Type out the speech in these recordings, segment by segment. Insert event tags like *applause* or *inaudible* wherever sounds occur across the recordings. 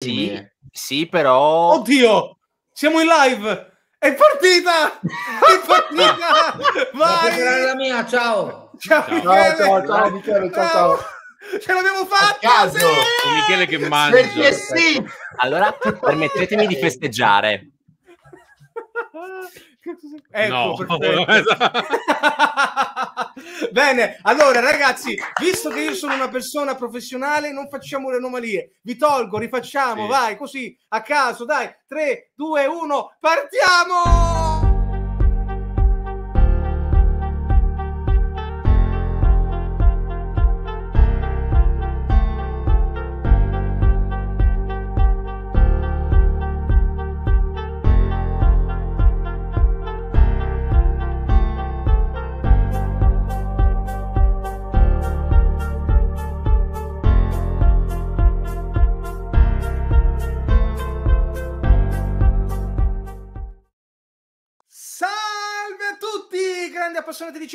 Sì, sì, però. Oddio, siamo in live! È partita! È partita! *laughs* Vai! la mia, ciao! Ciao, ciao, Michele. ciao, ciao, Michele, ciao, ciao. Ce l'abbiamo fatta! Sì! Michele che mangia. Perché sì! Allora, permettetemi di festeggiare. *laughs* Eh, ecco, no. *laughs* Esatto. Bene, allora ragazzi, visto che io sono una persona professionale, non facciamo le anomalie. Vi tolgo, rifacciamo, sì. vai, così, a caso, dai, 3, 2, 1, partiamo!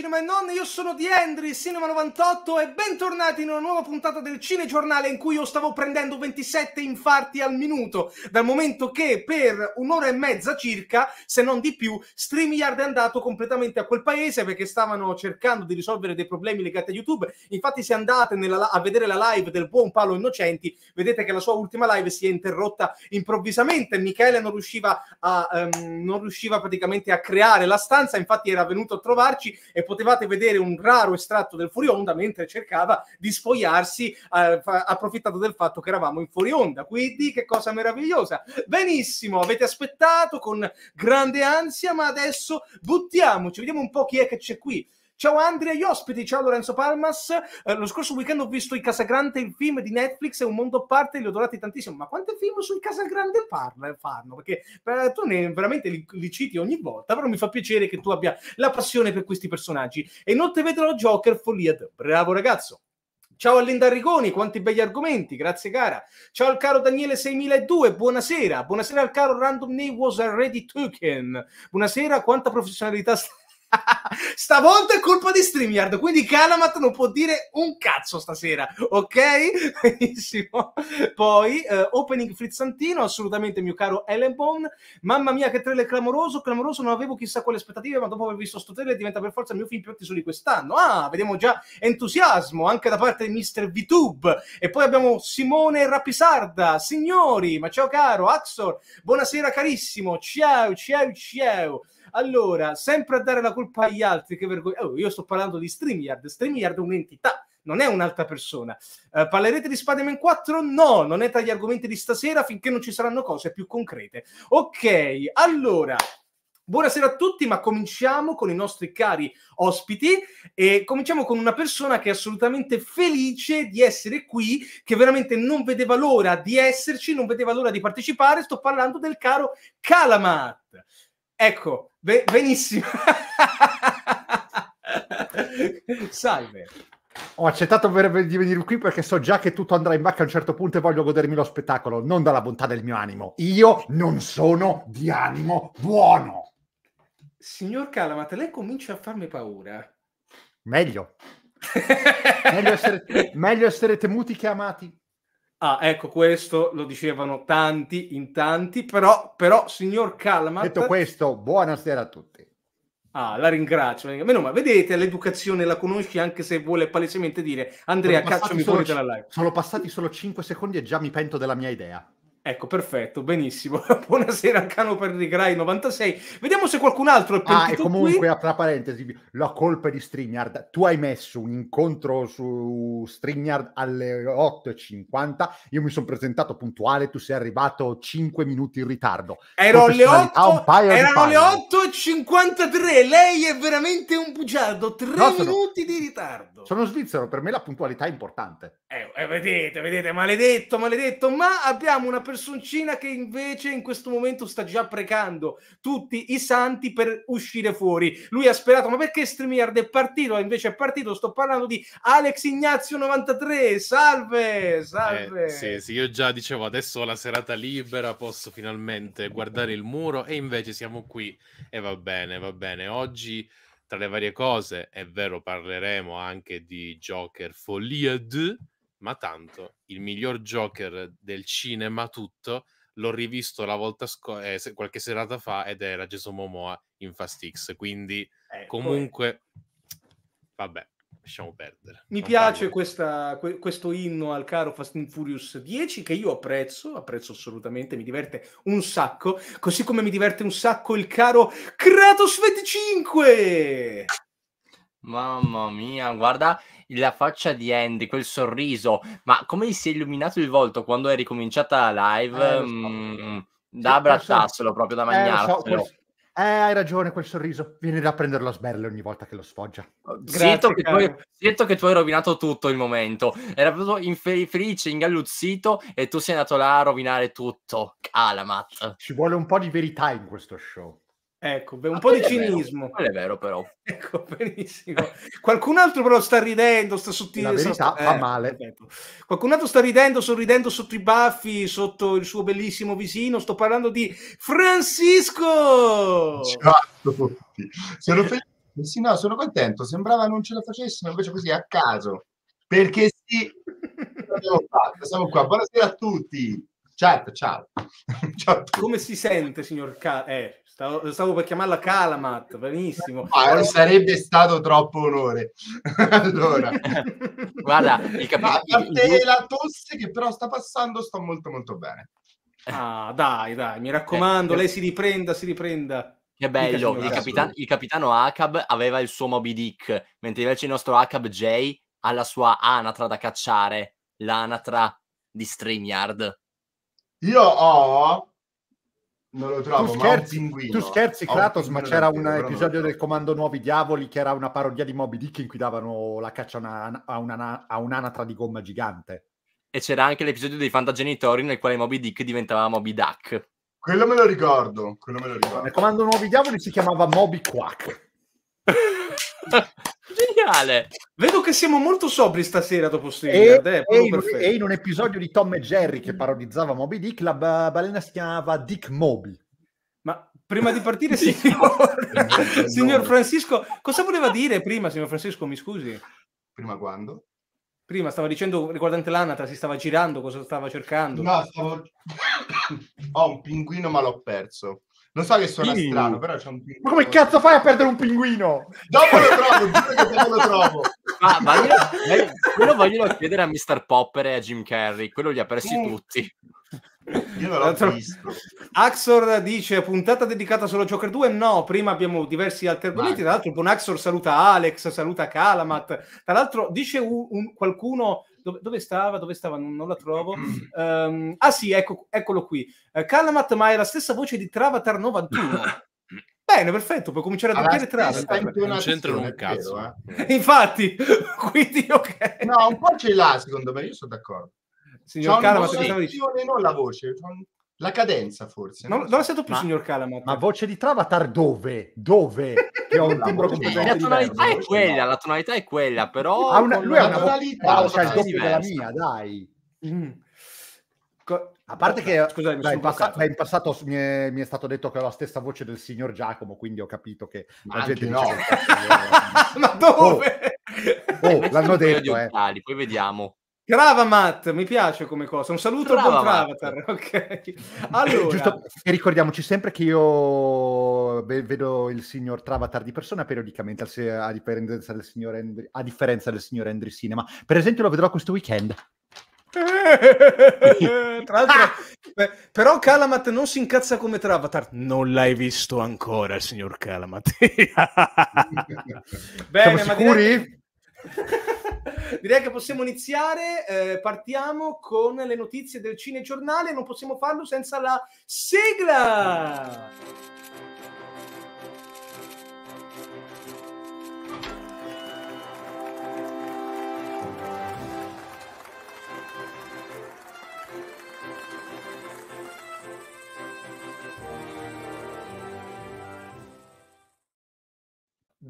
cinema e non, io sono di Henry, Cinema98 e bentornati in una nuova puntata del Cinegiornale in cui io stavo prendendo 27 infarti al minuto, dal momento che per un'ora e mezza circa, se non di più, StreamYard è andato completamente a quel paese perché stavano cercando di risolvere dei problemi legati a YouTube. Infatti se andate nella, a vedere la live del buon Paolo Innocenti, vedete che la sua ultima live si è interrotta improvvisamente, Michele non riusciva, a, um, non riusciva praticamente a creare la stanza, infatti era venuto a trovarci e poteva potevate vedere un raro estratto del Furionda mentre cercava di sfogliarsi eh, approfittando del fatto che eravamo in Furionda. Quindi che cosa meravigliosa! Benissimo, avete aspettato con grande ansia, ma adesso buttiamoci, vediamo un po' chi è che c'è qui. Ciao Andrea gli ospiti, ciao Lorenzo Palmas. Eh, lo scorso weekend ho visto I Casagrande, il film di Netflix, è un mondo a parte, li ho adorati tantissimo. Ma quanti film sui Casagrande parla, fanno? Perché eh, tu ne, veramente li, li, citi ogni volta, però mi fa piacere che tu abbia la passione per questi personaggi. E non te vedrò Joker Follia. Bravo ragazzo. Ciao a Linda Rigoni, quanti begli argomenti, grazie cara. Ciao al caro Daniele 6002, buonasera. Buonasera al caro Random Name Was Already Token. Buonasera, quanta professionalità stai Stavolta è colpa di StreamYard, quindi Kanamat non può dire un cazzo stasera, ok? Benissimo. *laughs* Poi, eh, opening frizzantino, assolutamente mio caro Ellen Bone. Mamma mia che trailer clamoroso, clamoroso, non avevo chissà quali aspettative, ma dopo aver visto sto trailer diventa per forza il mio film più atteso di quest'anno. Ah, vediamo già entusiasmo anche da parte di Mr. VTube. E poi abbiamo Simone Rapisarda, signori, ma ciao caro, Axor, buonasera carissimo, ciao, ciao, ciao. Allora, sempre a dare la colpa agli altri, che vergogna. Oh, io sto parlando di StreamYard, StreamYard è un'entità non è un'altra persona. Uh, parlerete di Spider-Man 4? No, non è tra gli argomenti di stasera finché non ci saranno cose più concrete. Ok, allora. Buonasera a tutti, ma cominciamo con i nostri cari ospiti e cominciamo con una persona che è assolutamente felice di essere qui, che veramente non vedeva l'ora di esserci, non vedeva l'ora di partecipare. Sto parlando del caro Calamat. Ecco, be- benissimo. *laughs* Salve. Ho accettato di venire qui perché so già che tutto andrà in bacca a un certo punto e voglio godermi lo spettacolo, non dalla bontà del mio animo. Io non sono di animo buono. Signor Calamat, lei comincia a farmi paura. Meglio. meglio, essere, meglio essere temuti che amati. Ah, ecco, questo lo dicevano tanti, in tanti, però, però signor Calmat... Detto questo, buonasera a tutti. Ah, la ringrazio. Meno male, vedete, l'educazione la conosci anche se vuole palesemente dire Andrea, cacciami fuori dalla live. Sono passati solo 5 secondi e già mi pento della mia idea. Ecco, perfetto, benissimo. *laughs* Buonasera, Cano per Rigrai 96. Vediamo se qualcun altro è qui. Ah, e comunque, qui. tra parentesi, la colpa di StreamYard. Tu hai messo un incontro su StreamYard alle 8.50. Io mi sono presentato puntuale, tu sei arrivato 5 minuti in ritardo. Ero alle 8, erano le 8.53. Lei è veramente un bugiardo. 3 no, minuti sono... di ritardo. Certo. Sono svizzero, per me la puntualità è importante. Eh, eh, vedete, vedete, maledetto, maledetto, ma abbiamo una personcina che invece in questo momento sta già precando tutti i santi per uscire fuori. Lui ha sperato, ma perché StreamYard è partito? Invece è partito, sto parlando di Alex Ignazio 93, salve, salve. Eh, sì, sì, io già dicevo, adesso ho la serata libera, posso finalmente guardare il muro e invece siamo qui e va bene, va bene. Oggi tra le varie cose, è vero, parleremo anche di Joker Follia 2, ma tanto il miglior Joker del cinema tutto l'ho rivisto la volta scorsa, eh, qualche serata fa ed era Jason Momoa in Fast X, quindi ecco, eh, comunque poi... vabbè lasciamo perdere. Mi non piace questa, questo inno al caro Fast and Furious 10 che io apprezzo, apprezzo assolutamente, mi diverte un sacco, così come mi diverte un sacco il caro Kratos 25. Mamma mia, guarda la faccia di Andy, quel sorriso, ma come gli si è illuminato il volto quando è ricominciata la live? Eh, mm, da eh, abbracciarselo proprio, da eh, mangiarselo. Eh, so, eh, hai ragione, quel sorriso. Vieni da prenderlo a sberle ogni volta che lo sfoggia. Zitto, oh, che tu hai, rovinato tutto il momento. Era proprio infelice, ingalluzzito e tu sei andato là a rovinare tutto. Calamat. Ci vuole un po' di verità in questo show. Ecco, un ah, po' di cinismo. Vero, è vero però. *laughs* Ecco, benissimo. Qualcun altro però sta ridendo, sta sottile. La verità sta... fa eh, male. Ecco. Qualcun altro sta ridendo, sorridendo sotto i baffi, sotto il suo bellissimo visino. Sto parlando di Francisco! Ciao esatto, a tutti. Sono felice. Sì, no, sono contento. Sembrava non ce la facessimo, invece così a caso. Perché sì, l'abbiamo Siamo qua. Buonasera a tutti. Ciao, ciao. *laughs* ciao a tutti. Come si sente, signor K? eh. Stavo, stavo, per chiamarla Calamat, benissimo. Ah, sarebbe stato troppo onore. *laughs* allora, *laughs* guarda, il cap- parte il... la tosse che però sta passando, sto molto molto bene. Ah, dai, dai, mi raccomando, eh, lei eh. si riprenda, si riprenda. Che bello, il, capitan- il capitano Acab aveva il suo Moby Dick, mentre invece il nostro Acab J ha la sua anatra da cacciare, l'anatra di StreamYard. Io ho non lo trovo, tu scherzi, tu scherzi Kratos, ma c'era un episodio del Comando Nuovi Diavoli che era una parodia di Moby Dick in cui davano la caccia a, una, a, una, a un'anatra di gomma gigante. E c'era anche l'episodio dei Fantagenitori nel quale Moby Dick diventava Moby Duck. Quello me lo ricordo, quello me lo ricordo. Nel Comando Nuovi Diavoli si chiamava Moby Quack. *laughs* *laughs* Geniale! Vedo che siamo molto sobri stasera dopo Stingard. E, eh, in, e in un episodio di Tom e Jerry che parodizzava Moby Dick, la balena si chiamava Dick Moby. Ma prima di partire, *laughs* signor, *laughs* signor Francisco, cosa voleva dire prima, signor Francisco? Mi scusi. Prima quando? Prima stava dicendo riguardante l'anatra, si stava girando, cosa stava cercando? No, stavo... ho *coughs* oh, un pinguino ma l'ho perso. Lo so che suona sì. strano, però c'è un pinguino. Ma come cazzo fai a perdere un pinguino? Dopo lo trovo, giuro che dopo lo trovo. Ma, ma io, io, eh, quello voglio chiedere a Mr. Popper e a Jim Carrey, quello li ha persi mm. tutti. Io non l'ho visto. Axor dice puntata dedicata solo a Joker 2? No, prima abbiamo diversi altri argomenti. Tra l'altro, buon Axor saluta Alex, saluta Calamat. Tra l'altro, dice un, un, qualcuno dove, dove stava? Dove stava? Non, non la trovo. Um, *clears throat* ah sì, ecco, eccolo qui. Uh, ma Mai è la stessa voce di Travatar 91. *clears throat* Bene, perfetto, puoi cominciare a doppiare Travatar. Non c'entrano un cazzo. Vero, eh? *laughs* Infatti, *laughs* quindi ok. No, un po' ce l'ha secondo me, io sono d'accordo. Signor Kalamat, non la voce, la cadenza, forse. Non, non è stato più ma, signor Calamat. Ma voce di Travatar dove? Dove? Che ho *laughs* un timbro completamente La tonalità è quella, la tonalità è quella, però... Ha una, lui ha una tonalità, voce, ha il della mia, dai. Mm. Co- a parte che Scusami, dai, in, passato, dai, in, passato, mi è, mi è, stato detto che ho la stessa voce del signor Giacomo, quindi ho capito che ma la gente no. Dice... *laughs* ma dove? Oh, oh l'hanno detto, eh. Occhiali, poi vediamo. Gravamat, mi piace come cosa. Un saluto Brava, al Travatar. *laughs* Ok. Allora. Giusto, e ricordiamoci sempre che io vedo il signor Travatar di persona periodicamente, a differenza del signor, Andri, a differenza del signor Andri Cinema. Per esempio, lo vedrò questo weekend. Eh, eh, tra l'altro, ah! *laughs* beh, però Calamat non si incazza come Travatar. Non l'hai visto ancora, signor Calamat. *laughs* Bene, Siamo sicuri? Direi che possiamo iniziare. Eh, partiamo con le notizie del cinegiornale. Non possiamo farlo senza la sigla.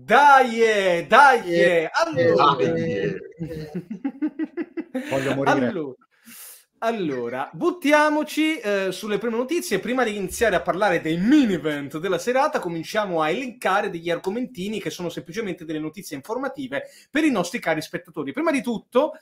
Dai, eh, dai, eh, eh, allora. Voglio morire. Allora, allora buttiamoci eh, sulle prime notizie. Prima di iniziare a parlare dei mini event della serata, cominciamo a elencare degli argomentini che sono semplicemente delle notizie informative per i nostri cari spettatori. Prima di tutto,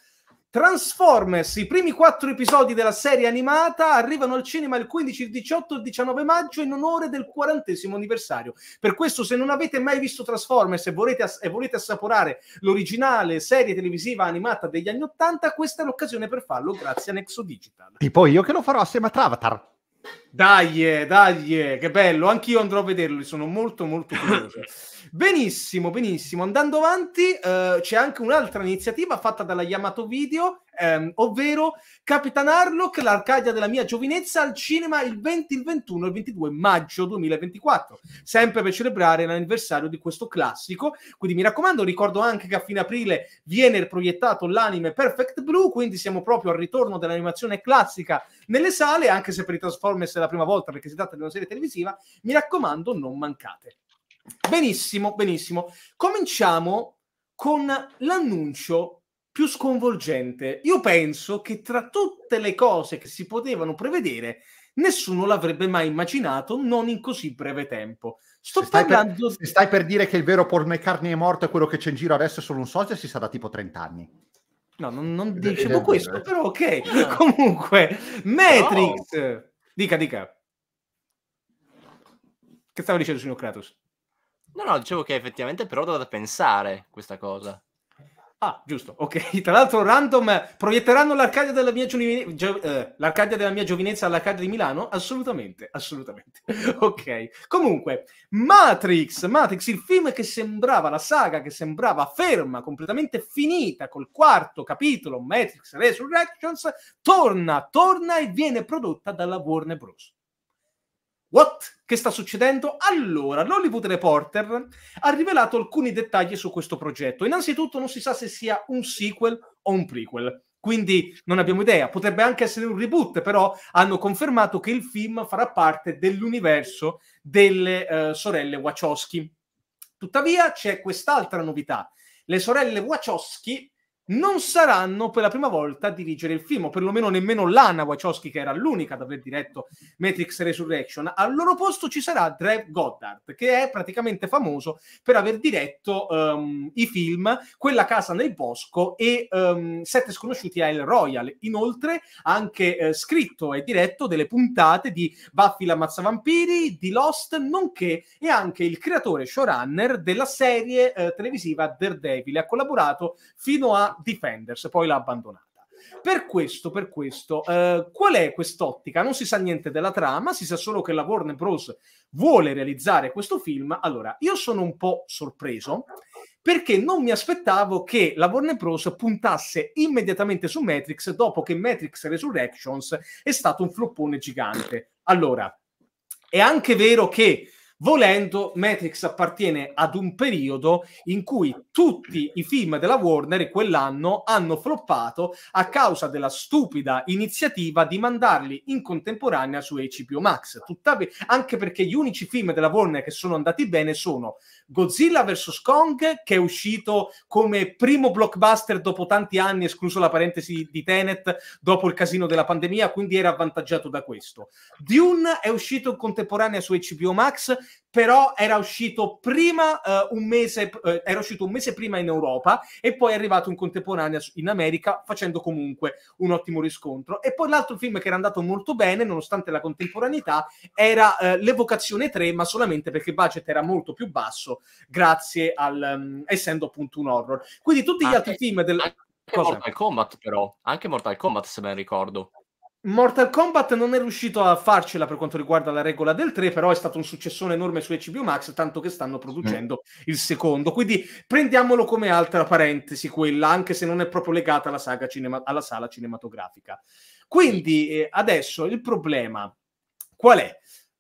Transformers, i primi quattro episodi della serie animata arrivano al cinema il 15, il 18 e il 19 maggio in onore del quarantesimo anniversario. Per questo, se non avete mai visto Transformers e volete, ass- e volete assaporare l'originale serie televisiva animata degli anni Ottanta, questa è l'occasione per farlo grazie a Nexo Digital. Tipo io che lo farò assieme a Travatar. Dai, eh, dai, eh, che bello, anch'io andrò a vederlo, sono molto molto curioso. *laughs* benissimo, benissimo, andando avanti eh, c'è anche un'altra iniziativa fatta dalla Yamato Video ehm, ovvero Capitan Harlock, l'Arcadia della mia giovinezza, al cinema il 20, il 21 e il 22 maggio 2024, sempre per celebrare l'anniversario di questo classico. Quindi mi raccomando, ricordo anche che a fine aprile viene proiettato l'anime Perfect Blue, quindi siamo proprio al ritorno dell'animazione classica nelle sale, anche se per i Transformers è la prima volta perché si tratta di una serie televisiva, mi raccomando, non mancate. Benissimo, benissimo. Cominciamo con l'annuncio più sconvolgente. Io penso che tra tutte le cose che si potevano prevedere, nessuno l'avrebbe mai immaginato non in così breve tempo. Sto se parlando. Per, se stai per dire che il vero Paul McCartney è morto e quello che c'è in giro adesso è solo un socio, si sarà tipo 30 anni. No, non, non dicevo questo, eh. però ok. Ah. *laughs* Comunque, Matrix. No. Dica, dica. Che stava dicendo, signor Kratos? No, no, dicevo che effettivamente però da pensare questa cosa. Ah, giusto, ok. *laughs* Tra l'altro, random, proietteranno l'Arcadia della mia, giovine... Gio... eh, l'Arcadia della mia giovinezza all'Arcadia di Milano? Assolutamente, assolutamente. *laughs* ok. Comunque, Matrix, Matrix, il film che sembrava, la saga che sembrava ferma, completamente finita, col quarto capitolo, Matrix Resurrections, torna, torna e viene prodotta dalla Warner Bros. What? Che sta succedendo? Allora, l'Hollywood Reporter ha rivelato alcuni dettagli su questo progetto. Innanzitutto non si sa se sia un sequel o un prequel, quindi non abbiamo idea. Potrebbe anche essere un reboot, però hanno confermato che il film farà parte dell'universo delle eh, sorelle Wachowski. Tuttavia c'è quest'altra novità. Le sorelle Wachowski non saranno per la prima volta a dirigere il film, o perlomeno nemmeno Lana Wachowski, che era l'unica ad aver diretto Matrix Resurrection. Al loro posto ci sarà Drev Goddard, che è praticamente famoso per aver diretto um, i film Quella casa nel bosco e um, Sette sconosciuti a El Royal. Inoltre ha anche eh, scritto e diretto delle puntate di Buffy vampiri, di Lost, nonché è anche il creatore showrunner della serie eh, televisiva Daredevil. Ha collaborato fino a a Defenders, poi l'ha abbandonata. Per questo, per questo, eh, qual è quest'ottica? Non si sa niente della trama, si sa solo che la Warner Bros. vuole realizzare questo film. Allora, io sono un po' sorpreso perché non mi aspettavo che la Warner Bros. puntasse immediatamente su Matrix dopo che Matrix Resurrections è stato un floppone gigante. Allora, è anche vero che Volendo, Matrix appartiene ad un periodo in cui tutti i film della Warner quell'anno hanno floppato a causa della stupida iniziativa di mandarli in contemporanea su HBO Max. Tuttavia, anche perché gli unici film della Warner che sono andati bene sono Godzilla vs. Kong, che è uscito come primo blockbuster dopo tanti anni, escluso la parentesi di Tenet, dopo il casino della pandemia, quindi era avvantaggiato da questo. Dune è uscito in contemporanea su HBO Max però era uscito prima uh, un mese uh, era uscito un mese prima in Europa e poi è arrivato in contemporanea in America facendo comunque un ottimo riscontro e poi l'altro film che era andato molto bene nonostante la contemporaneità era uh, l'Evocazione 3 ma solamente perché il budget era molto più basso grazie al um, essendo appunto un horror quindi tutti gli anche, altri film del anche Cosa? Mortal Kombat però anche Mortal Kombat se ben ricordo Mortal Kombat non è riuscito a farcela per quanto riguarda la regola del 3, però è stato un successone enorme su HBO Max, tanto che stanno producendo mm. il secondo. Quindi prendiamolo come altra parentesi quella, anche se non è proprio legata alla, saga cinema- alla sala cinematografica. Quindi eh, adesso il problema qual è?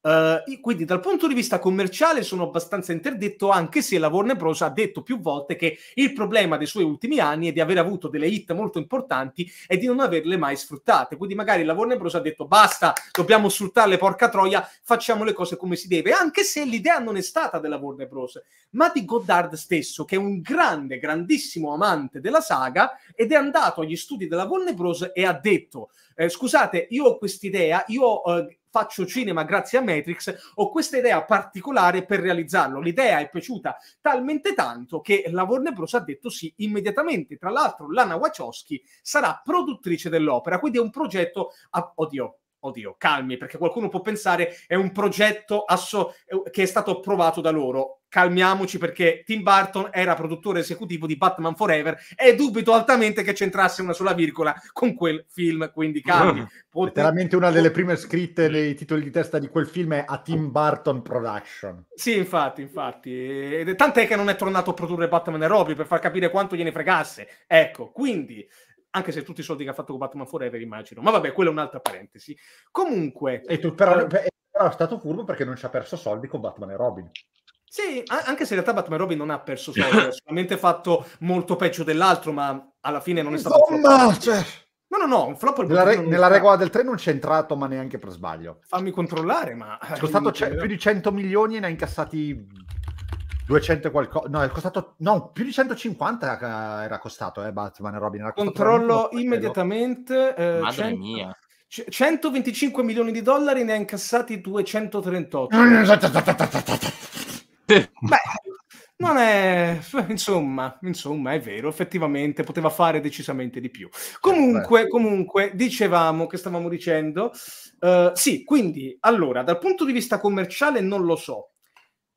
Uh, quindi dal punto di vista commerciale sono abbastanza interdetto, anche se la Warner Bros. ha detto più volte che il problema dei suoi ultimi anni è di aver avuto delle hit molto importanti e di non averle mai sfruttate. Quindi magari la Warner Bros. ha detto basta, dobbiamo sfruttarle, porca troia, facciamo le cose come si deve, anche se l'idea non è stata della Warner Bros., ma di Goddard stesso, che è un grande, grandissimo amante della saga ed è andato agli studi della Warner Bros. e ha detto eh, scusate, io ho quest'idea, io eh, faccio cinema grazie a Matrix, ho questa idea particolare per realizzarlo. L'idea è piaciuta talmente tanto che la Warner Bros. ha detto sì immediatamente. Tra l'altro, Lana Wachowski sarà produttrice dell'opera, quindi è un progetto, a... Ah, oddio, oddio, calmi, perché qualcuno può pensare è un progetto asso- eh, che è stato approvato da loro. Calmiamoci perché Tim Burton era produttore esecutivo di Batman Forever e dubito altamente che c'entrasse una sola virgola con quel film, quindi calmi. Mm. Pot- Letteralmente una delle prime scritte nei titoli di testa di quel film è a Tim Burton Production. Sì, infatti, infatti. Tant'è che non è tornato a produrre Batman e Robin per far capire quanto gliene fregasse. Ecco, quindi anche se tutti i soldi che ha fatto con Batman Forever immagino, ma vabbè, quella è un'altra parentesi. Comunque... E tu però, eh, eh, però è stato furbo perché non ci ha perso soldi con Batman e Robin. Sì, anche se in realtà Batman e Robin non ha perso soldi, ha *laughs* solamente fatto molto peggio dell'altro, ma alla fine non è stato... Insomma, cioè... No, no, no, un flop Nella, re- nella regola del 3 non c'è entrato, ma neanche per sbaglio. Fammi controllare, ma... È costato c- più di 100 milioni e ne ha incassati 200 qualcosa, no, è costato, no, più di 150 era costato, eh, Batman e Robin. Era Controllo immediatamente. Eh, Madre 100... mia. 125 milioni di dollari ne ha incassati 238. *laughs* Beh, non è insomma, insomma, è vero, effettivamente poteva fare decisamente di più. Comunque, eh, Beh. comunque dicevamo che stavamo dicendo uh, sì, quindi allora, dal punto di vista commerciale non lo so,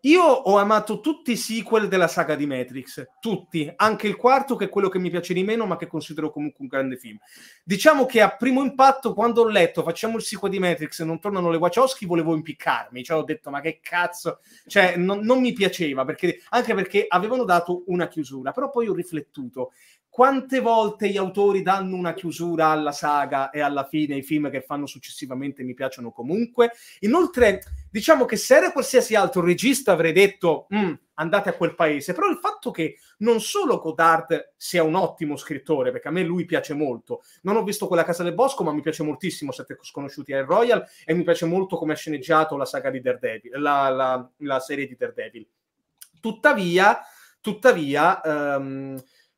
io ho amato tutti i sequel della saga di Matrix, tutti, anche il quarto che è quello che mi piace di meno, ma che considero comunque un grande film. Diciamo che a primo impatto, quando ho letto facciamo il sequel di Matrix e non tornano le Wachowski, volevo impiccarmi, cioè ho detto ma che cazzo, cioè non, non mi piaceva, perché, anche perché avevano dato una chiusura, però poi ho riflettuto quante volte gli autori danno una chiusura alla saga e alla fine i film che fanno successivamente mi piacciono comunque. Inoltre, diciamo che se era qualsiasi altro regista avrei detto mm, andate a quel paese, però il fatto che non solo Godard sia un ottimo scrittore, perché a me lui piace molto, non ho visto quella Casa del Bosco, ma mi piace moltissimo Sette Sconosciuti al Royal e mi piace molto come ha sceneggiato la saga di Daredevil, la, la, la serie di Daredevil. Tuttavia, tuttavia... Um,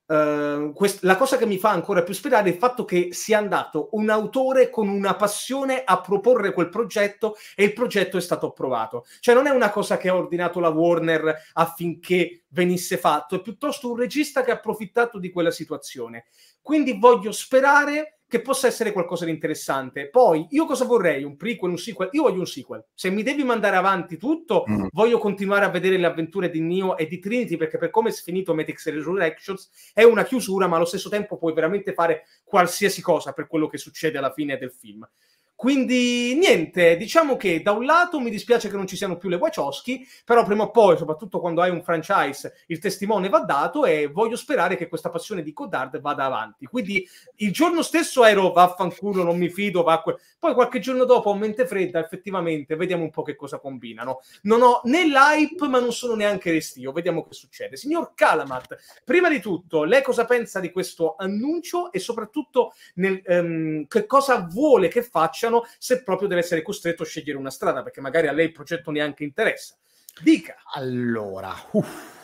Ehm, quest- la cosa che mi fa ancora più sperare è il fatto che sia andato un autore con una passione a proporre quel progetto e il progetto è stato approvato. Cioè non è una cosa che ha ordinato la Warner affinché venisse fatto, è piuttosto un regista che ha approfittato di quella situazione. Quindi voglio sperare che possa essere qualcosa di interessante. Poi, io cosa vorrei? Un prequel, un sequel? Io voglio un sequel. Se mi devi mandare avanti tutto, mm. voglio continuare a vedere le avventure di Neo e di Trinity, perché per come è finito Matrix Resurrections è una chiusura, ma allo stesso tempo puoi veramente fare qualsiasi cosa per quello che succede alla fine del film. Quindi niente, diciamo che da un lato mi dispiace che non ci siano più le Wachowski, però prima o poi, soprattutto quando hai un franchise, il testimone va dato e voglio sperare che questa passione di Goddard vada avanti. Quindi il giorno stesso ero vaffanculo, non mi fido, va que-". poi qualche giorno dopo ho mente fredda, effettivamente vediamo un po' che cosa combinano. Non ho né l'hype, ma non sono neanche restio, vediamo che succede. Signor Calamat, prima di tutto, lei cosa pensa di questo annuncio e soprattutto nel, um, che cosa vuole che faccia piacciono se proprio deve essere costretto a scegliere una strada, perché magari a lei il progetto neanche interessa. Dica. Allora, uff.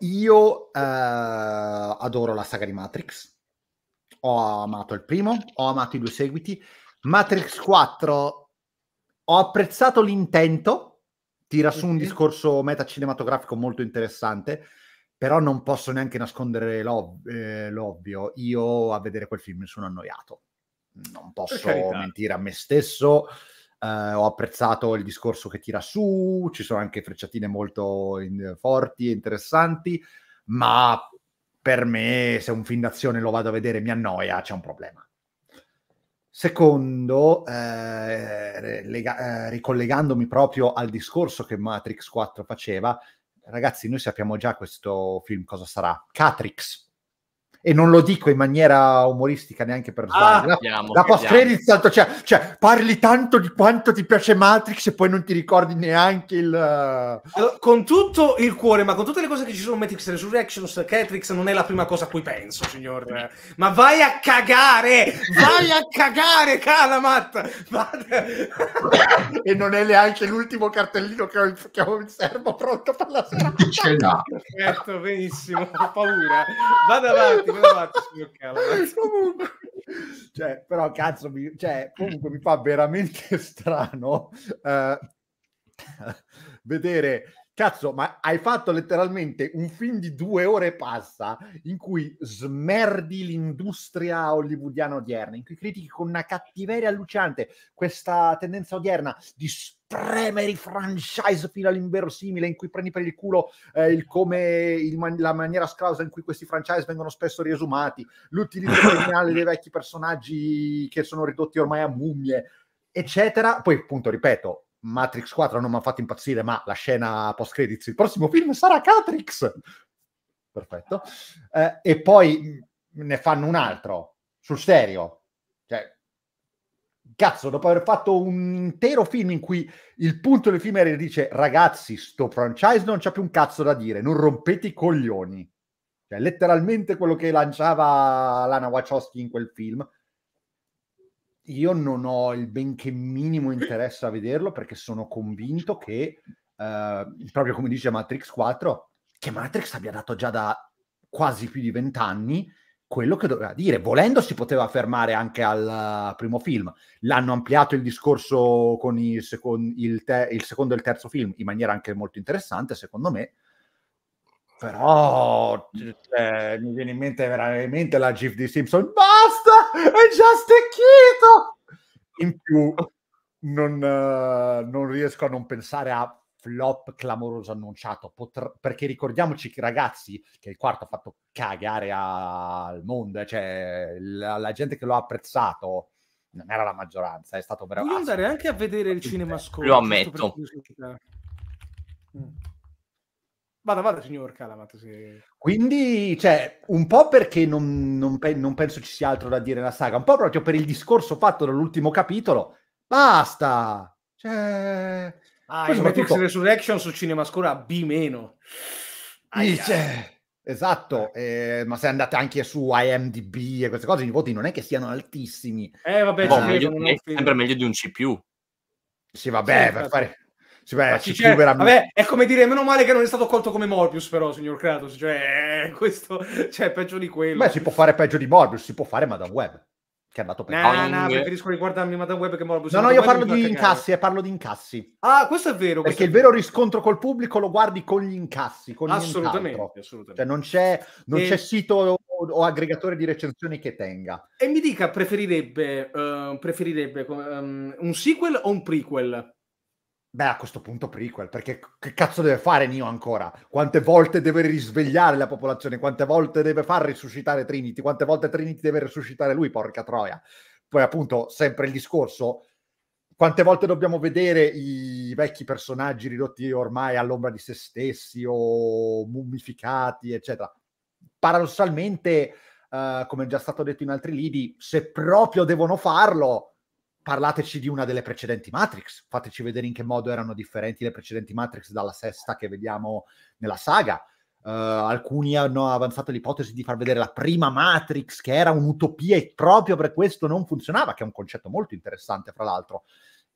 Io eh, adoro la saga di Matrix. Ho amato il primo, ho amato i due seguiti. Matrix 4 ho apprezzato l'intento, tira su un discorso metacinematografico molto interessante, però non posso neanche nascondere l'ov- eh, l'ovvio. Io a vedere quel film mi sono annoiato non posso mentire a me stesso. Uh, ho apprezzato il discorso che tira su, ci sono anche frecciatine molto in, forti e interessanti, ma per me se un film d'azione lo vado a vedere mi annoia, c'è un problema. Secondo, eh, lega- eh, ricollegandomi proprio al discorso che Matrix 4 faceva, ragazzi, noi sappiamo già questo film cosa sarà. Catrix, e non lo dico in maniera umoristica neanche per ah, sbaglio. Ah, la abbiamo, la post credit cioè, cioè, parli tanto di quanto ti piace Matrix e poi non ti ricordi neanche il eh, allora, con tutto il cuore, ma con tutte le cose che ci sono Matrix Resurrections, Catrix non è la prima cosa a cui penso, signor. Eh. Ma vai a cagare! Vai a cagare, Calamat! *coughs* e non è neanche l'ultimo cartellino che ho, in, che ho in serbo pronto per la sera. Ce Certo, benissimo, ho paura. Vado avanti come fate, signor Calabas? comunque, cioè, però cazzo, mi, cioè, comunque mi fa veramente *laughs* strano uh, vedere Cazzo, ma hai fatto letteralmente un film di due ore e passa in cui smerdi l'industria hollywoodiana odierna, in cui critichi con una cattiveria allucinante questa tendenza odierna di spremere i franchise fino all'inverosimile, in cui prendi per il culo eh, il come, il man- la maniera scrausa in cui questi franchise vengono spesso riesumati, l'utilizzo criminale *laughs* dei vecchi personaggi che sono ridotti ormai a mummie, eccetera. Poi, appunto, ripeto, Matrix 4 non mi ha fatto impazzire, ma la scena post credits, il prossimo film sarà Catrix. Perfetto. Eh, e poi mm, ne fanno un altro sul serio. Cioè, cazzo, dopo aver fatto un intero film in cui il punto del film era dice ragazzi, sto franchise non c'è più un cazzo da dire, non rompete i coglioni. Cioè, letteralmente quello che lanciava Lana Wachowski in quel film io non ho il benché minimo interesse a vederlo perché sono convinto che, eh, proprio come dice Matrix 4, che Matrix abbia dato già da quasi più di vent'anni quello che doveva dire. Volendo si poteva fermare anche al eh, primo film. L'hanno ampliato il discorso con il, secon- il, te- il secondo e il terzo film in maniera anche molto interessante, secondo me. Però cioè, mi viene in mente veramente la GIF di Simpson. Basta! *laughs* è già stecchito! In più, non, uh, non riesco a non pensare a flop clamoroso annunciato. Potr- perché ricordiamoci, ragazzi, che il quarto ha fatto cagare a- al mondo, eh, cioè la-, la-, gente che lo ha apprezzato. Non era la maggioranza, è stato veramente. Voglio andare anche a vedere il cinema scorso. Lo ammetto. Vada, vada, signor Calamat. Se... Quindi, cioè, un po' perché non, non, pe- non, penso ci sia altro da dire nella saga, un po' proprio per il discorso fatto dall'ultimo capitolo. Basta! Cioè... Ah, Poi, soprattutto... Resurrection su Cinemascura B-. Aia. Esatto, eh, ma se andate anche su IMDB e queste cose, i voti non è che siano altissimi. Eh, vabbè, eh, no, meglio, sempre meglio di un C. Sì, vabbè, sì, per, fare, cioè, cioè, vabbè, è come dire, meno male che non è stato colto come Morbius, però, signor Kratos. Cioè, eh, *laughs* questo, cioè, peggio di quello. Beh, si può fare peggio di Morbius, si può fare Madame Web. Che è andato per nah, nah, preferisco riguardarmi Madame Web che Morbius. No, no, io parlo di incassi, eh, parlo di incassi. Ah, questo è vero. Perché è il vero riscontro col pubblico lo guardi con gli incassi, con assolutamente, assolutamente. Cioè, non c'è, non e... c'è sito o aggregatore di recensioni che tenga. E mi dica, preferirebbe, uh, preferirebbe um, un sequel o un prequel? Beh, a questo punto prequel, perché che cazzo deve fare Nio ancora? Quante volte deve risvegliare la popolazione? Quante volte deve far risuscitare Trinity? Quante volte Trinity deve risuscitare lui, porca troia? Poi appunto, sempre il discorso, quante volte dobbiamo vedere i vecchi personaggi ridotti ormai all'ombra di se stessi o mummificati, eccetera? Paradossalmente, eh, come è già stato detto in altri lidi, se proprio devono farlo parlateci di una delle precedenti Matrix, fateci vedere in che modo erano differenti le precedenti Matrix dalla sesta che vediamo nella saga. Uh, alcuni hanno avanzato l'ipotesi di far vedere la prima Matrix, che era un'utopia e proprio per questo non funzionava, che è un concetto molto interessante, fra l'altro.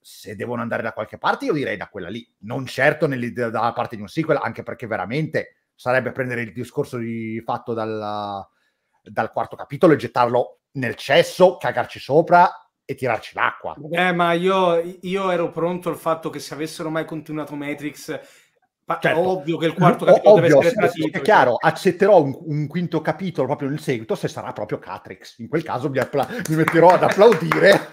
Se devono andare da qualche parte, io direi da quella lì, non certo dalla parte di un sequel, anche perché veramente sarebbe prendere il discorso di, fatto dal, dal quarto capitolo e gettarlo nel cesso, cagarci sopra e tirarci l'acqua. Eh, ma io, io ero pronto al fatto che se avessero mai continuato Matrix Certo. Ovvio che il quarto capitolo Ovvio, deve essere tradito. È cioè. chiaro, accetterò un, un, quinto capitolo proprio nel seguito se sarà proprio Catrix. In quel caso mi, appla- mi metterò ad applaudire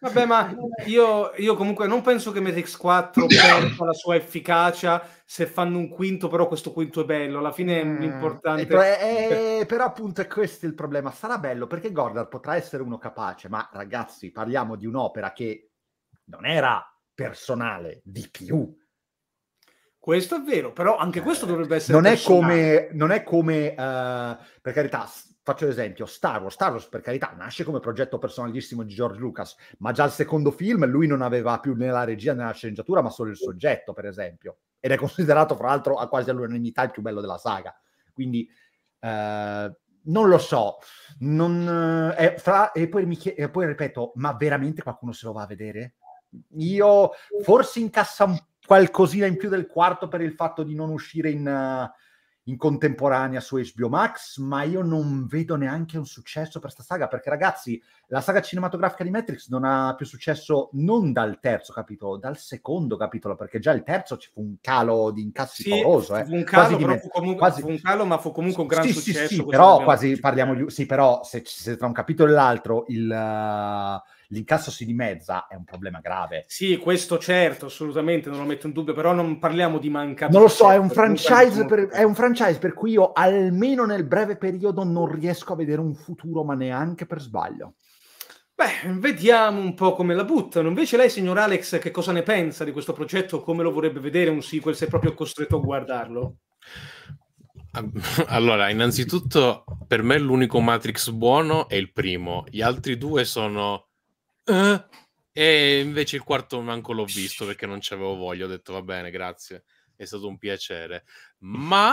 Vabbè, ma io, io, comunque non penso che Matrix 4 perda la sua efficacia se fanno un quinto, però questo quinto è bello. Alla fine è mm. importante. Eh, è, è, però, appunto, è questo il problema. Sarà bello perché Gordon potrà essere uno capace, ma ragazzi, parliamo di un'opera che non era personale di più questo è vero, però anche questo eh, dovrebbe essere... Non è come, non è come uh, per carità, faccio l'esempio, Star Wars, Star Wars per carità nasce come progetto personalissimo di George Lucas, ma già al secondo film lui non aveva più né la regia né la sceneggiatura, ma solo il soggetto, per esempio. Ed è considerato, fra l'altro, a quasi all'unanimità il più bello della saga. Quindi... Uh, non lo so, non, è fra, e, poi mi chie- e poi ripeto, ma veramente qualcuno se lo va a vedere? Io forse incassa un qualcosina in più del quarto per il fatto di non uscire in, uh, in contemporanea su HBO Max, ma io non vedo neanche un successo per questa saga, perché ragazzi, la saga cinematografica di Matrix non ha più successo non dal terzo capitolo, dal secondo capitolo, perché già il terzo ci fu un calo di incassi sì, pauroso. Eh. un calo, quasi però fu comunque, quasi... fu un calo, ma fu comunque un gran sì, successo. Sì, sì però quasi parliamo di... Sì, però se, se, tra un capitolo e l'altro il... Uh l'incasso si dimezza è un problema grave. Sì, questo certo, assolutamente, non lo metto in dubbio, però non parliamo di mancanza. Non lo so, è certo, un, franchise per, è un franchise per cui io almeno nel breve periodo non riesco a vedere un futuro, ma neanche per sbaglio. Beh, vediamo un po' come la buttano. Invece lei, signor Alex, che cosa ne pensa di questo progetto? Come lo vorrebbe vedere un sequel se è proprio costretto a guardarlo? *laughs* Allora, innanzitutto, per me l'unico Matrix buono è il primo. Gli altri due sono eh, e invece il quarto manco l'ho visto perché non ci avevo voglia, ho detto va bene, grazie, è stato un piacere. Ma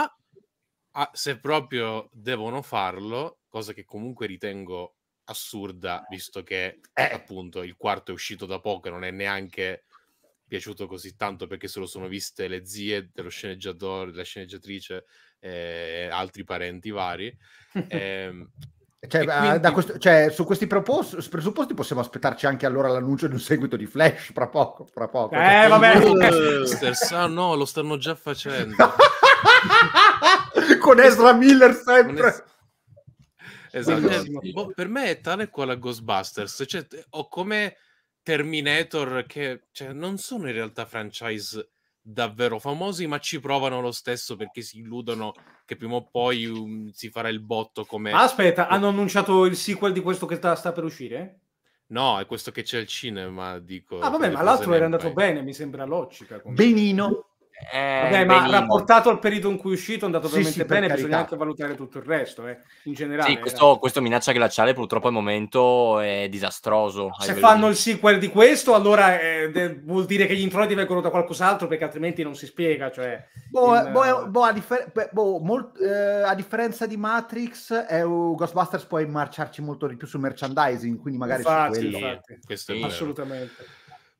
ah, se proprio devono farlo, cosa che comunque ritengo assurda, visto che eh. appunto il quarto è uscito da poco e non è neanche piaciuto così tanto perché se lo sono viste le zie dello sceneggiatore, della sceneggiatrice eh, e altri parenti vari. *laughs* Eh, cioè, quindi... questo, cioè, su questi propos- presupposti possiamo aspettarci anche allora l'annuncio di un seguito di Flash fra poco. Fra poco eh, vabbè. ah no, lo stanno già facendo. *laughs* Con Ezra Miller sempre. Es- esatto. eh, boh, per me è tale quale Ghostbusters. Cioè, ho come Terminator che cioè, non sono in realtà franchise davvero famosi, ma ci provano lo stesso perché si illudono che prima o poi um, si farà il botto come... Aspetta, hanno annunciato il sequel di questo che sta, sta per uscire? No, è questo che c'è al cinema, dico. Ah, vabbè, ma l'altro era andato bene, mi sembra logica. Benino. Eh, Vabbè, ma benino. rapportato al periodo in cui è uscito è andato veramente sì, sì, bene, bisogna anche valutare tutto il resto, eh. in generale. Sì, eh. questo, questo minaccia glaciale purtroppo al momento è disastroso. Se fanno il sequel di questo, allora eh, vuol dire che gli introiti vengono da qualcos'altro perché altrimenti non si spiega. Cioè, boh, in, eh, boh, eh, boh, a, differ- boh, molt- a, differenza di Matrix, è, Ghostbusters puoi marciarci molto di più sul merchandising, quindi magari infatti, su quello. Infatti. Questo è assolutamente.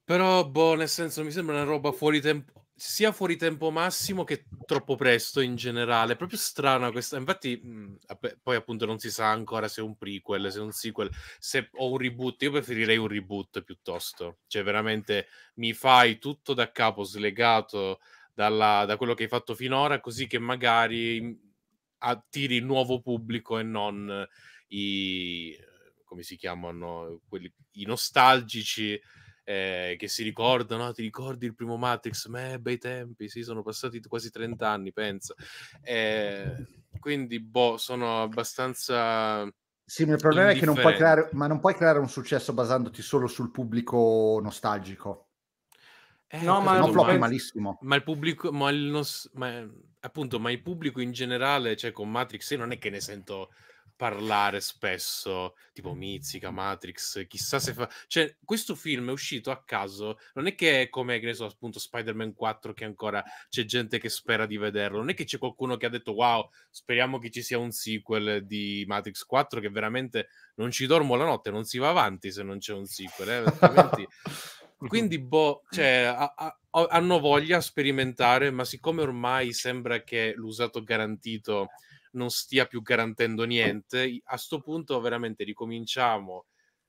Però, boh, nel senso, mi sembra una roba fuori tempo, sia fuori tempo massimo che troppo presto in generale. È proprio strana questa. Infatti, mh, poi appunto non si sa ancora se è un prequel, se è un sequel, se ho un reboot. Io preferirei un reboot piuttosto. Cioè, veramente mi fai tutto da capo, slegato dalla, da quello che hai fatto finora, così che magari attiri nuovo pubblico e non i. come si chiamano? Quelli, i nostalgici eh, che si ricordano, ti ricordi il primo Matrix? Beh, bei tempi, sì, sono passati quasi 30 anni, penso. Eh, quindi, boh, sono abbastanza... Sì, ma il problema è che non puoi, creare, non puoi creare un successo basandoti solo sul pubblico nostalgico. Eh, no, ma, no, floppi malissimo. Ma il pubblico, ma il ma, appunto, ma il pubblico in generale, cioè con Matrix, io non è che ne sento parlare spesso, tipo Mizzica, Matrix, chissà se fa... Cioè, questo film è uscito a caso, non è che è come, che ne so, appunto Spider-Man 4 che ancora c'è gente che spera di vederlo, non è che c'è qualcuno che ha detto wow, speriamo che ci sia un sequel di Matrix 4 che veramente non ci dormo la notte, non si va avanti se non c'è un sequel, eh? altrimenti... *laughs* Quindi, boh, cioè, a, a, hanno voglia a sperimentare, ma siccome ormai sembra che l'usato garantito non stia più garantendo niente. A sto punto veramente ricominciamo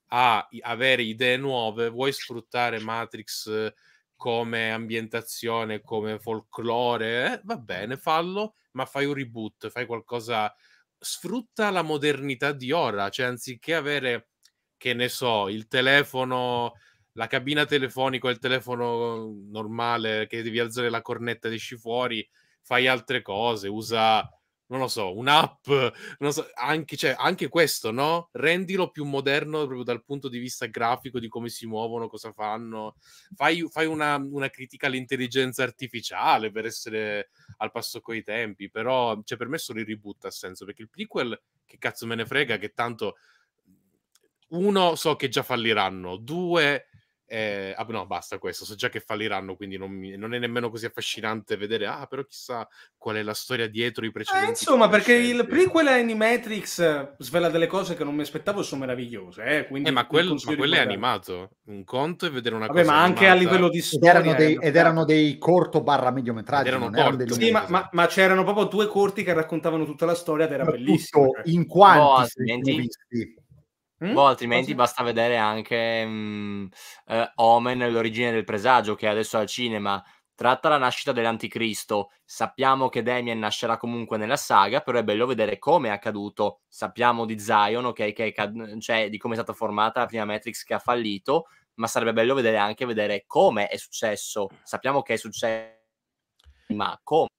a avere idee nuove. Vuoi sfruttare Matrix eh, come ambientazione, come folklore? Eh, va bene, fallo, ma fai un reboot, fai qualcosa... Sfrutta la modernità di ora, cioè anziché avere, che ne so, il telefono la cabina telefonica, il telefono normale che devi alzare la cornetta ed esci fuori, fai altre cose, usa non lo so, un'app, non so, anche, cioè, anche, questo, no? Rendilo più moderno proprio dal punto di vista grafico, di come si muovono, cosa fanno. Fai, fai una, una, critica all'intelligenza artificiale per essere al passo coi tempi, però cioè, per me solo il reboot ha senso, perché il prequel, che cazzo me ne frega, che tanto... Uno, so che già falliranno. Due, eh, ah, no, basta questo, so già che falliranno, quindi non, mi, non, è nemmeno così affascinante vedere, ah, però chissà qual è la storia dietro i eh, precedenti. Eh, insomma, perché il prequel Animatrix eh, svela delle cose che non mi aspettavo e sono meravigliose. Eh, quindi eh, ma, quel, ma quello è animato, un conto è vedere una Vabbè, cosa ma animata. anche a livello di storia. Ed erano dei, eh. ed erano dei corto barra mediometraggi. Erano erano sì, ma, ma, ma, c'erano proprio due corti che raccontavano tutta la storia ed era ma bellissimo. Cioè. Tutto, in quanti no, Mm? Boh, altrimenti Cosa? basta vedere anche mh, mhmm, eh, Omen, l'origine del presagio, che adesso è al cinema tratta la nascita dell'anticristo. Sappiamo che Damien nascerà comunque nella saga, però è bello vedere come è accaduto. Sappiamo di Zion, ok, che è cad- cioè di come è stata formata la prima Matrix che ha fallito, ma sarebbe bello vedere anche vedere come è successo. Sappiamo che è successo, ma come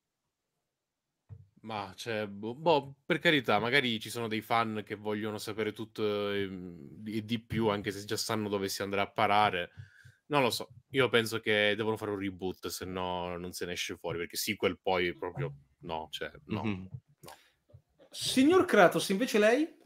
ma cioè, boh, boh, per carità, magari ci sono dei fan che vogliono sapere tutto e, ehm, e, di più, anche se già sanno dove si andrà a parare. Non lo so, io penso che devono fare un reboot, se no non se ne esce fuori, perché sequel poi proprio no, cioè no. Mm-hmm. no. Signor Kratos, invece lei?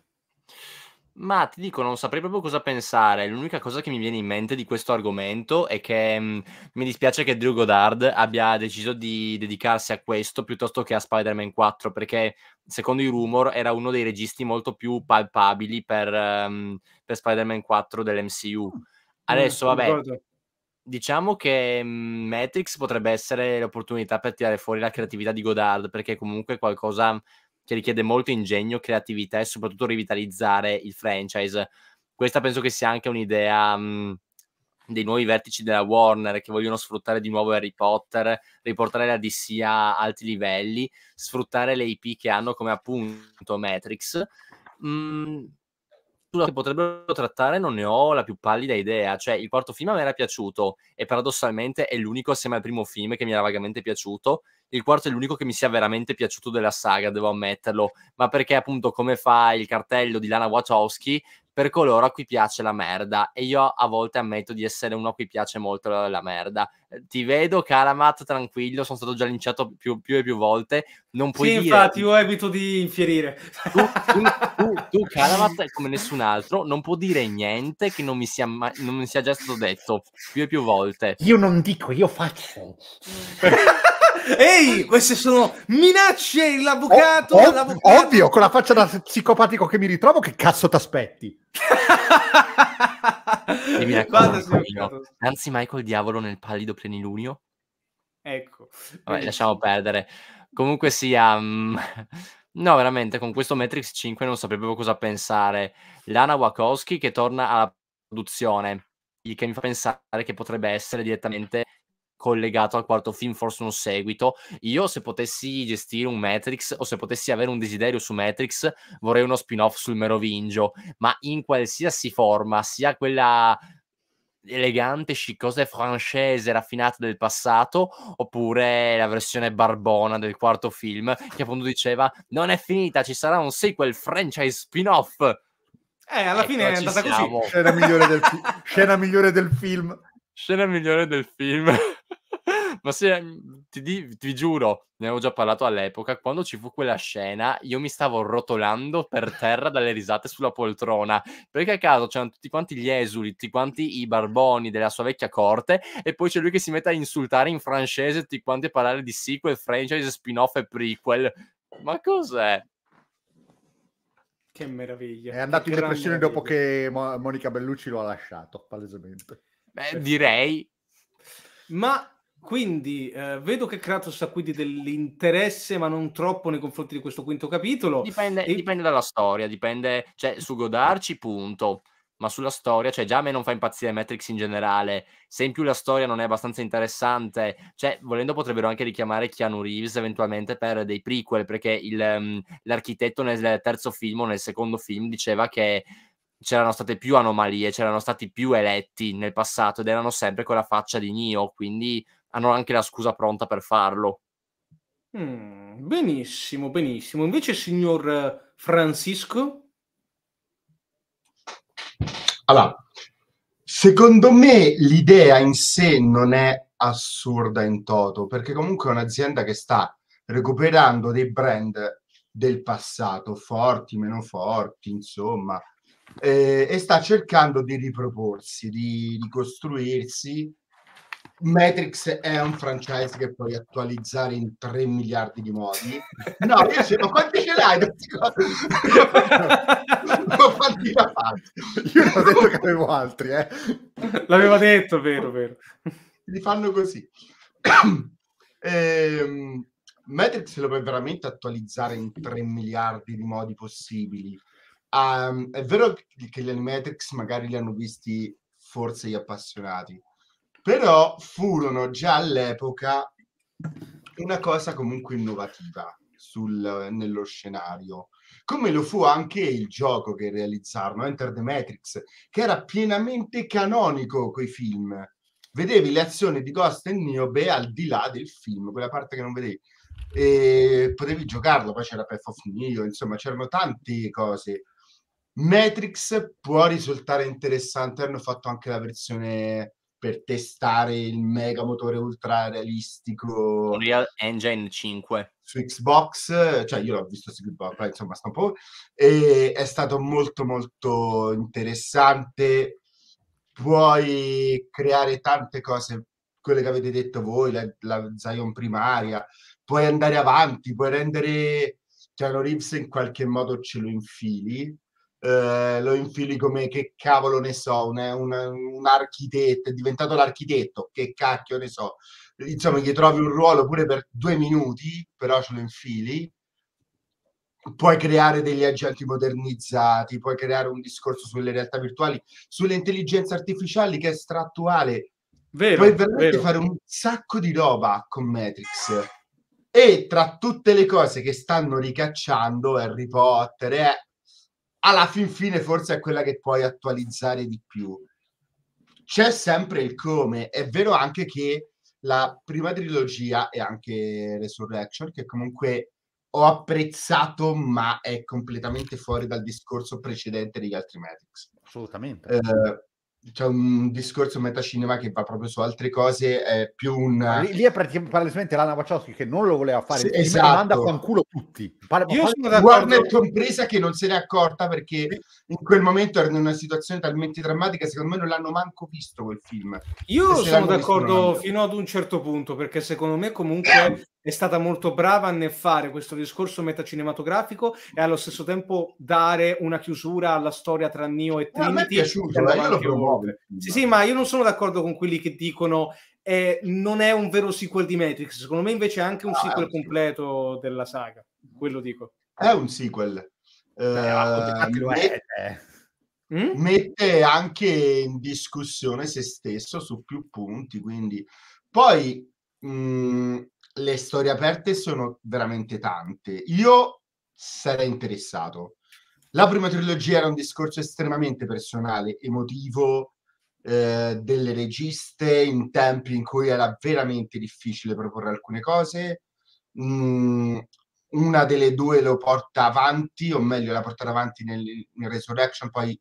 Ma ti dico, non saprei proprio cosa pensare. L'unica cosa che mi viene in mente di questo argomento è che mh, mm, mi dispiace che Drew Goddard abbia deciso di dedicarsi a questo piuttosto che a Spider-Man 4, perché secondo i rumor era uno dei registi molto più palpabili per, um, per Spider-Man 4 dell'MCU. Ah, mm, Adesso, vabbè, diciamo che mh, Matrix potrebbe essere l'opportunità per tirare fuori la creatività di Goddard, perché comunque è qualcosa che richiede molto ingegno, creatività e soprattutto rivitalizzare il franchise. Questa penso che sia anche un'idea mh, mhmm, dei nuovi vertici della Warner che vogliono sfruttare di nuovo Harry Potter, riportare la DC a alti livelli, sfruttare le IP che hanno come appunto Matrix. Mm, che potrebbero trattare non ne ho la più pallida idea. Cioè, il quarto film a me era piaciuto e paradossalmente è l'unico assieme al primo film che mi era vagamente piaciuto il quarto è l'unico che mi sia veramente piaciuto della saga, devo ammetterlo, ma perché appunto come fa il cartello di Lana Wachowski per coloro a cui piace la merda. E io a volte ammetto di essere uno a cui piace molto la, la merda. Eh, ti vedo, Calamat, tranquillo, sono stato già linciato più, più e più volte. Non puoi sì, dire... infatti, io evito di infierire. Tu, tu, tu, *laughs* tu Calamat, come nessun altro, non può dire niente che non mi, sia mai, non mi sia già stato detto più e più volte. Io non dico, io faccio. *laughs* Ehi, queste sono minacce, l'avvocato, oh, oh, l'avvocato, Ovvio, con la faccia da psicopatico che mi ritrovo, che cazzo ti aspetti? e mi *laughs* raccomando, anzi Michael Diavolo nel pallido plenilunio. Ecco. Vabbè, lasciamo perdere. Comunque sia... Um... *laughs* No, veramente, con questo Matrix 5 non sapevo cosa pensare. Lana Wachowski che torna alla produzione, che mi fa pensare che potrebbe essere direttamente collegato al quarto film, forse un seguito. Io se potessi gestire un Matrix o se potessi avere un desiderio su Matrix, vorrei uno spin-off sul Merovingio, ma in qualsiasi forma, sia quella elegante, sciccosa e francese raffinata del passato, oppure la versione barbona del quarto film che appunto diceva "Non è finita, ci sarà un sequel franchise spin-off". Eh, alla ecco, fine è andata siamo. così. Scena migliore, del fi- scena migliore del film. Scena migliore del film. Ma se mhmm, ti, ti giuro, ne avevo già parlato all'epoca, quando ci fu quella scena, io mi stavo rotolando per terra dalle risate sulla poltrona, perché a caso c'erano tutti quanti gli esuli, tutti quanti i barboni della sua vecchia corte, e poi c'è lui che si mette a insultare in francese tutti quanti a parlare di sequel, franchise, spin-off e prequel. Ma cos'è? Che meraviglia. È andato in depressione meraviglia. dopo che Mo- Monica Bellucci lo ha lasciato, palesemente. Beh, direi. Ma quindi eh, vedo che Kratos ha quindi dell'interesse, ma non troppo nei confronti di questo quinto capitolo. Dipende, e... dipende dalla storia, dipende, cioè su Godarci, punto. Ma sulla storia, cioè già a me non fa impazzire Matrix in generale. Se in più la storia non è abbastanza interessante, cioè volendo potrebbero anche richiamare Keanu Reeves eventualmente per dei prequel, perché il, um, l'architetto nel terzo film o nel secondo film diceva che c'erano state più anomalie, c'erano stati più eletti nel passato ed erano sempre con la faccia di Nio, quindi hanno anche la scusa pronta per farlo. Mm, benissimo, benissimo. Invece, signor eh, Francisco? Allora, secondo me l'idea in sé non è assurda in toto, perché comunque è un'azienda che sta recuperando dei brand del passato, forti, meno forti, insomma, eh, e sta cercando di riproporsi, di, di costruirsi Matrix è un franchise che puoi attualizzare in 3 miliardi di modi. *laughs* No, io se, ma quanti ce l'hai? ma quanti la fai? Io non ho detto che avevo altri, eh. L'aveva detto, vero, vero. Li fanno così. *clears throat* ehm, Matrix lo puoi veramente attualizzare in 3 miliardi di modi possibili. Um, è vero che gli Animatrix magari li hanno visti forse gli appassionati, però furono già all'epoca una cosa comunque innovativa sul, nello scenario come lo fu anche il gioco che realizzarono, Enter the Matrix, che era pienamente canonico coi film. Vedevi le azioni di Ghost e Niobe al di là del film, quella parte che non vedevi. E potevi giocarlo, poi c'era Path of Neo, insomma c'erano tante cose. Matrix può risultare interessante, hanno fatto anche la versione per testare il mega motore ultra realistico Unreal Engine 5 su Xbox, cioè io l'ho visto su Xbox, insomma sta un po' e è stato molto molto interessante puoi creare tante cose quelle che avete detto voi, la, la Zion primaria, puoi andare avanti, puoi rendere Keanu Reeves in qualche modo ce lo infili eh, lo infili come che cavolo ne so, un, un, un architetto, è diventato l'architetto, che cacchio ne so. Insomma, gli trovi un ruolo pure per due minuti, però ce lo infili. Puoi creare degli agenti modernizzati, puoi creare un discorso sulle realtà virtuali, sulle intelligenze artificiali che è strattuale. Vero, puoi veramente vero. fare un sacco di roba con Matrix. E tra tutte le cose che stanno ricacciando, Harry Potter, eh, alla fin fine forse è quella che puoi attualizzare di più. C'è sempre il come, è vero anche che la prima trilogia e anche Resurrection, che comunque ho apprezzato, ma è completamente fuori dal discorso precedente degli altri Matrix. Assolutamente. Eh, c'è un discorso metacinema che va proprio su altre cose, è più un... Lì, è praticamente Lana Wachowski che non lo voleva fare, sì, esatto. manda a fanculo tutti. Parla, Io parla, sono d'accordo... Warner compresa che non se n'è accorta perché in quel momento era in una situazione talmente drammatica, secondo me non l'hanno manco visto quel film. Io sono d'accordo fino ad un certo punto, perché secondo me comunque *coughs* è stata molto brava nel fare questo discorso metacinematografico e allo stesso tempo dare una chiusura alla storia tra Neo e Trinity. No, a me è piaciuto, eh, io Sì, sì, ma io non sono d'accordo con quelli che dicono eh, non è un vero sequel di Matrix, secondo me invece è anche un ah, sequel completo della saga, quello dico. È un sequel. Eh, uh, mette anche in discussione se stesso su più punti, quindi poi mh, mm, le storie aperte sono veramente tante. Io sarei interessato. La prima trilogia era un discorso estremamente personale, emotivo, eh, delle registe in tempi in cui era veramente difficile proporre alcune cose. Mm, una delle due lo porta avanti, o meglio, la portata avanti nel, nel Resurrection, poi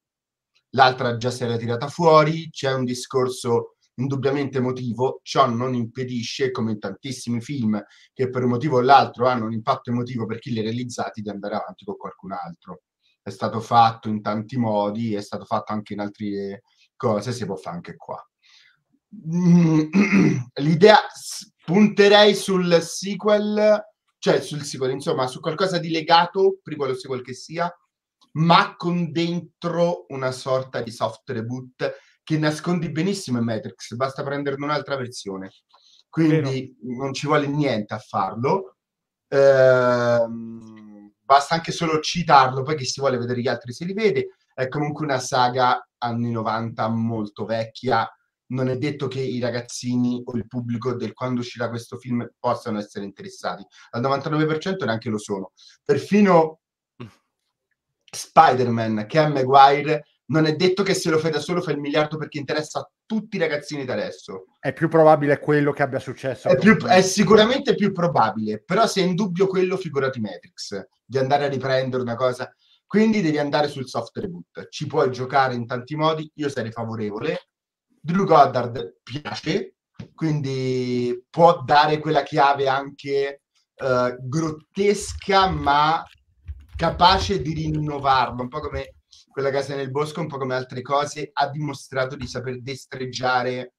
l'altra già si era tirata fuori. C'è un discorso indubbiamente emotivo, ciò non impedisce, come in tantissimi film che per un motivo o l'altro hanno un impatto emotivo per chi li ha realizzati, di andare avanti con qualcun altro. È stato fatto in tanti modi, è stato fatto anche in altre cose, si può fare anche qua. *clears throat* L'idea punterei sul sequel, cioè sul sequel, insomma, su qualcosa di legato, prima lo sequel che sia, ma con dentro una sorta di soft reboot che nascondi benissimo in Matrix, basta prenderne un'altra versione. Quindi Vero. non ci vuole niente a farlo. Ehm, basta anche solo citarlo, poi chi si vuole vedere gli altri se li vede. È comunque una saga anni 90 molto vecchia. Non è detto che i ragazzini o il pubblico del quando uscirà questo film possano essere interessati. Al 99% neanche lo sono. Perfino mm. Spider-Man, che è Maguire, non è detto che se lo fai da solo fai il miliardo perché interessa a tutti i ragazzini da adesso. È più probabile quello che abbia successo. È, più, è, sicuramente più probabile, però se è in dubbio quello, figurati Matrix, di andare a riprendere una cosa. Quindi devi andare sul soft reboot. Ci puoi giocare in tanti modi, io sarei favorevole. Drew Goddard piace, quindi può dare quella chiave anche uh, grottesca, ma capace di rinnovarlo, un po' come quella casa nel bosco, un po' come altre cose, ha dimostrato di saper destreggiare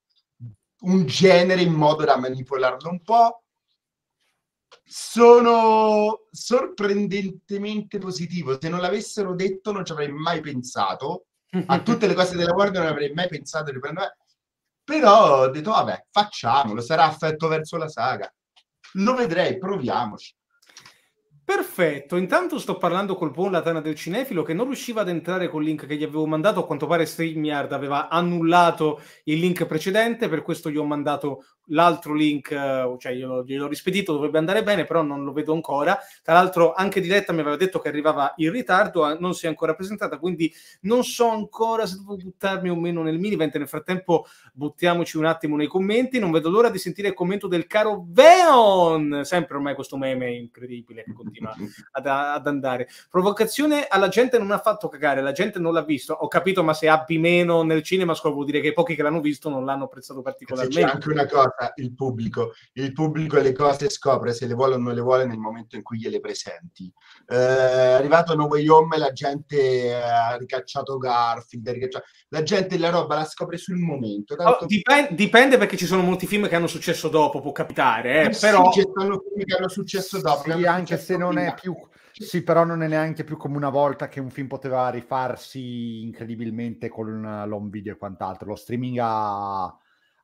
un genere in modo da manipolarlo un po'. Sono sorprendentemente positivo. Se non l'avessero detto, non ci avrei mai pensato. A *laughs* tutte le cose della Warner non avrei mai pensato di prendere. Però ho detto, vabbè, facciamolo. Sarà affetto verso la saga. Lo vedrei, proviamoci. Perfetto, intanto sto parlando col buon Latana del Cinefilo che non riusciva ad entrare col link che gli avevo mandato, a quanto pare StreamYard aveva annullato il link precedente, per questo gli ho mandato l'altro link, eh, cioè glielo, glielo ho rispedito, dovrebbe andare bene, però non lo vedo ancora. Tra l'altro anche diretta mi aveva detto che arrivava in ritardo, eh, non si è ancora presentata, quindi non so ancora se devo buttarmi o meno nel Milivent. Nel frattempo buttiamoci un attimo nei commenti, non vedo l'ora di sentire il commento del caro Veon, sempre ormai questo meme incredibile che continua *laughs* ad, ad andare. Provocazione alla gente non ha fatto cagare, la gente non l'ha visto, ho capito, ma se abbi meno nel cinema, scopo vuol dire che i pochi che l'hanno visto non l'hanno apprezzato particolarmente. C'è anche una cosa tratta il pubblico. Il pubblico le cose scopre se le vuole o non le vuole nel momento in cui gliele presenti. Eh, arrivato a Way Home la gente ha ricacciato Garfield, ricacciato... la gente la roba la scopre sul momento. Tanto... Oh, dipende, dipende, perché ci sono molti film che hanno successo dopo, può capitare, eh, eh però... Sì, ci sono film che hanno successo dopo. Sì, anche se non prima. è più... Sì, però non è neanche più come una volta che un film poteva rifarsi incredibilmente con l'home video e quant'altro. Lo streaming ha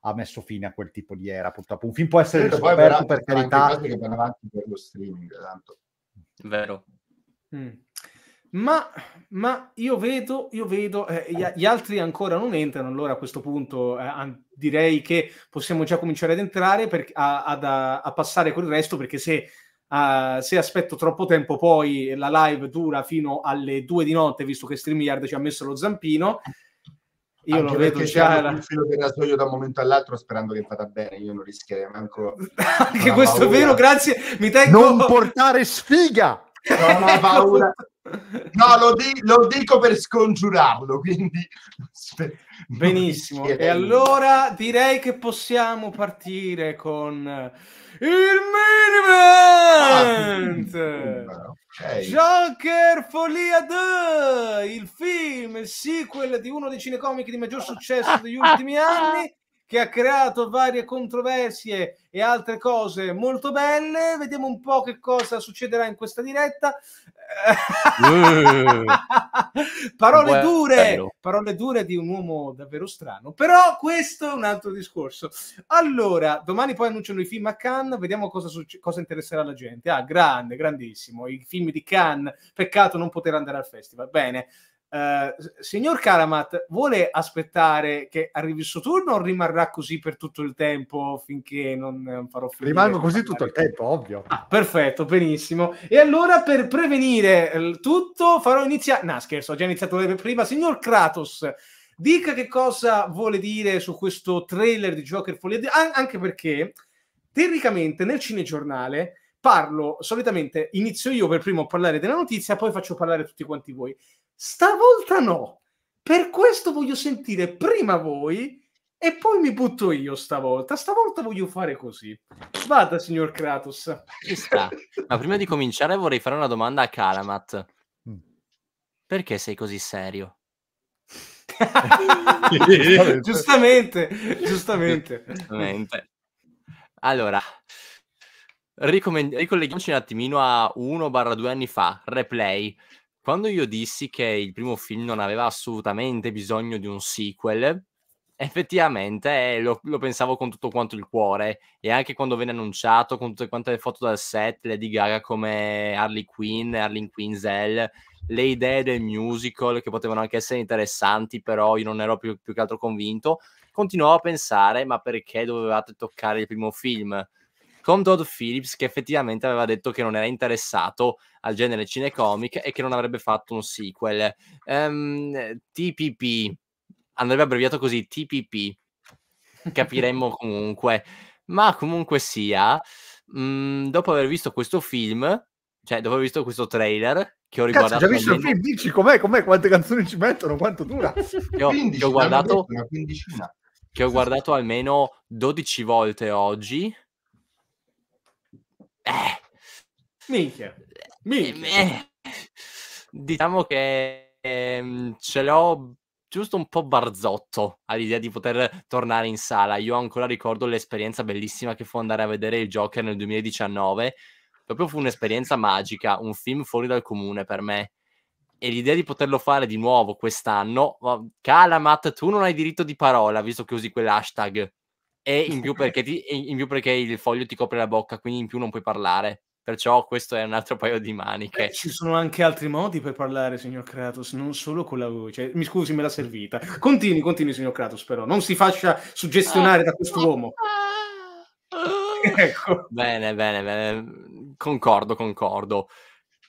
ha messo fine a quel tipo di era purtroppo un film può essere sì, certo, riscoperto per carità che vanno avanti per lo streaming tanto vero mm. Ma, ma, io vedo, io vedo eh, gli, gli, altri ancora non entrano, allora a questo punto eh, an- direi che possiamo già cominciare ad entrare per, a, a, a, passare col resto, perché se, uh, se, aspetto troppo tempo poi la live dura fino alle due di notte, visto che StreamYard ci ha messo lo zampino, io Anche lo vedo già la... il filo del rasoio da un momento all'altro sperando che vada bene, io non rischierei manco *laughs* Anche questo paura. è vero, grazie. Mi tengo Non portare sfiga. Non ho *laughs* paura. No, lo, di- lo, dico per scongiurarlo, quindi... Benissimo. E allora direi che possiamo partire con il Minimum! Ah, okay. Joker Folia 2, il film, il sequel di uno dei cinecomici di maggior successo degli ultimi anni che ha creato varie controversie e altre cose molto belle. Vediamo un po' che cosa succederà in questa diretta. Eh. *laughs* parole Bello. dure, parole dure di un uomo davvero strano, però questo è un altro discorso. Allora, domani poi annunciano i film a Cannes, vediamo cosa, succe- cosa interesserà la gente. Ah, grande, grandissimo, i film di Cannes. Peccato non poter andare al festival. Bene. Eh, signor Karamat, vuole aspettare che arrivi il suo turno o rimarrà così per tutto il tempo finché non farò finire? Rimango così tutto il tempo, ovvio. Ah, perfetto, benissimo. E allora per prevenire il eh, tutto farò iniziare... No, scherzo, ho già iniziato l'ora prima. Signor Kratos, dica che cosa vuole dire su questo trailer di Joker Folia, An- anche perché tecnicamente, nel cinegiornale parlo solitamente, inizio io per primo a parlare della notizia, poi faccio parlare tutti quanti voi. Stavolta no. Per questo voglio sentire prima voi e poi mi butto io stavolta. Stavolta voglio fare così. Vada, signor Kratos. Ci sta. Ma prima di cominciare vorrei fare una domanda a Calamat. Mm. Perché sei così serio? *laughs* giustamente, giustamente. giustamente. Allora, Ricomen- ricolleghiamoci un attimino a 1-2 anni fa, replay. Quando io dissi che il primo film non aveva assolutamente bisogno di un sequel, effettivamente eh, lo, lo, pensavo con tutto quanto il cuore e anche quando venne annunciato con tutte quante le foto dal set, Lady Gaga come Harley Quinn, Harley Quinzel, le idee del musical che potevano anche essere interessanti, però io non ero più, più che altro convinto, continuavo a pensare ma perché dovevate toccare il primo film? con Todd Phillips che effettivamente aveva detto che non era interessato al genere cinecomic e che non avrebbe fatto un sequel. Um, ehm, TPP, andrebbe abbreviato così, TPP, capiremmo *laughs* comunque. Ma comunque sia, mh, mm, dopo aver visto questo film, cioè dopo aver visto questo trailer, che ho riguardato... Cazzo, già visto il film, dici com'è, com'è, quante canzoni ci mettono, quanto dura? *laughs* che ho, 15, che ho guardato... Che ho guardato almeno 12 volte oggi, eh. Minchia. Minchia. Eh, eh, diciamo che ehm, ce l'ho giusto un po' barzotto all'idea di poter tornare in sala. Io ancora ricordo l'esperienza bellissima che fu andare a vedere il Joker nel 2019. Proprio fu un'esperienza magica, un film fuori dal comune per me. E l'idea di poterlo fare di nuovo quest'anno, Calamat, tu non hai diritto di parola, visto che usi quell'hashtag e in più perché, ti, in più perché il foglio ti copre la bocca, quindi in più non puoi parlare. Perciò questo è un altro paio di maniche. Beh, ci sono anche altri modi per parlare, signor Kratos, non solo con la voce. Cioè, mi scusi, me l'ha servita. Continui, continui, signor Kratos, però. Non si faccia suggestionare da quest'uomo. *laughs* ecco. Bene, bene, bene. Concordo, concordo.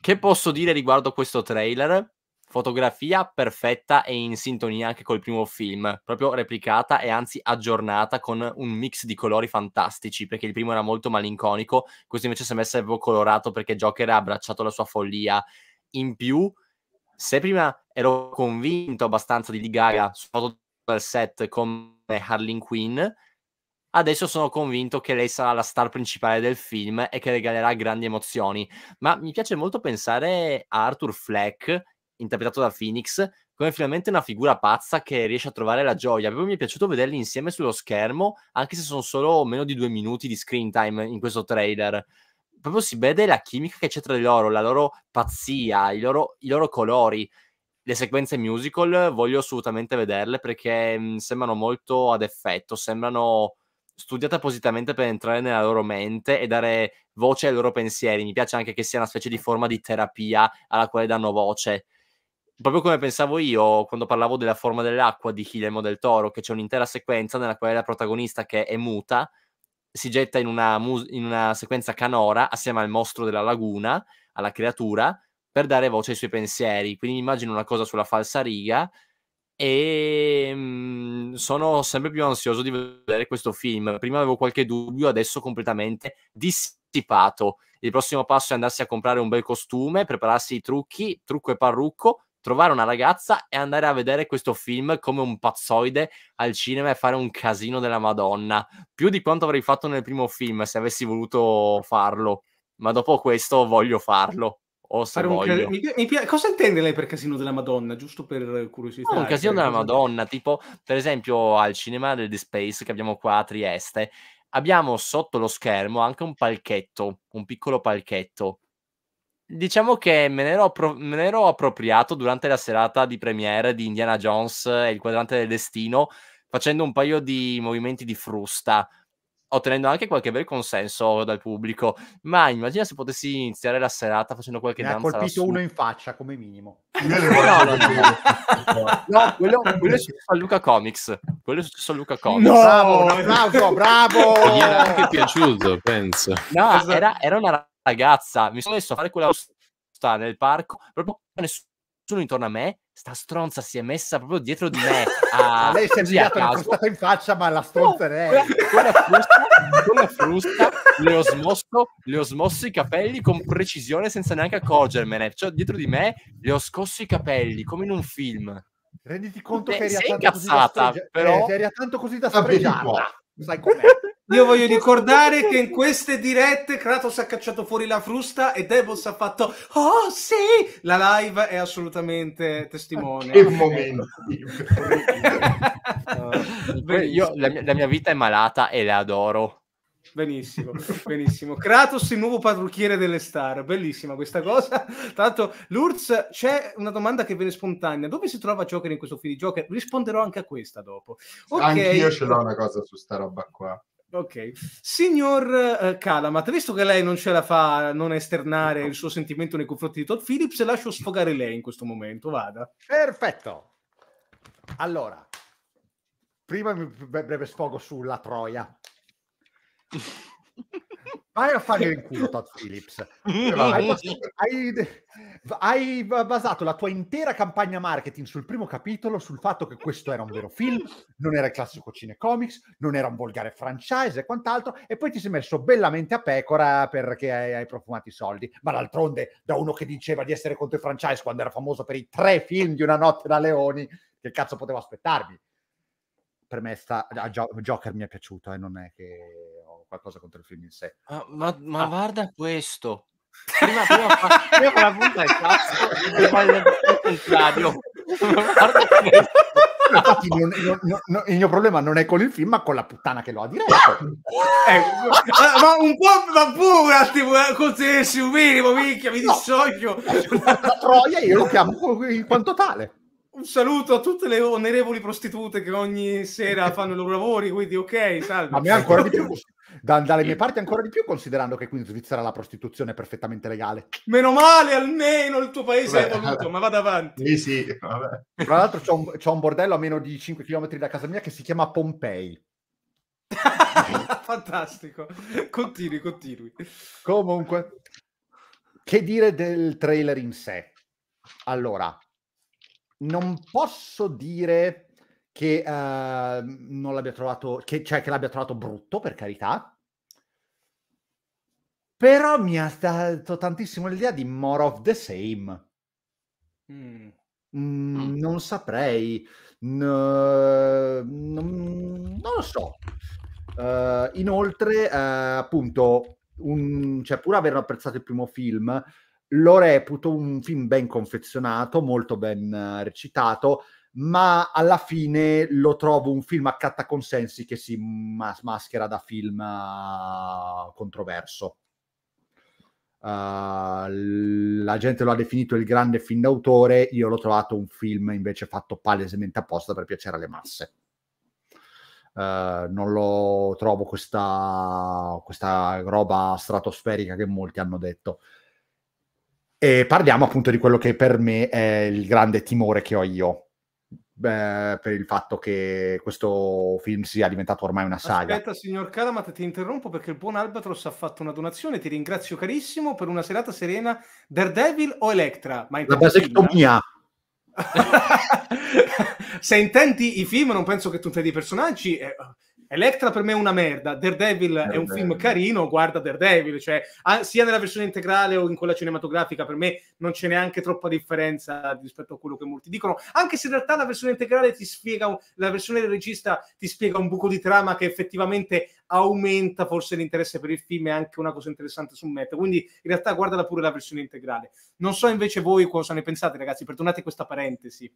Che posso dire riguardo questo trailer? fotografia perfetta e in sintonia anche col primo film, proprio replicata e anzi aggiornata con un mix di colori fantastici, perché il primo era molto malinconico, questo invece sembra essere proprio colorato perché Joker ha abbracciato la sua follia. In più, se prima ero convinto abbastanza di Lady Gaga su foto del set come Harley Quinn, adesso sono convinto che lei sarà la star principale del film e che regalerà grandi emozioni. Ma mi piace molto pensare a Arthur Fleck interpretato da Phoenix, come finalmente una figura pazza che riesce a trovare la gioia. Proprio mi è piaciuto vederli insieme sullo schermo, anche se sono solo meno di due minuti di screen time in questo trailer. Proprio si vede la chimica che c'è tra di loro, la loro pazzia, i loro, i loro colori. Le sequenze musical voglio assolutamente vederle perché mh, mm, sembrano molto ad effetto, sembrano studiate appositamente per entrare nella loro mente e dare voce ai loro pensieri. Mi piace anche che sia una specie di forma di terapia alla quale danno voce proprio come pensavo io quando parlavo della forma dell'acqua di Guillermo del Toro, che c'è un'intera sequenza nella quale la protagonista che è muta si getta in una, mus- in una sequenza canora assieme al mostro della laguna, alla creatura, per dare voce ai suoi pensieri. Quindi immagino una cosa sulla falsa riga e mh, mhmm, sono sempre più ansioso di vedere questo film. Prima avevo qualche dubbio, adesso completamente dissipato. Il prossimo passo è andarsi a comprare un bel costume, prepararsi i trucchi, trucco e parrucco, trovare una ragazza e andare a vedere questo film come un pazzoide al cinema e fare un casino della Madonna, più di quanto avrei fatto nel primo film se avessi voluto farlo, ma dopo questo voglio farlo. O se voglio. Ca- mi, mi pi- cosa intende lei per casino della Madonna? Giusto per curiosità. No, ah, un cioè, casino della Madonna, tipo per esempio al cinema del The Space che abbiamo qua a Trieste, abbiamo sotto lo schermo anche un palchetto, un piccolo palchetto diciamo che me ne, ero, me ne, ero appropriato durante la serata di premiere di Indiana Jones e il quadrante del destino, facendo un paio di movimenti di frusta, ottenendo anche qualche bel consenso dal pubblico. Ma immagina se potessi iniziare la serata facendo qualche danza. Mi ha colpito uno in faccia, come minimo. *laughs* no, no, *laughs* no, quello, quello è successo a Luca Comics. Quello è successo a Luca Comics. No! Bravo, un bravo! Mi era anche piaciuto, penso. No, era, era una ragazza, mi sono messo a fare quella sta nel parco, proprio nessuno intorno a me, sta stronza si è messa proprio dietro di me. *laughs* A, lei si è girata in faccia, ma la stronzerei. No, quella, *laughs* quella frusta, le ho, smosso, le ho smosso i capelli con precisione senza neanche accorgermene. Cioè, dietro di me le ho scosso i capelli, come in un film. Renditi conto Beh, che eri tanto, spregia- però... eh, tanto così da spregiarla sai com'è. Io voglio ricordare che in queste dirette Kratos ha cacciato fuori la frusta e Devos ha fatto Oh sì! La live è assolutamente testimone. Che momento! uh, *laughs* io, la, mia, la mia vita è malata e la adoro. Benissimo, benissimo. Kratos, il nuovo parrucchiere delle star, bellissima questa cosa. Tra l'altro, Lurz, c'è una domanda che viene spontanea: dove si trova Joker in questo film di Joker? Risponderò anche a questa dopo. Okay. Anche io ce l'ho una cosa su sta roba qua. Ok, signor eh, Calamat, visto che lei non ce la fa a non esternare il suo sentimento nei confronti di Todd Phillips, lascio sfogare lei in questo momento. Vada. Perfetto. Allora, prima breve sfogo sulla Troia Vai a fare il culo, Todd Phillips. *laughs* Hai, hai, hai, basato la tua intera campagna marketing sul primo capitolo, sul fatto che questo era un vero film, non era il classico cinecomics, non era un volgare franchise e quant'altro, e poi ti sei messo bellamente a pecora perché hai, hai profumato i soldi. Ma d'altronde, da uno che diceva di essere contro i franchise quando era famoso per i tre film di Una notte da leoni, che cazzo potevo aspettarmi? Per me sta, a Joker mi è piaciuto e eh, non è che qualcosa contro il film in sé. Ah, ma, ma ah. guarda questo. *laughs* Prima, prima, fa, prima fa punta al cazzo e poi il contrario. Infatti, no, no, no, il mio problema non è con il film, ma con la puttana che lo ha diretto. Eh, ma un po', ma pure attimo, eh, concedersi un minimo, minchia, mi dissocio. La troia io lo chiamo in quanto tale. Un saluto a tutte le onorevoli prostitute che ogni sera *laughs* fanno i loro lavori, quindi ok, salve. Ma me ancora di più da, dalle mie parti ancora di più, considerando che qui in Svizzera la prostituzione è perfettamente legale. Meno male, almeno il tuo paese è voluto, ma vada avanti. Sì, sì, vabbè. Tra l'altro c'è un, un, bordello a meno di 5 km da casa mia che si chiama Pompei. *laughs* Fantastico. Continui, continui. Comunque, che dire del trailer in sé? Allora, non posso dire che uh, non l'abbia trovato, che, cioè che l'abbia trovato brutto, per carità. Però mi ha dato tantissimo l'idea di more of the same. Mm. Mm, mm. non saprei, no, non, non lo so. Uh, inoltre, uh, appunto, un, cioè, pur averlo apprezzato il primo film, lo reputo un film ben confezionato, molto ben eh, recitato ma alla fine lo trovo un film a cattaconsensi che si mas- maschera da film ah, controverso. Uh, la gente lo ha definito il grande film d'autore, io l'ho trovato un film invece fatto palesemente apposta per piacere alle masse. Uh, non lo trovo questa, questa roba stratosferica che molti hanno detto. E parliamo appunto di quello che per me è il grande timore che ho io per il fatto che questo film sia diventato ormai una saga. Aspetta, signor Calamat, ti interrompo perché il buon Albatros ha fatto una donazione. Ti ringrazio carissimo per una serata serena. Daredevil o Electra? Ma La vasectomia. Eh? *laughs* Se intenti i film, non penso che tu intendi i personaggi. Eh, Electra per me è una merda, Daredevil è un film carino, guarda Daredevil, cioè ah, sia nella versione integrale o in quella cinematografica, per me non c'è neanche troppa differenza rispetto a quello che molti dicono, anche se in realtà la versione integrale ti spiega, la versione del regista ti spiega un buco di trama che effettivamente aumenta forse l'interesse per il film e anche una cosa interessante su Meta, quindi in realtà guardala pure la versione integrale. Non so invece voi cosa ne pensate ragazzi, perdonate questa parentesi.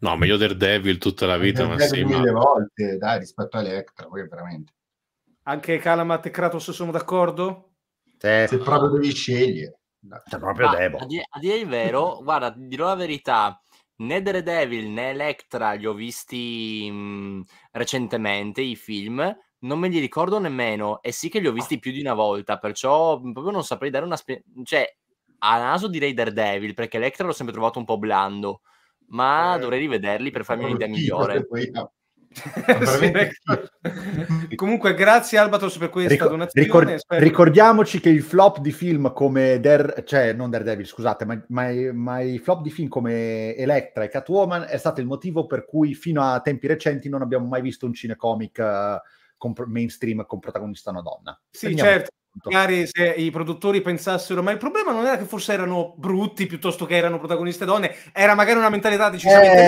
No, meglio Daredevil tutta la vita, ma sì, mille ma... volte, dai, rispetto a Electra, poi veramente. Anche Calamat e Kratos sono d'accordo? Sì. Se proprio devi scegliere. C'è proprio ma, Devo. A, di- a dire il vero, *laughs* guarda, dirò la verità, né Daredevil né Electra li ho visti mh, recentemente, i film, non me li ricordo nemmeno, e sì che li ho visti più di una volta, perciò proprio non saprei dare una... Spe- cioè, a naso direi Daredevil, perché Electra l'ho sempre trovato un po' blando, ma eh, dovrei rivederli per farmi un'idea migliore. *laughs* sì, ecco. comunque grazie Albatros per questa Ricor- donazione ricord- spero... ricordiamoci che i flop di film come Der- cioè non Daredevil scusate ma, ma, ma, i flop di film come Electra e Catwoman è stato il motivo per cui fino a tempi recenti non abbiamo mai visto un cinecomic uh, con, mainstream con protagonista una donna sì Andiamo. certo magari se i produttori pensassero, ma il problema non era che forse erano brutti piuttosto che erano protagoniste donne, era magari una mentalità decisamente...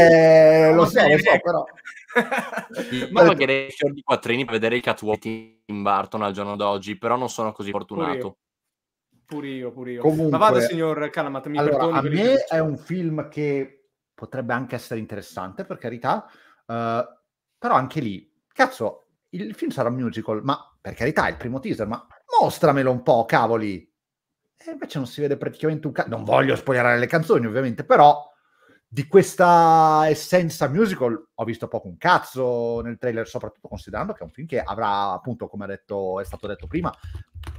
Eh, lo so, lo so, però... *laughs* ma diciamo pagherei i fior di quattrini per vedere il catwalk in Barton al giorno d'oggi, però non sono così fortunato. Pur io, pur io. Comunque, ma vada, signor Calamat, mi allora, A me è un film che potrebbe anche essere interessante, per carità, uh, però anche lì, cazzo, il film sarà un musical, ma per carità, è il primo teaser, ma mostramelo un po', cavoli. E invece non si vede praticamente un cazzo. Non voglio spoilerare le canzoni, ovviamente, però di questa essenza musical ho visto poco un cazzo nel trailer, soprattutto considerando che è un film che avrà, appunto, come detto, è stato detto prima,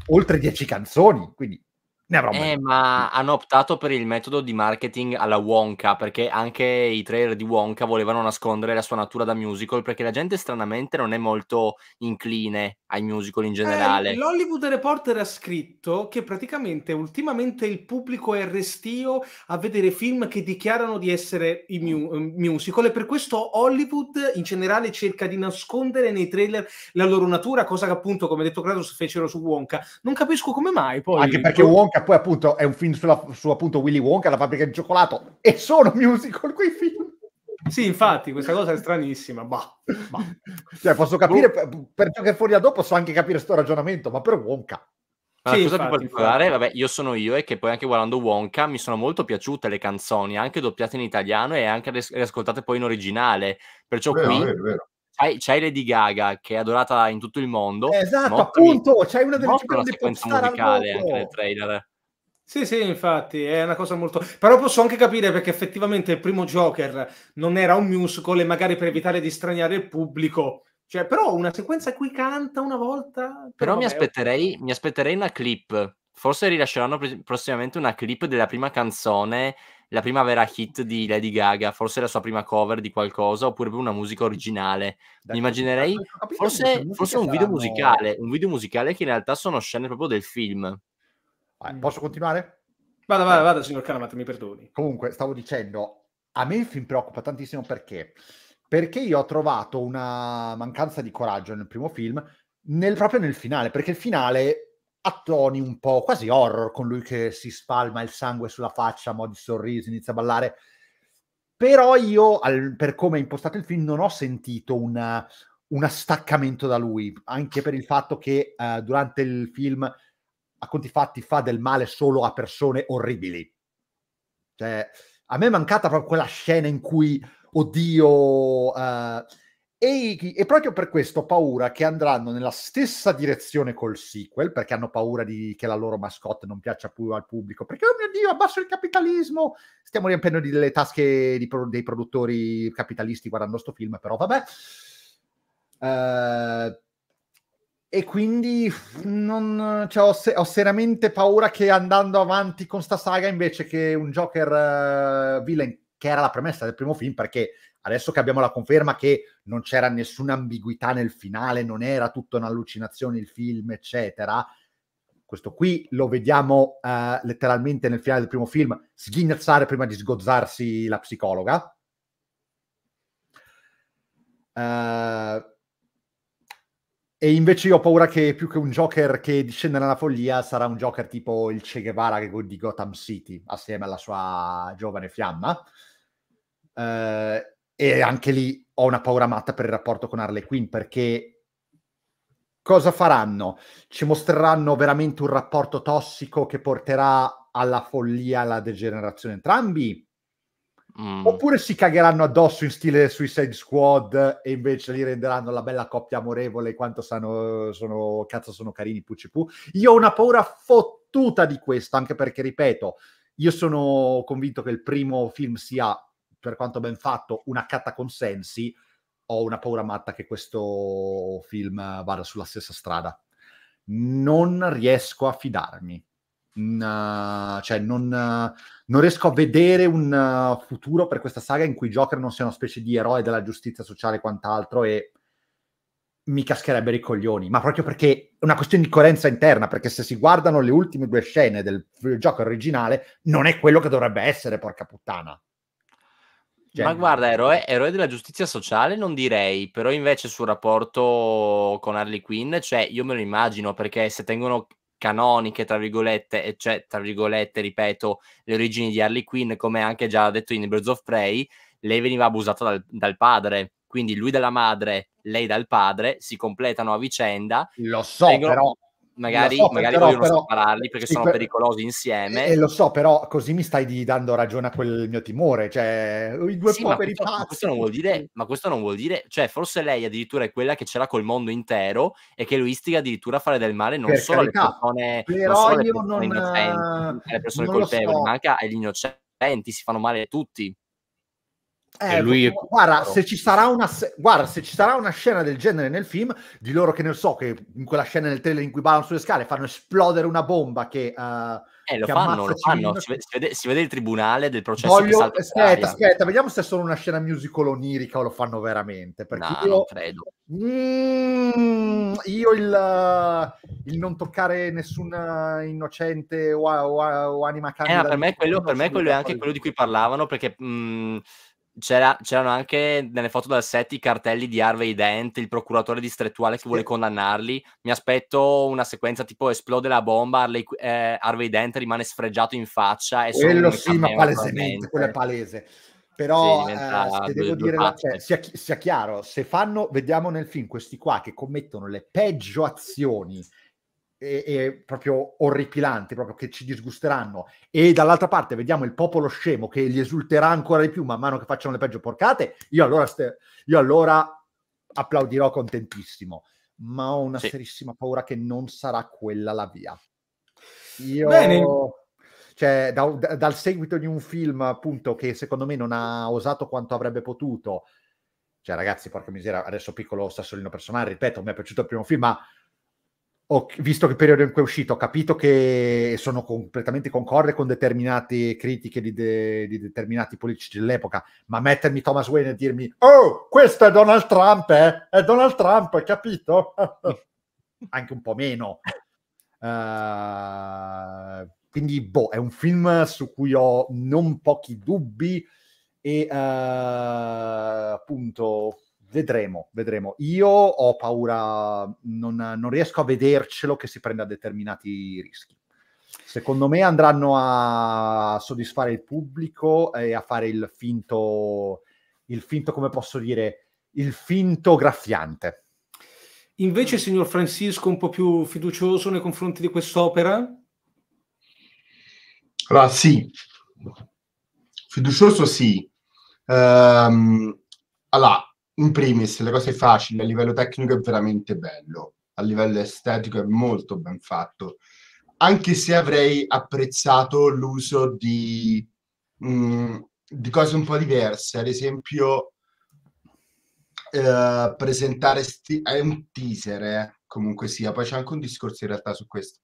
oltre dieci canzoni, quindi ne avrò eh, ma mm. hanno optato per il metodo di marketing alla Wonka perché anche i trailer di Wonka volevano nascondere la sua natura da musical perché la gente stranamente non è molto incline ai musical in eh, generale. Eh, L'Hollywood Reporter ha scritto che praticamente ultimamente il pubblico è restio a vedere film che dichiarano di essere i mu- mm, musical e per questo Hollywood in generale cerca di nascondere nei trailer la loro natura, cosa che appunto come detto Kratos fecero su Wonka. Non capisco come mai poi. Anche perché Wonka Wonka, poi appunto è un film sulla, su appunto Willy Wonka, la fabbrica di cioccolato, e sono musical quei film. Sì, infatti, questa cosa è stranissima. Bah, bah. Cioè, posso capire, oh. per, per ciò che è fuori da dopo posso anche capire sto ragionamento, ma per Wonka. Ma ah, sì, cosa infatti, più particolare, infatti. vabbè, io sono io e che poi anche guardando Wonka mi sono molto piaciute le canzoni, anche doppiate in italiano e anche riascoltate poi in originale. Perciò vero, qui vero, vero c'hai, c'hai Lady Gaga che è adorata in tutto il mondo. Esatto, mostrami, appunto, c'hai una delle più grandi sequenza musicale anche nel trailer. Sì, sì, infatti è una cosa molto. Però posso anche capire perché effettivamente il primo Joker non era un musical e magari per evitare di straniare il pubblico. Cioè, però una sequenza in cui canta una volta. Però, però mi, aspetterei, mi aspetterei una clip forse rilasceranno pre- prossimamente una clip della prima canzone, la prima vera hit di Lady Gaga, forse la sua prima cover di qualcosa, oppure una musica originale. Mi immaginerei forse, forse un video musicale, un video musicale che in realtà sono scene proprio del film. Ah, posso continuare? Vada, vada, vada, signor Calamat, mi perdoni. Comunque, stavo dicendo, a me il film preoccupa tantissimo perché? Perché io ho trovato una mancanza di coraggio nel primo film, nel, proprio nel finale, perché il finale a toni un po' quasi horror con lui che si spalma il sangue sulla faccia a mo' di sorriso, inizia a ballare. Però io, al, per come è impostato il film, non ho sentito una, un astaccamento da lui, anche per il fatto che uh, durante il film, a conti fatti, fa del male solo a persone orribili. Cioè, a me è mancata proprio quella scena in cui, oddio... Uh, e, e, proprio per questo ho paura che andranno nella stessa direzione col sequel, perché hanno paura di, che la loro mascotte non piaccia più al pubblico, perché, oh mio Dio, abbasso il capitalismo! Stiamo riempiendo le tasche di, dei produttori capitalisti guardando questo film, però vabbè. Uh, e quindi non, cioè, ho, se, ho, seriamente paura che andando avanti con sta saga, invece che un Joker uh, villain, che era la premessa del primo film, perché adesso che abbiamo la conferma che non c'era nessuna ambiguità nel finale, non era tutta un'allucinazione il film, eccetera. Questo qui lo vediamo eh, letteralmente nel finale del primo film sghignazzare prima di sgozzarsi la psicologa. Uh, e invece io ho paura che più che un Joker che discende nella follia sarà un Joker tipo il Che Guevara di Gotham City assieme alla sua giovane fiamma. Eh, e anche lì ho una paura matta per il rapporto con Harley Quinn perché cosa faranno? Ci mostreranno veramente un rapporto tossico che porterà alla follia, alla degenerazione entrambi? Mm. Oppure si cagheranno addosso in stile Suicide Squad e invece li renderanno la bella coppia amorevole quanto sanno, sono, cazzo sono carini pu? Io ho una paura fottuta di questo, anche perché, ripeto, io sono convinto che il primo film sia per quanto ben fatto, un accattaconsensi, ho una paura matta che questo film vada sulla stessa strada. Non riesco a fidarmi. Uh, cioè non, uh, non, riesco a vedere un uh, futuro per questa saga in cui Joker non sia una specie di eroe della giustizia sociale e quant'altro e mi cascherebbero i coglioni, ma proprio perché è una questione di coerenza interna, perché se si guardano le ultime due scene del, del gioco originale non è quello che dovrebbe essere, porca puttana. Cioè, Ma guarda, eroe, eh, eroe, della giustizia sociale non direi, però invece sul rapporto con Harley Quinn, cioè io me lo immagino perché se tengono canoniche, tra virgolette, e cioè, tra virgolette, ripeto, le origini di Harley Quinn, come anche già detto in Birds of Prey, lei veniva abusata dal, dal padre, quindi lui dalla madre, lei dal padre, si completano a vicenda. Lo so, tengono... però magari, so, magari però, vogliono però, separarli perché sono per... pericolosi insieme. E, eh, e, lo so, però così mi stai di, dando ragione a quel mio timore, cioè i due sì, poveri ma questo, ma questo non vuol dire, ma questo non vuol dire, cioè forse lei addirittura è quella che ce l'ha col mondo intero e che lo istiga addirittura a fare del male non per solo carità, alle persone, però non solo alle persone, non, alle persone colpevoli, so. ma anche agli innocenti, si fanno male tutti. Eh, lui... guarda, se ci sarà una, guarda, se ci sarà una scena del genere nel film, di loro che ne so, che in quella scena nel trailer in cui ballano sulle scale fanno esplodere una bomba che... Uh, eh, lo fanno, lo fanno. Si, vede, si vede, il tribunale del processo. Voglio... aspetta, aspetta, vediamo se è solo una scena musical onirica o lo fanno veramente. Perché no, io... non credo. Mm, io il, eh, il, non toccare nessun eh, innocente o, o, o anima candida... Eh, per me quello, per me quello è anche quello di cui parlavano, perché... Mh, mm, c'era, c'erano anche nelle foto dal set i cartelli di Harvey Dent, il procuratore distrettuale che sì. vuole condannarli. Mi aspetto una sequenza tipo esplode la bomba, Harley, eh, Harvey Dent rimane sfregiato in faccia. E Quello sì, ma palesemente, quello è palese. Però sì, eh, devo dire, cioè, sia, sia chiaro, se fanno, vediamo nel film questi qua che commettono le peggio azioni e, e proprio orripilanti, proprio che ci disgusteranno, e dall'altra parte vediamo il popolo scemo che gli esulterà ancora di più man mano che facciano le peggio porcate, io allora, ste- io allora applaudirò contentissimo, ma ho una sì. serissima paura che non sarà quella la via. Io... Bene cioè da, da, dal seguito di un film appunto che secondo me non ha osato quanto avrebbe potuto cioè ragazzi porca miseria adesso piccolo sassolino personale ripeto mi è piaciuto il primo film ma ho visto che periodo in cui è uscito, ho capito che sono completamente concorde con determinate critiche di, de, di determinati politici dell'epoca, ma mettermi Thomas Wayne e dirmi, oh, questo è Donald Trump, eh? è Donald Trump, hai capito? *laughs* Anche un po' meno. Uh, quindi, boh, è un film su cui ho non pochi dubbi e uh, appunto Vedremo, vedremo. Io ho paura, non, non riesco a vedercelo che si prenda determinati rischi. Secondo me andranno a soddisfare il pubblico e a fare il finto, il finto, come posso dire, il finto graffiante. Invece, signor Francisco, un po' più fiducioso nei confronti di quest'opera? Allora, sì. Fiducioso sì. Um, allora, in primis le cose facili a livello tecnico è veramente bello, a livello estetico è molto ben fatto, anche se avrei apprezzato l'uso di, mm, di cose un po' diverse, ad esempio eh, presentare sti- è un teaser, eh, comunque sia, poi c'è anche un discorso in realtà su questo.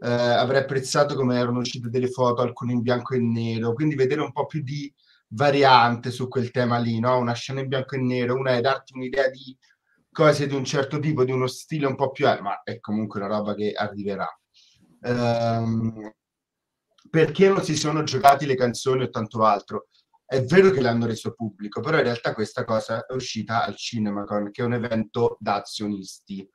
Eh, avrei apprezzato come erano uscite delle foto, alcune in bianco e nero, quindi vedere un po' più di variante su quel tema lì, no? Una scena in bianco e nero, una è darti un'idea di cose di un certo tipo, di uno stile un po' più... ma è comunque una roba che arriverà. Um, perché non si sono giocati le canzoni o tanto altro? È vero che l'hanno reso pubblico, però in realtà questa cosa è uscita al CinemaCon, che è un evento da azionisti.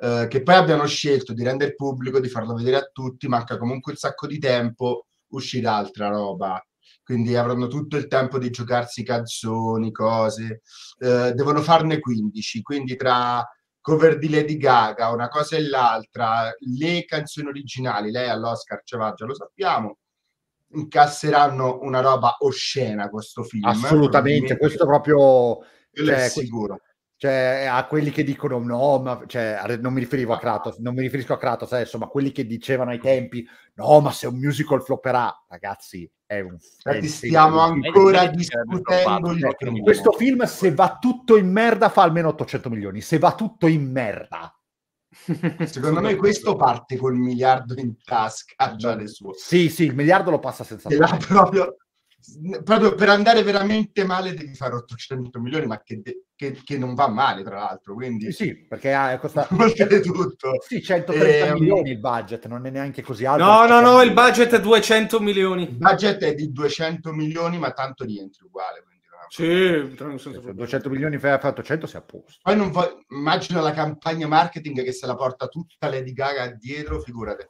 Eh, che poi abbiano scelto di rendere pubblico, di farlo vedere a tutti, manca comunque un sacco di tempo, uscirà altra roba quindi avranno tutto il tempo di giocarsi canzoni, cose. Eh, devono farne 15, quindi tra cover di Lady Gaga, una cosa e l'altra, le canzoni originali, lei all'Oscar ce va, già lo sappiamo, incasseranno una roba oscena questo film. Assolutamente, questo proprio... cioè, è sicuro. Questo cioè, eh, a quelli che dicono no, ma cioè, non mi riferivo a Kratos, non mi riferisco a Kratos adesso, ma quelli che dicevano ai tempi no, ma se un musical flopperà, ragazzi, è un film. stiamo ancora discutendo. Di cioè, questo film, se va tutto in merda, fa almeno 800 milioni. Se va tutto in merda, Secondo me questo parte col miliardo in tasca già le sue. Sì, sì, il miliardo lo passa senza. Proprio proprio per andare veramente male devi fare 800 milioni, ma che, che, che non va male tra l'altro. Quindi... Sì, perché ah, costa costato *laughs* tutto. Sì, 130 eh, milioni il budget, non è neanche così alto. No, no, no, il budget è 200 milioni. Il budget è di 200 milioni, ma tanto rientri uguale. Sì, 200 milioni fai fatto 100 sei a posto. Poi non voglio, immagino la campagna marketing che se la porta tutta Lady Gaga dietro, figurate.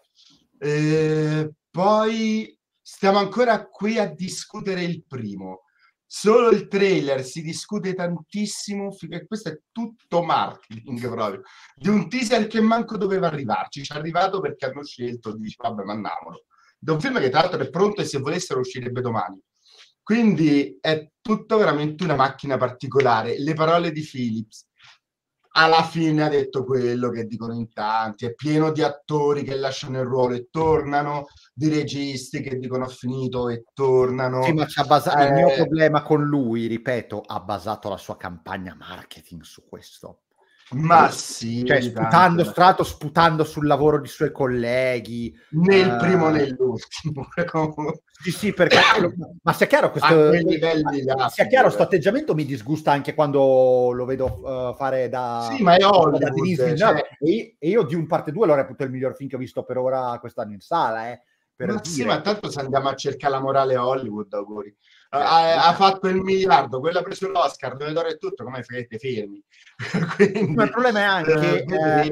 Eh, poi stiamo ancora qui a discutere il primo. Solo il trailer si discute tantissimo, questo è tutto marketing *laughs* proprio, di un teaser che manco doveva arrivarci, ci è arrivato perché hanno scelto, dici vabbè mandiamolo, da un film che tra l'altro è pronto e se volessero uscirebbe domani. Quindi è tutto veramente una macchina particolare. Le parole di Philips, alla fine ha detto quello che dicono in tanti, è pieno di attori che lasciano il ruolo e tornano, di registi che dicono ho finito e tornano. Sì, ma basato, eh... il mio eh. problema con lui, ripeto, ha basato la sua campagna marketing su questo. Ma cioè, sì, cioè, sputando, strato sputando sul lavoro di suoi colleghi nel uh, primo e nell'ultimo. *laughs* Eh, sì, sì, perché *coughs* ma sia chiaro questo livelli, là, sia chiaro, sto eh. atteggiamento mi disgusta anche quando lo vedo uh, fare da Sì, ma è Hollywood, da cioè... e, e io di un parte 2 lo reputo il miglior film che ho visto per ora quest'anno in sala, eh. Per ma dire. sì, ma tanto se andiamo a cercare la morale Hollywood, auguri ha, ha, fatto il miliardo, quella ha preso l'Oscar, dove d'oro e tutto, come fate fermi. *laughs* Quindi, Ma il problema è anche... Eh, eh,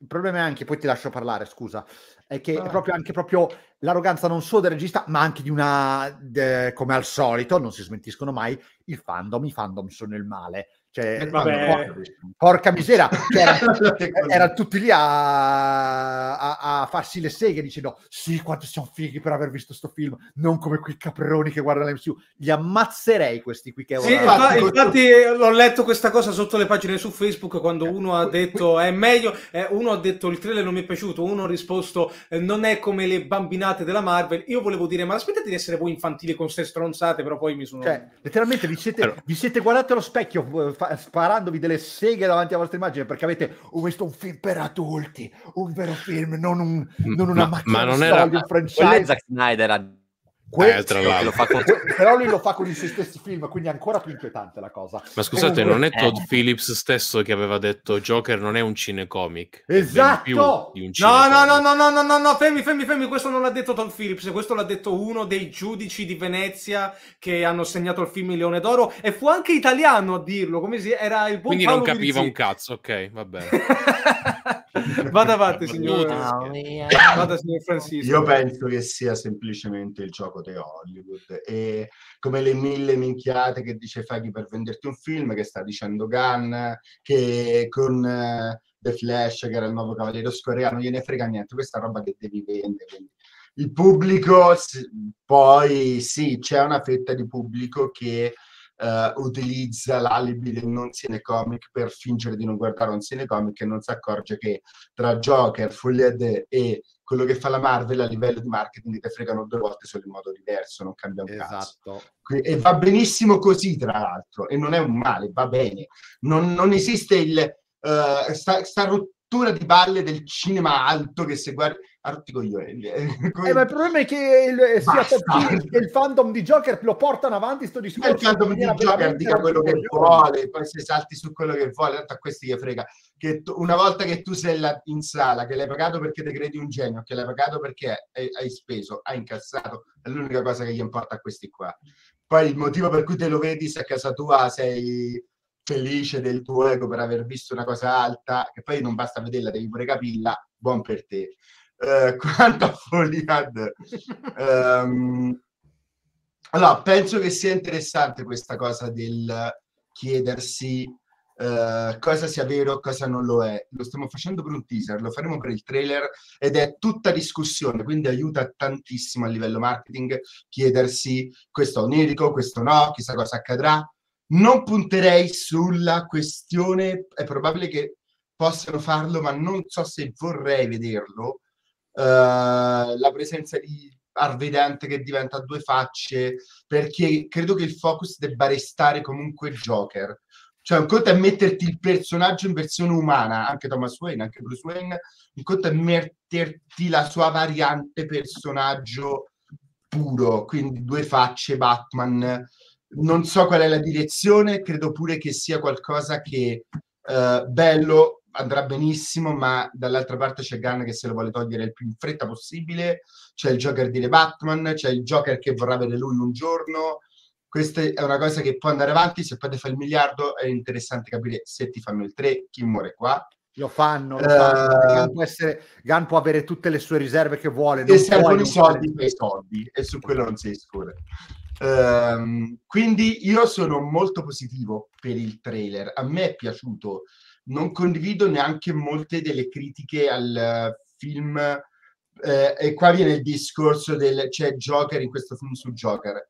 il problema è anche, poi ti lascio parlare, scusa, è che ah. è proprio, anche proprio l'arroganza non solo del regista, ma anche di una, de, come al solito, non si smentiscono mai, il fandom, i fandom sono il male. Cioè, eh, eh, Vabbè. Porca misera, cioè, erano, *laughs* cioè, tutti lì a, a, a, farsi le seghe dicendo sì, quanto siamo fighi per aver visto sto film, non come quei caproni che guardano l'MCU. Li ammazzerei questi qui che sì, ora... infatti, infatti eh, l'ho letto questa cosa sotto le pagine su Facebook quando uno ha detto è meglio, eh, uno ha detto il trailer non mi è piaciuto, uno ha risposto non è come le bambinate della Marvel. Io volevo dire ma aspettate di essere voi infantili con queste stronzate, però poi mi sono... Cioè, letteralmente vi siete, allora. vi siete guardati allo specchio... Fa sparandovi delle seghe davanti alla vostra immagine perché avete oh, questo un film per adulti, un vero film, non, un, non mm, una ma, macchina ma non era, un franchise. è Zack Snyder a Que- eh, con... *laughs* però lui lo fa con i suoi stessi film, quindi è ancora più inquietante la cosa. Ma scusate, non è Todd eh. Phillips stesso che aveva detto Joker non è un cinecomic? Esatto! Un cinecomic. No, no, no, no, no, no, no, fermi, fermi, fermi, questo non l'ha detto Todd Phillips, questo l'ha detto uno dei giudici di Venezia che hanno segnato il film Leone d'Oro e fu anche italiano a dirlo, come si era il buon Quindi Paolo non capiva Lizzi. un cazzo, ok, va bene. *laughs* *laughs* Vada avanti, signor, Vada, signor Francisco. Io penso che sia semplicemente il gioco di Hollywood. E come le mille minchiate che dice Faghi per venderti un film, che sta dicendo Gunn, che con eh, The Flash, che era il nuovo cavaliere scoreano, gliene frega niente. Questa roba che devi vendere. Quindi. Il pubblico, poi sì, c'è una fetta di pubblico che eh, utilizza l'alibi del non cinecomic per fingere di non guardare un cinecomic e non si accorge che tra Joker, Full e quello che fa la Marvel a livello di marketing te fregano due volte solo in modo diverso, non cambia un esatto. Caso. E va benissimo così, tra l'altro, e non è un male, va bene. Non, non esiste il... Uh, sta, sta, rottura di balle del cinema alto che se guardi arti ah, coglioni. Eh, *laughs* come... Eh, ma il problema è che il, eh, Topini, il, fandom di Joker lo portano avanti sto eh, discorso. Il fandom di Joker dica quello che vuole, poi se salti su quello che vuole, tanto a questi che frega. Che tu, una volta che tu sei la, in sala, che l'hai pagato perché te credi un genio, che l'hai pagato perché hai, hai speso, hai incassato, è l'unica cosa che gli importa a questi qua. Poi il motivo per cui te lo vedi se a casa tua sei felice del tuo ego per aver visto una cosa alta, che poi non basta vederla, devi pure capirla, buon per te. Uh, *laughs* quanto a Foliad, um, ehm, allora penso che sia interessante questa cosa del chiedersi uh, cosa sia vero, e cosa non lo è. Lo stiamo facendo per un teaser, lo faremo per il trailer ed è tutta discussione, quindi aiuta tantissimo a livello marketing chiedersi questo onirico, questo no, chissà cosa accadrà. Non punterei sulla questione, è probabile che possano farlo, ma non so se vorrei vederlo. Uh, la presenza di Arvedente che diventa due facce, perché credo che il focus debba restare comunque Joker. Cioè, un conto è metterti il personaggio in versione umana, anche Thomas Wayne, anche Bruce Wayne, un conto è metterti la sua variante personaggio puro, quindi due facce Batman non so qual è la direzione, credo pure che sia qualcosa che eh, bello andrà benissimo, ma dall'altra parte c'è Gunn che se lo vuole togliere il più in fretta possibile, c'è il Joker di Le Batman, c'è il Joker che vorrà avere lui un giorno. Questa è una cosa che può andare avanti, se poi ti fa il miliardo è interessante capire se ti fanno il 3, chi muore qua. Lo fanno, lo eh, fanno. Uh, può, essere, Gunn può avere tutte le sue riserve che vuole. E servono i soldi, i soldi, e su quello non sei sicuro. Ehm, quindi io sono molto positivo per il trailer, a me è piaciuto, non condivido neanche molte delle critiche al film eh, e qua viene il discorso del c'è cioè Joker in questo film su Joker.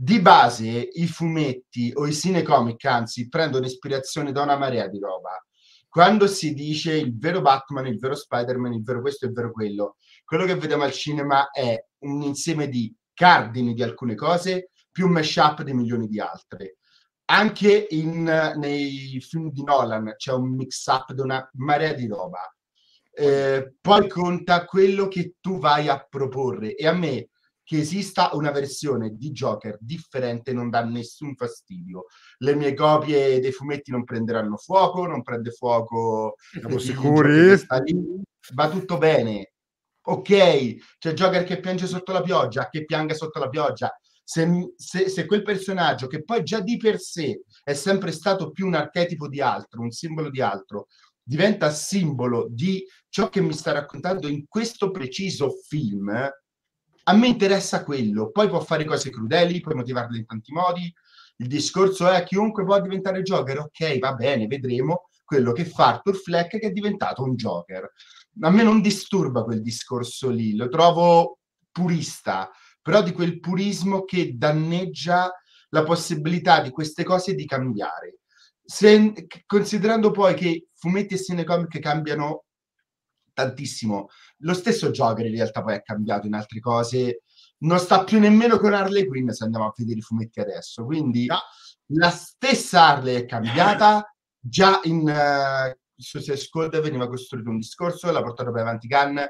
Di base i fumetti o i cinecomic anzi prendono ispirazione da una marea di roba. Quando si dice il vero Batman, il vero Spider-Man, il vero questo e il vero quello, quello che vediamo al cinema è un insieme di cardini di alcune cose, più mashup di milioni di altre. Anche in, nei film di Nolan c'è un mix-up di una marea di roba. Eh, poi conta quello che tu vai a proporre e a me che esista una versione di Joker differente non dà nessun fastidio. Le mie copie dei fumetti non prenderanno fuoco, non prende fuoco. Siamo sicuri? Va tutto bene ok, c'è Joker che piange sotto la pioggia, che pianga sotto la pioggia. Se, se, se, quel personaggio, che poi già di per sé è sempre stato più un archetipo di altro, un simbolo di altro, diventa simbolo di ciò che mi sta raccontando in questo preciso film, a me interessa quello. Poi può fare cose crudeli, puoi motivarle in tanti modi. Il discorso è chiunque può diventare Joker, ok, va bene, vedremo quello che fa Arthur Fleck che è diventato un Joker a me non disturba quel discorso lì, lo trovo purista, però di quel purismo che danneggia la possibilità di queste cose di cambiare. Se, considerando poi che fumetti e cinecomic cambiano tantissimo, lo stesso Joker in realtà poi è cambiato in altre cose, non sta più nemmeno con Harley Quinn se andiamo a vedere i fumetti adesso, quindi no. la stessa Harley è cambiata già in uh, il Suicide Squad veniva costruito un discorso, l'ha portato poi avanti Khan,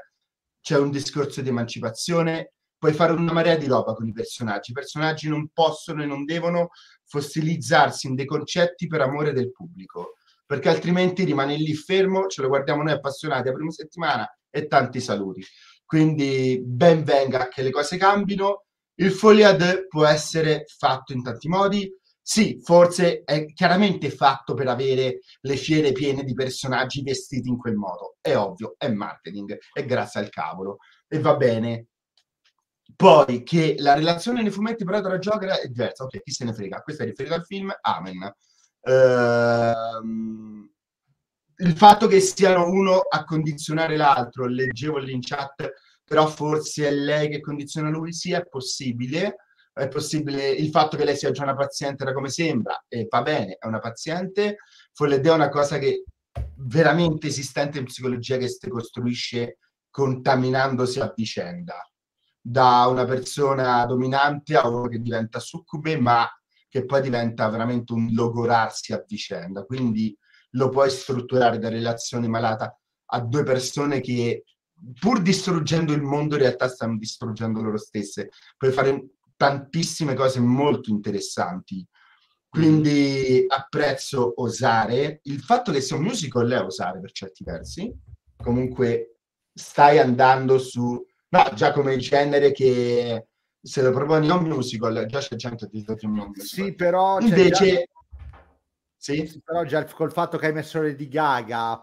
c'è un discorso di emancipazione, puoi fare una marea di roba con i personaggi. I personaggi non possono e non devono fossilizzarsi in dei concetti per amore del pubblico, perché altrimenti rimane lì fermo, ce lo guardiamo noi appassionati a prima settimana e tanti saluti. Quindi ben venga che le cose cambino. Il Foliad può essere fatto in tanti modi, sì, forse è chiaramente fatto per avere le fiere piene di personaggi vestiti in quel modo. È ovvio, è marketing, è grazie al cavolo. E va bene. Poi che la relazione nei fumetti però tra Joker è diversa. Ok, chi se ne frega? Questo è riferito al film, amen. Ehm, il fatto che siano uno a condizionare l'altro, leggevo lì in chat, però forse è lei che condiziona lui, sì, è possibile è possibile il fatto che lei sia già una paziente da come sembra, e va bene, è una paziente, Folledè è una cosa che veramente esistente in psicologia che si costruisce contaminandosi a vicenda da una persona dominante a uno che diventa succube ma che poi diventa veramente un logorarsi a vicenda quindi lo puoi strutturare da relazione malata a due persone che pur distruggendo il mondo in realtà stanno distruggendo loro stesse puoi fare tantissime cose molto interessanti. Mm-hmm. Quindi apprezzo Osare. Il fatto che sia un musical è Osare per certi versi. Comunque stai andando su... No, già come genere che se lo proponi un musical, già c'è gente che ti dice musical. Sì, però... Invece... Sì? sì? Però già col fatto che hai messo Lady Gaga...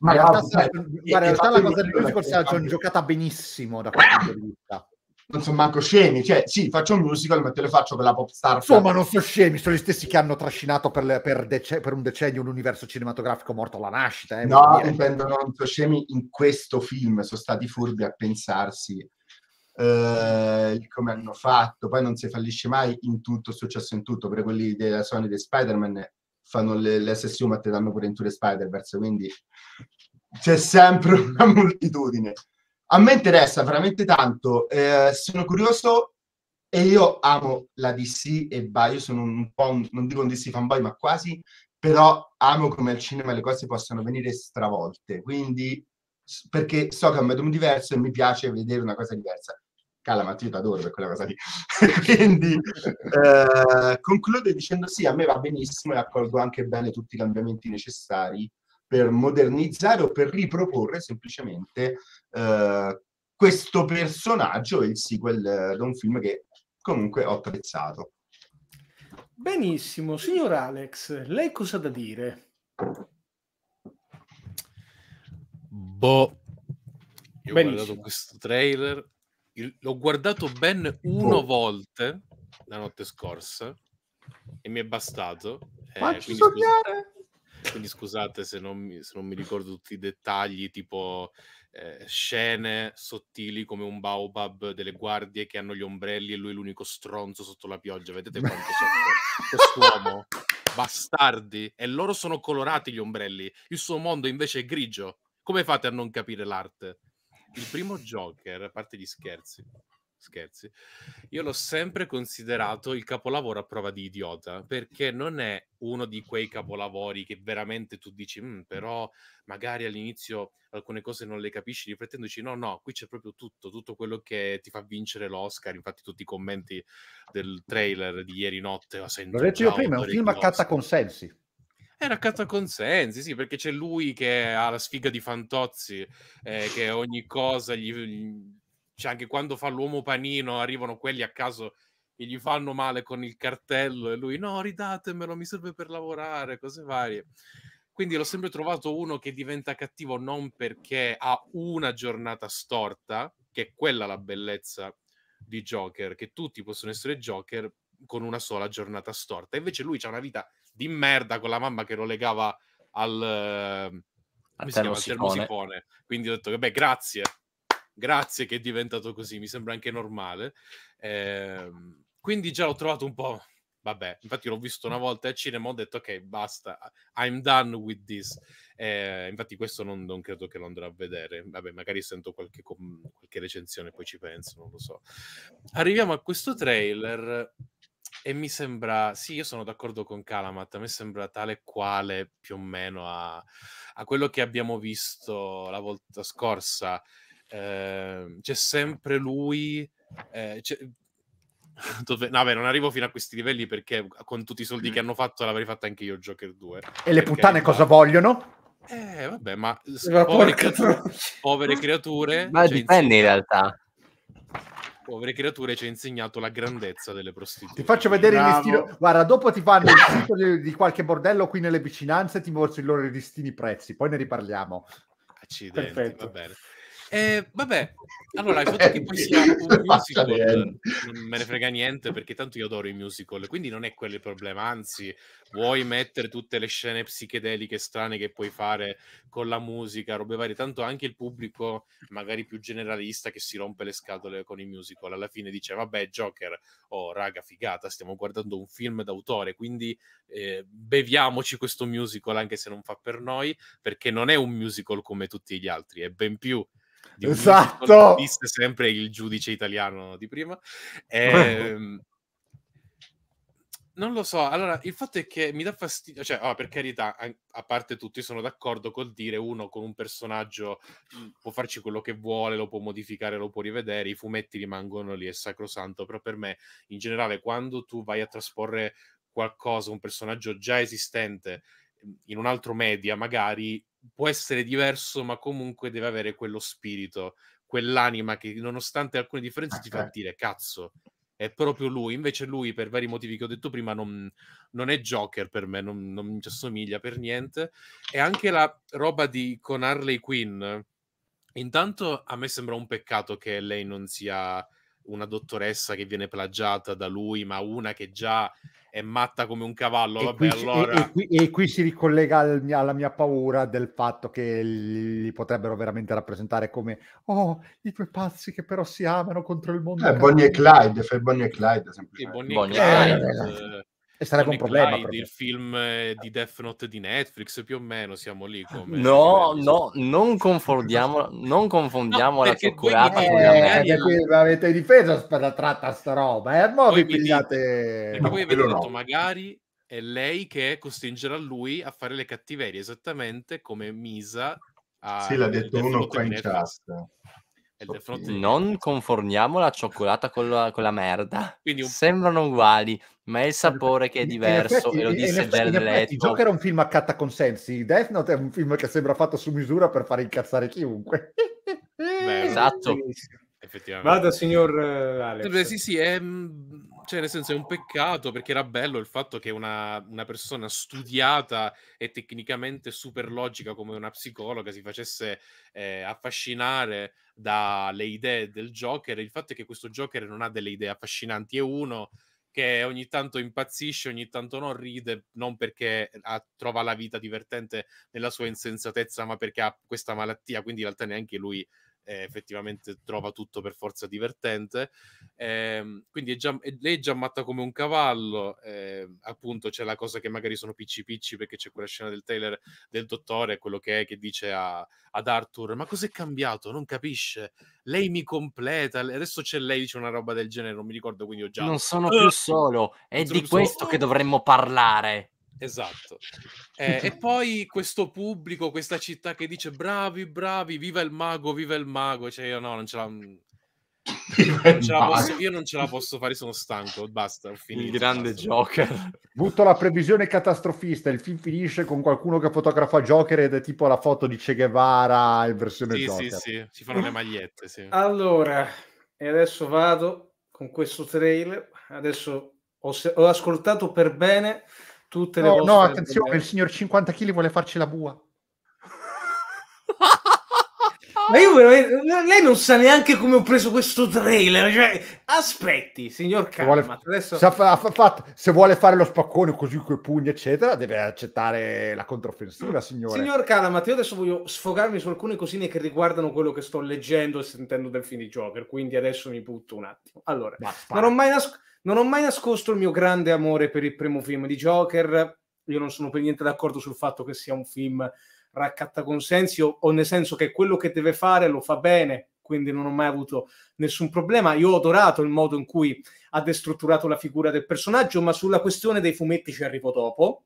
Ma in realtà, no, se... Eh, è, in realtà la cosa del musical eh, si è eh, giocata benissimo da *coughs* questo punto di vista non sono manco scemi, cioè sì, faccio un musical, ma te lo faccio per la pop star. Insomma, non sono scemi, sono gli stessi che hanno trascinato per, le, per, dec- per un decennio un universo cinematografico morto alla nascita. Eh, no, intendo, non sono scemi in questo film, sono stati furbi a pensarsi eh, come hanno fatto, poi non si fallisce mai in tutto, è successo in tutto, per quelli della Sony dei Spider-Man fanno le, le SSU ma te danno pure in Tour Spider-Verse, quindi c'è sempre una *laughs* moltitudine. A me interessa veramente tanto, eh, sono curioso e io amo la DC e va, io sono un po', un, non dico un DC fanboy, ma quasi, però amo come al cinema le cose possono venire stravolte, quindi perché so che è un medium diverso e mi piace vedere una cosa diversa. Calma, ti adoro per quella cosa lì. *laughs* Quindi eh, concludo dicendo sì, a me va benissimo e accolgo anche bene tutti i cambiamenti necessari per modernizzare o per riproporre semplicemente eh, questo personaggio e il sequel eh, da un film che comunque ho apprezzato. Benissimo, signor Alex, lei cosa da dire? Boh, io Benissimo. ho guardato questo trailer, il, l'ho guardato ben uno oh. volta la notte scorsa e mi è bastato. Eh, Ma ci sognare? quindi scusate se non, mi, se non mi ricordo tutti i dettagli, tipo eh, scene sottili come un baobab delle guardie che hanno gli ombrelli e lui è l'unico stronzo sotto la pioggia. Vedete *laughs* quanto sotto quest'uomo? Bastardi! E loro sono colorati gli ombrelli, il suo mondo invece è grigio. Come fate a non capire l'arte? Il primo Joker, a parte gli scherzi, scherzi. Io l'ho sempre considerato il capolavoro a prova di idiota, perché non è uno di quei capolavori che veramente tu dici, mm, però magari all'inizio alcune cose non le capisci, riflettendoci, no, no, qui c'è proprio tutto, tutto quello che ti fa vincere l'Oscar, infatti tutti i commenti del trailer di ieri notte Lo ah, sentito. L'ho detto io prima, è un film a catta consensi. Era cazzo consensi, sì, perché c'è lui che ha la sfiga di Fantozzi, eh, che ogni cosa gli cioè anche quando fa l'uomo panino arrivano quelli a caso che gli fanno male con il cartello e lui no ridatemelo mi serve per lavorare cose varie quindi l'ho sempre trovato uno che diventa cattivo non perché ha una giornata storta che è quella la bellezza di Joker che tutti possono essere Joker con una sola giornata storta invece lui c'ha una vita di merda con la mamma che lo legava al, eh, al termosifone. termosifone quindi ho detto che beh grazie grazie che è diventato così, mi sembra anche normale. Eh, quindi già l'ho trovato un po'. Vabbè, infatti l'ho visto una volta al cinema, ho detto ok, basta, I'm done with this. Eh, infatti questo non, non, credo che lo andrò a vedere. Vabbè, magari sento qualche, qualche recensione, poi ci penso, non lo so. Arriviamo a questo trailer e mi sembra, sì, io sono d'accordo con Calamat, a me sembra tale quale più o meno a, a quello che abbiamo visto la volta scorsa Ehm, c'è sempre lui. Eh, *laughs* dove, no, beh, non arrivo fino a questi livelli perché con tutti i soldi mm. che hanno fatto l'avrei fatta anche io Joker 2. E le puttane cosa vogliono? Eh, vabbè, ma povere, creature, povere creature. Ma dipende in realtà. Povere creature ci ha insegnato la grandezza delle prostitute. Ti faccio vedere Bravo. il listino. Guarda, dopo ti fanno il sito di, di, qualche bordello qui nelle vicinanze e ti mostro i loro listini prezzi, poi ne riparliamo. Accidenti, Perfetto. va bene. Eh, vabbè, *laughs* allora il fatto che poi sia un musical non me ne frega niente perché tanto io adoro i musical, quindi non è quello il problema, anzi vuoi mettere tutte le scene psichedeliche strane che puoi fare con la musica, robe varie, tanto anche il pubblico magari più generalista che si rompe le scatole con i musical, alla fine dice vabbè Joker, oh raga figata, stiamo guardando un film d'autore, quindi eh, beviamoci questo musical anche se non fa per noi, perché non è un musical come tutti gli altri, è ben più di esatto! Disse sempre il giudice italiano di prima. *laughs* E, ehm, non lo so, allora il fatto è che mi dà fastidio, cioè, oh, per carità, a parte tutti sono d'accordo col dire uno con un personaggio può farci quello che vuole, lo può modificare, lo può rivedere, i fumetti rimangono lì, è sacrosanto, però per me in generale quando tu vai a trasporre qualcosa, un personaggio già esistente in un altro media, magari può essere diverso, ma comunque deve avere quello spirito, quell'anima che nonostante alcune differenze okay. ti fa dire cazzo. È proprio lui, invece lui per vari motivi che ho detto prima non, non è Joker per me, non, non, mi assomiglia per niente. E anche la roba di con Harley Quinn, intanto a me sembra un peccato che lei non sia una dottoressa che viene plagiata da lui, ma una che già è matta come un cavallo. E, qui, allora... e, e, qui, e qui, si ricollega al, alla mia paura del fatto che li potrebbero veramente rappresentare come oh, i due pazzi che però si amano contro il mondo. Eh, Bonnie e Clyde, fai Bonnie e Clyde, semplicemente. Bonnie, Bonnie e Clyde. Eh, e sarebbe un problema. il film eh, di Death Note di Netflix, più o meno siamo lì. Ah, come no, no, non confondiamo, *laughs* non confondiamo no, la cioccolata con la eh, media. Avete difeso la tratta sta roba, e eh? mo poi pigliate... Dite, perché voi avete detto no. magari è lei che costringerà lui a fare le cattiverie, esattamente come Misa. A sì, l'ha detto Death uno Note qua in chat. Non conforniamo la cioccolata con la, con la merda. *laughs* Un... Sembrano uguali, ma è il sapore che è diverso. Effetti, e lo disse Gerletto. Joker è un film a catta Death Note è un film che sembra fatto su misura per far incazzare chiunque. Beh, esatto. Vada, signor eh, Alex. sì, sì, è ehm, cioè, nel senso, è un peccato perché era bello il fatto che una, una persona studiata e tecnicamente super logica come una psicologa si facesse eh, affascinare dalle idee del Joker. Il fatto è che questo Joker non ha delle idee affascinanti, è uno che ogni tanto impazzisce, ogni tanto non ride, non perché eh, ha, trova la vita divertente nella sua insensatezza, ma perché ha questa malattia, quindi in realtà neanche lui eh, effettivamente trova tutto per forza divertente. Eh, quindi è già, è, lei è già matta come un cavallo. Eh, appunto, c'è la cosa che magari sono picci picci perché c'è quella scena del trailer del dottore, quello che è che dice a, ad Arthur: Ma cos'è cambiato? Non capisce. Lei mi completa. Adesso c'è lei, dice una roba del genere. Non mi ricordo, quindi ho già. Non sono eh, più solo. È non di questo solo. che dovremmo parlare. Esatto. Eh, e *laughs* poi questo pubblico, questa città che dice bravi, bravi, viva il mago, viva il mago. Cioè io no, non ce la... Mhmm, non ce la posso, io non ce la posso fare, sono stanco. Basta, ho finito. Il grande basta. Joker. Butto la previsione catastrofista. Il film finisce con qualcuno che fotografa Joker ed è tipo la foto di Che Guevara in versione sì, Joker. Sì, sì, si fanno le magliette. Sì. Allora, e adesso vado con questo trailer. Adesso ho, ho ascoltato per bene Tutte le no, no attenzione, il signor 50 kg vuole farci la bua. Ma io veramente. Lei non sa neanche come ho preso questo trailer. Cioè, aspetti, signor Calma. Se vuole, adesso... se, fa, fa, fa, se vuole fare lo spaccone così con i pugni, eccetera, deve accettare la controffensiva, signore. Signor Calamat, io adesso voglio sfogarmi su alcune cosine che riguardano quello che sto leggendo e sentendo del Fini Joker. Quindi adesso mi butto un attimo. Allora, non ho, nasc- non ho mai nascosto il mio grande amore per il primo film di Joker. Io non sono per niente d'accordo sul fatto che sia un film raccatta consensi o, o nel senso che quello che deve fare lo fa bene, quindi non ho mai avuto nessun problema. Io ho adorato il modo in cui ha destrutturato la figura del personaggio, ma sulla questione dei fumetti ci arrivo dopo.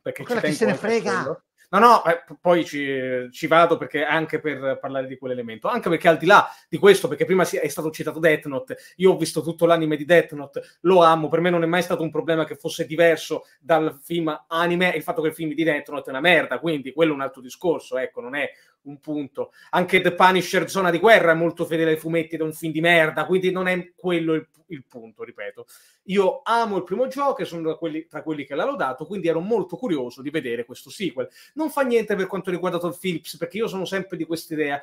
Perché Quella ci che se ne frega. Quello. No, no, eh, poi ci, ci, vado perché anche per parlare di quell'elemento, anche perché al di là di questo, perché prima è stato citato Death Note, io ho visto tutto l'anime di Death Note, lo amo, per me non è mai stato un problema che fosse diverso dal film anime e il fatto che il film di Death Note è una merda, quindi quello è un altro discorso, ecco, non è un punto. Anche The Punisher Zona di Guerra è molto fedele ai fumetti ed è un film di merda, quindi non è quello il, il punto, ripeto. Io amo il primo gioco e sono tra quelli, tra quelli che l'ha lodato, quindi ero molto curioso di vedere questo sequel. Non fa niente per quanto riguarda Todd Phillips, perché io sono sempre di quest'idea.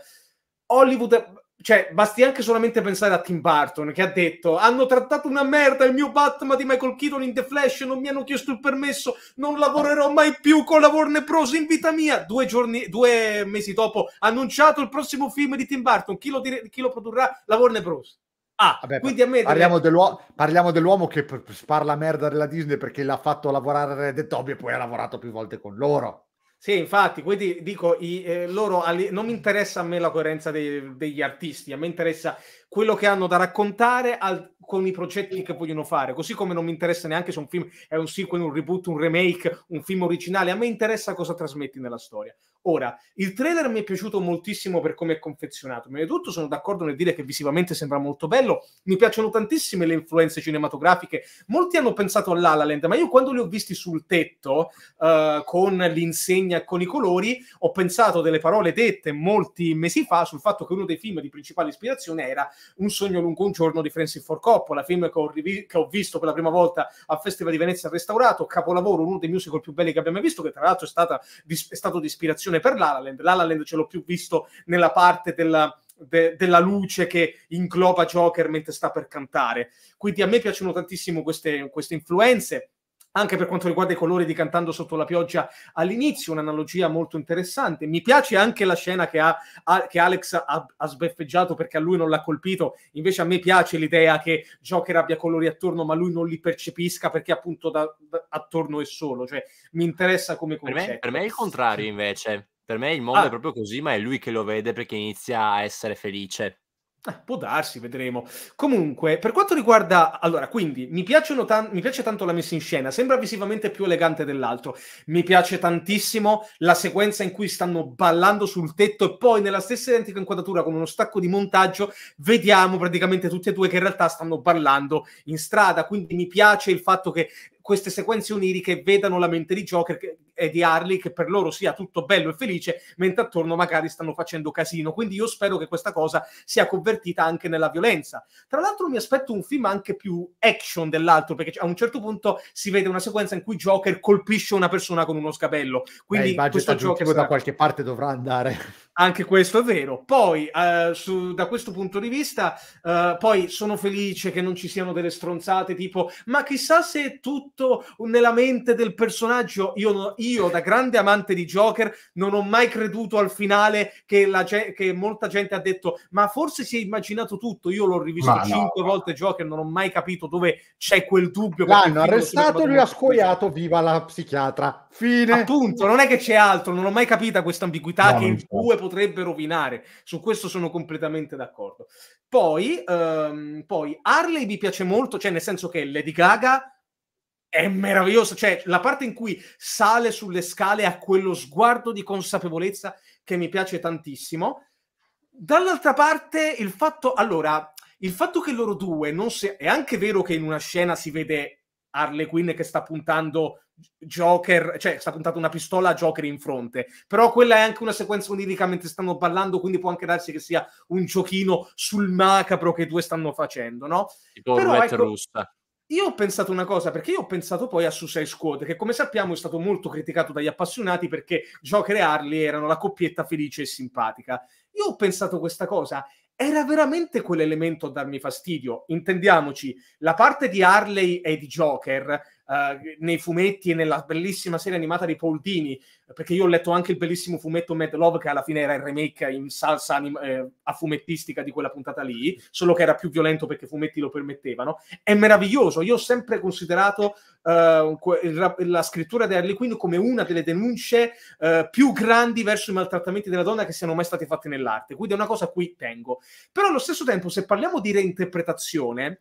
Hollywood cioè, basti anche solamente pensare a Tim Burton che ha detto: Hanno trattato una merda il mio Batman di Michael Keaton in The Flash, non mi hanno chiesto il permesso, non lavorerò mai più con la Warner Bros. in vita mia. Due, giorni, due mesi dopo, annunciato il prossimo film di Tim Burton. Chi lo, dire, chi lo produrrà? La Warner Bros. Ah, Vabbè, quindi a me parliamo, deve... dell'uomo, parliamo dell'uomo che p- parla merda della Disney perché l'ha fatto lavorare Red Toby e poi ha lavorato più volte con loro. Sì, infatti, quindi dico, i, eh, loro, non mi interessa a me la coerenza dei, degli artisti, a me interessa quello che hanno da raccontare al, con i progetti che vogliono fare. Così come non mi interessa neanche se un film è un sequel, un reboot, un remake, un film originale. A me interessa cosa trasmetti nella storia. Ora, il trailer mi è piaciuto moltissimo per come è confezionato. Prima di tutto sono d'accordo nel dire che visivamente sembra molto bello. Mi piacciono tantissime le influenze cinematografiche. Molti hanno pensato alla La Land, ma io quando li ho visti sul tetto, uh, con l'insegna, e con i colori, ho pensato delle parole dette molti mesi fa sul fatto che uno dei film di principale ispirazione era un sogno lungo un giorno di Francis Ford Coppola, film che ho, rivi- che ho visto per la prima volta al Festival di Venezia restaurato, capolavoro, uno dei musical più belli che abbiamo mai visto, che tra l'altro è, stata, è stato di ispirazione per La La Land. La Land ce l'ho più visto nella parte della... De, della luce che ingloba Joker mentre sta per cantare. Quindi a me piacciono tantissimo queste, queste influenze anche per quanto riguarda i colori di Cantando sotto la pioggia all'inizio, un'analogia molto interessante. Mi piace anche la scena che, ha, a, che Alex ha, ha, sbeffeggiato perché a lui non l'ha colpito, invece a me piace l'idea che Joker abbia colori attorno ma lui non li percepisca perché appunto da, da, attorno è solo, cioè mi interessa come concetto. Per me, per me è il contrario invece, per me il mondo ah. è proprio così ma è lui che lo vede perché inizia a essere felice. Eh, può darsi, vedremo. Comunque, per quanto riguarda... Allora, quindi, mi, tan- mi, piace tanto la messa in scena, sembra visivamente più elegante dell'altro. Mi piace tantissimo la sequenza in cui stanno ballando sul tetto e poi nella stessa identica inquadratura, con uno stacco di montaggio, vediamo praticamente tutti e due che in realtà stanno ballando in strada. Quindi mi piace il fatto che queste sequenze oniriche vedano la mente di Joker, che, e di Harley che per loro sia tutto bello e felice, mentre attorno magari stanno facendo casino. Quindi io spero che questa cosa sia convertita anche nella violenza. Tra l'altro mi aspetto un film anche più action dell'altro, perché a un certo punto si vede una sequenza in cui Joker colpisce una persona con uno scabello. Quindi eh, questo Joker sarà... da qualche parte dovrà andare. Anche questo è vero. Poi, eh, su, da questo punto di vista, eh, poi sono felice che non ci siano delle stronzate tipo, ma chissà se è tutto nella mente del personaggio, io, io io, da grande amante di Joker, non ho mai creduto al finale che, la, che molta gente ha detto, ma forse si è immaginato tutto. Io l'ho rivisto ma cinque no. volte Joker, non ho mai capito dove c'è quel dubbio. L'hanno arrestato, e lui ha scoiato, viva la psichiatra. Fine. Appunto, non è che c'è altro, non ho mai capita questa ambiguità no, che in so. due potrebbe rovinare. Su questo sono completamente d'accordo. Poi, ehm, poi Harley mi piace molto, cioè nel senso che Lady Gaga è meraviglioso, cioè la parte in cui sale sulle scale ha quello sguardo di consapevolezza che mi piace tantissimo. Dall'altra parte il fatto, allora, il fatto che loro due non si... È anche vero che in una scena si vede Harley Quinn che sta puntando Joker, cioè sta puntando una pistola a Joker in fronte, però quella è anche una sequenza onirica mentre stanno ballando, quindi può anche darsi che sia un giochino sul macabro che i due stanno facendo, no? Tipo però, ecco... russa. Io ho pensato una cosa, perché io ho pensato poi a Suicide Squad, che come sappiamo è stato molto criticato dagli appassionati perché Joker e Harley erano la coppietta felice e simpatica. Io ho pensato questa cosa, era veramente quell'elemento a darmi fastidio. Intendiamoci, la parte di Harley e di Joker eh, nei fumetti e nella bellissima serie animata di Paul Dini, perché io ho letto anche il bellissimo fumetto Mad Love, che alla fine era il remake in salsa anim- eh, a fumettistica di quella puntata lì, solo che era più violento perché i fumetti lo permettevano. È meraviglioso, io ho sempre considerato eh, la scrittura di Harley Quinn come una delle denunce eh, più grandi verso i maltrattamenti della donna che siano mai stati fatti nell'arte, quindi è una cosa a cui tengo. Però allo stesso tempo, se parliamo di reinterpretazione,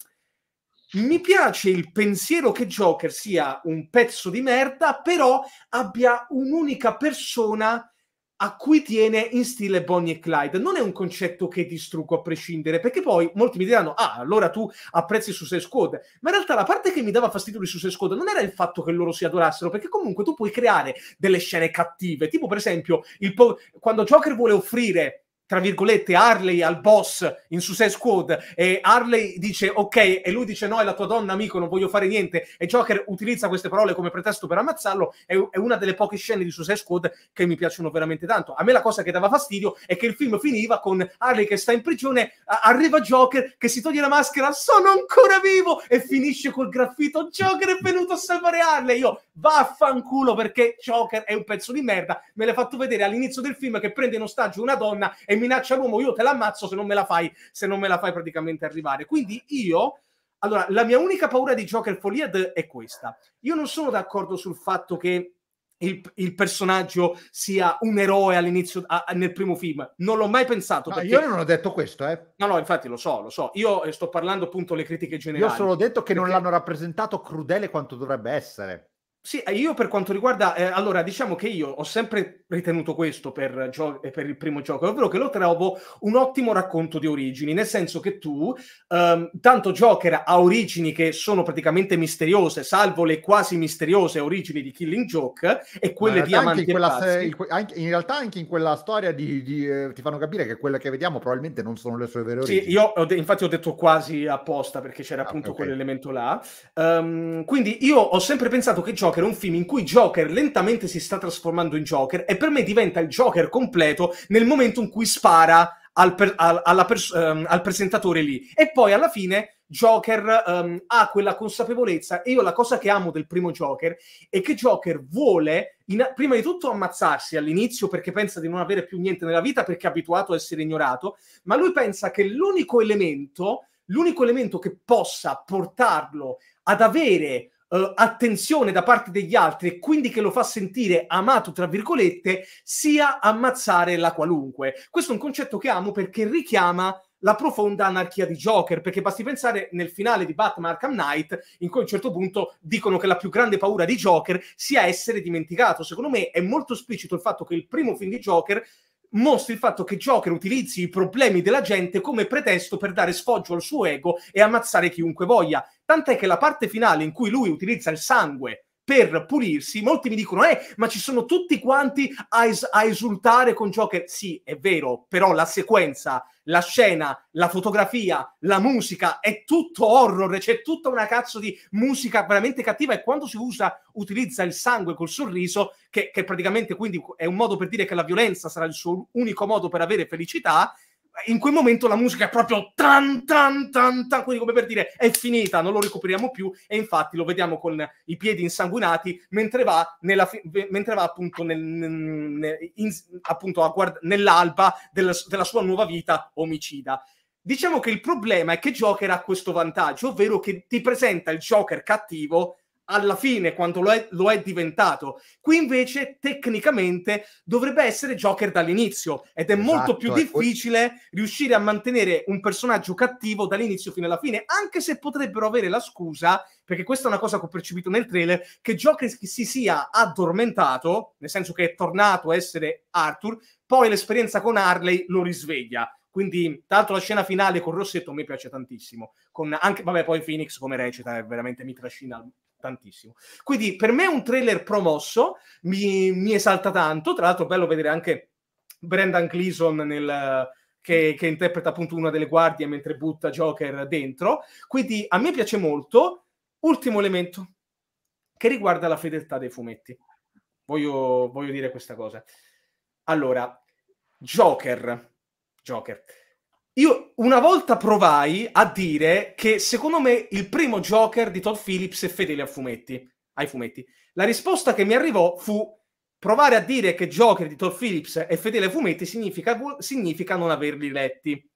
mi piace il pensiero che Joker sia un pezzo di merda, però abbia un'unica persona a cui tiene in stile Bonnie e Clyde. Non è un concetto che distruggo a prescindere, perché poi molti mi diranno, ah, allora tu apprezzi su Squad. Ma in realtà la parte che mi dava fastidio di su Squad non era il fatto che loro si adorassero, perché comunque tu puoi creare delle scene cattive, tipo per esempio po- quando Joker vuole offrire tra virgolette, Harley al boss in Suicide Squad e Harley dice ok e lui dice no è la tua donna amico, non voglio fare niente e Joker utilizza queste parole come pretesto per ammazzarlo è, una delle poche scene di Suicide Squad che mi piacciono veramente tanto. A me la cosa che dava fastidio è che il film finiva con Harley che sta in prigione, arriva Joker che si toglie la maschera, sono ancora vivo e finisce col graffito Joker è venuto a salvare Harley, io vaffanculo perché Joker è un pezzo di merda, me l'ha fatto vedere all'inizio del film che prende in ostaggio una donna e minaccia l'uomo, io te l'ammazzo se non me la fai, se non me la fai praticamente arrivare. Quindi io... Allora, la mia unica paura di Joker Foliad è questa. Io non sono d'accordo sul fatto che il, il, personaggio sia un eroe all'inizio a, a, nel primo film. Non l'ho mai pensato. No, Io non ho detto questo, eh. No, no, infatti lo so, lo so. Io eh, sto parlando appunto le critiche generali. Io ho solo detto che perché... non l'hanno rappresentato crudele quanto dovrebbe essere. Sì, io per quanto riguarda, eh, allora diciamo che io ho sempre ritenuto questo per, gio- per il primo gioco, ovvero che lo trovo un ottimo racconto di origini, nel senso che tu, ehm, tanto Joker ha origini che sono praticamente misteriose, salvo le quasi misteriose origini di Killing Joke e quelle di Amanti in, quella, se, in, anche, in, realtà anche in quella storia di, di, eh, ti fanno capire che quelle che vediamo probabilmente non sono le sue vere origini. Sì, io ho de- infatti ho detto quasi apposta perché c'era ah, appunto okay. quell'elemento là. Um, quindi io ho sempre pensato che Joker Joker è un film in cui Joker lentamente si sta trasformando in Joker e per me diventa il Joker completo nel momento in cui spara al, per, al, pers- um, al presentatore lì. E poi alla fine Joker um, ha quella consapevolezza e io la cosa che amo del primo Joker è che Joker vuole in, prima di tutto ammazzarsi all'inizio perché pensa di non avere più niente nella vita perché è abituato a essere ignorato, ma lui pensa che l'unico elemento, l'unico elemento che possa portarlo ad avere eh, attenzione da parte degli altri e quindi che lo fa sentire amato, tra virgolette, sia ammazzare la qualunque. Questo è un concetto che amo perché richiama la profonda anarchia di Joker, perché basti pensare nel finale di Batman Arkham Knight, in cui a un certo punto dicono che la più grande paura di Joker sia essere dimenticato. Secondo me è molto esplicito il fatto che il primo film di Joker mostri il fatto che Joker utilizzi i problemi della gente come pretesto per dare sfoggio al suo ego e ammazzare chiunque voglia. Tant'è che la parte finale in cui lui utilizza il sangue per pulirsi, molti mi dicono, eh, ma ci sono tutti quanti a, es- a esultare con Joker. Sì, è vero, però la sequenza la scena, la fotografia, la musica, è tutto horror, c'è tutta una cazzo di musica veramente cattiva e quando si usa, utilizza il sangue col sorriso, che, che praticamente quindi è un modo per dire che la violenza sarà il suo unico modo per avere felicità, in quel momento la musica è proprio tan tan tan tan, quindi come per dire è finita, non lo recuperiamo più e infatti lo vediamo con i piedi insanguinati mentre va, nella, mentre va appunto, nel, nel, in, appunto guard- nell'alba della, della sua nuova vita omicida. Diciamo che il problema è che Joker ha questo vantaggio, ovvero che ti presenta il Joker cattivo alla fine quando lo è, lo è, diventato. Qui invece tecnicamente dovrebbe essere Joker dall'inizio ed è esatto, molto più difficile poi... riuscire a mantenere un personaggio cattivo dall'inizio fino alla fine, anche se potrebbero avere la scusa, perché questa è una cosa che ho percepito nel trailer, che Joker si sia addormentato, nel senso che è tornato a essere Arthur, poi l'esperienza con Harley lo risveglia. Quindi, tra l'altro, la scena finale con Rossetto mi piace tantissimo. Con anche, vabbè, poi Phoenix come recita, veramente mi trascina tantissimo. Quindi per me è un trailer promosso, mi, mi esalta tanto, tra l'altro bello vedere anche Brendan Gleeson nel, che, che, interpreta appunto una delle guardie mentre butta Joker dentro. Quindi a me piace molto. Ultimo elemento che riguarda la fedeltà dei fumetti. Voglio, voglio dire questa cosa. Allora, Joker. Joker io una volta provai a dire che secondo me il primo Joker di Todd Phillips è fedele fumetti, ai fumetti. La risposta che mi arrivò fu provare a dire che Joker di Todd Phillips è fedele ai fumetti significa, significa non averli letti.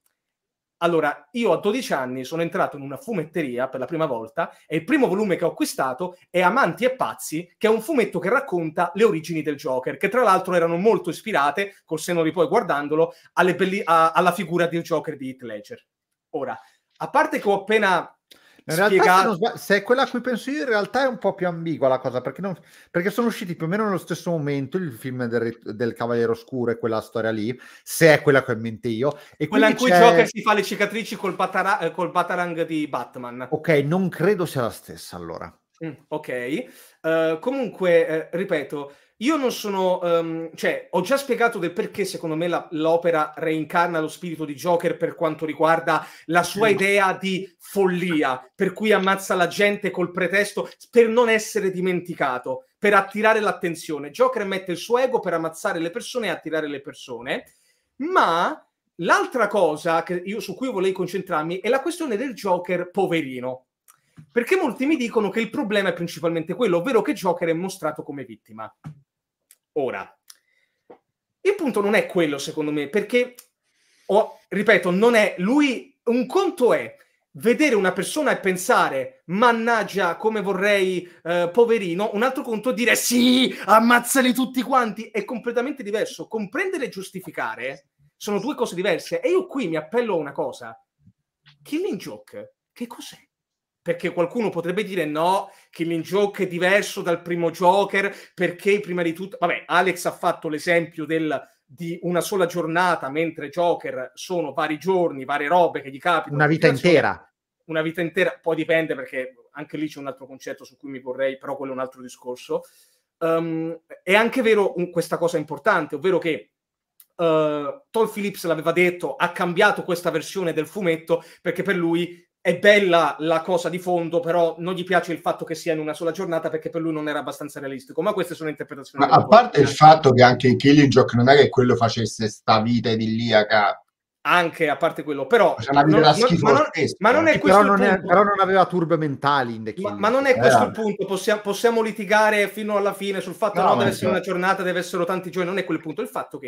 Allora, io a 12 anni sono entrato in una fumetteria per la prima volta e il primo volume che ho acquistato è Amanti e Pazzi, che è un fumetto che racconta le origini del Joker, che tra l'altro erano molto ispirate, col senno di poi guardandolo, belli- a- alla figura del Joker di Heath Ledger. Ora, a parte che ho appena in realtà, se, sbaglio, se, è quella a cui penso io, in realtà è un po' più ambigua la cosa, perché, non, perché sono usciti più o meno nello stesso momento il film del, del Cavaliere Oscuro e quella storia lì, se è quella che ho in mente io. E quella in cui c'è... Joker si fa le cicatrici col, patara- col patarang di Batman. Ok, non credo sia la stessa allora. Mm, ok, uh, comunque, eh, ripeto, io non sono, um, cioè, ho già spiegato del perché secondo me la, l'opera reincarna lo spirito di Joker per quanto riguarda la sua idea di follia, per cui ammazza la gente col pretesto per non essere dimenticato, per attirare l'attenzione. Joker mette il suo ego per ammazzare le persone e attirare le persone, ma l'altra cosa io, su cui volevo concentrarmi è la questione del Joker poverino. Perché molti mi dicono che il problema è principalmente quello, ovvero che Joker è mostrato come vittima. Ora, il punto non è quello, secondo me, perché, oh, ripeto, non è lui. Un conto è vedere una persona e pensare, mannaggia, come vorrei, eh, poverino. Un altro conto è dire, sì, ammazzali tutti quanti. È completamente diverso. Comprendere e giustificare sono due cose diverse. E io qui mi appello a una cosa. Killing Joke, che cos'è? perché qualcuno potrebbe dire no, Killing Joke è diverso dal primo Joker, perché prima di tutto... Vabbè, Alex ha fatto l'esempio del, di una sola giornata, mentre Joker sono vari giorni, varie robe che gli capitano. Una vita intera. Una vita intera, poi dipende perché anche lì c'è un altro concetto su cui mi vorrei, però quello è un altro discorso. Um, è anche vero un, questa cosa importante, ovvero che uh, eh, Todd Phillips l'aveva detto, ha cambiato questa versione del fumetto perché per lui è bella la cosa di fondo, però non gli piace il fatto che sia in una sola giornata perché per lui non era abbastanza realistico. Ma queste sono interpretazioni. Ma a parte il fatto che anche in Killing Joke non è che quello facesse sta vita idilliaca. Anche a parte quello, però. Non, non, ma, ma, non, è questo. Però non, aveva turbe mentali. In The ma, ma non è questo eh. il punto. Possiamo, possiamo, litigare fino alla fine sul fatto che no, no, deve essere una giornata, deve essere tanti giorni. Non è quel punto. Il fatto che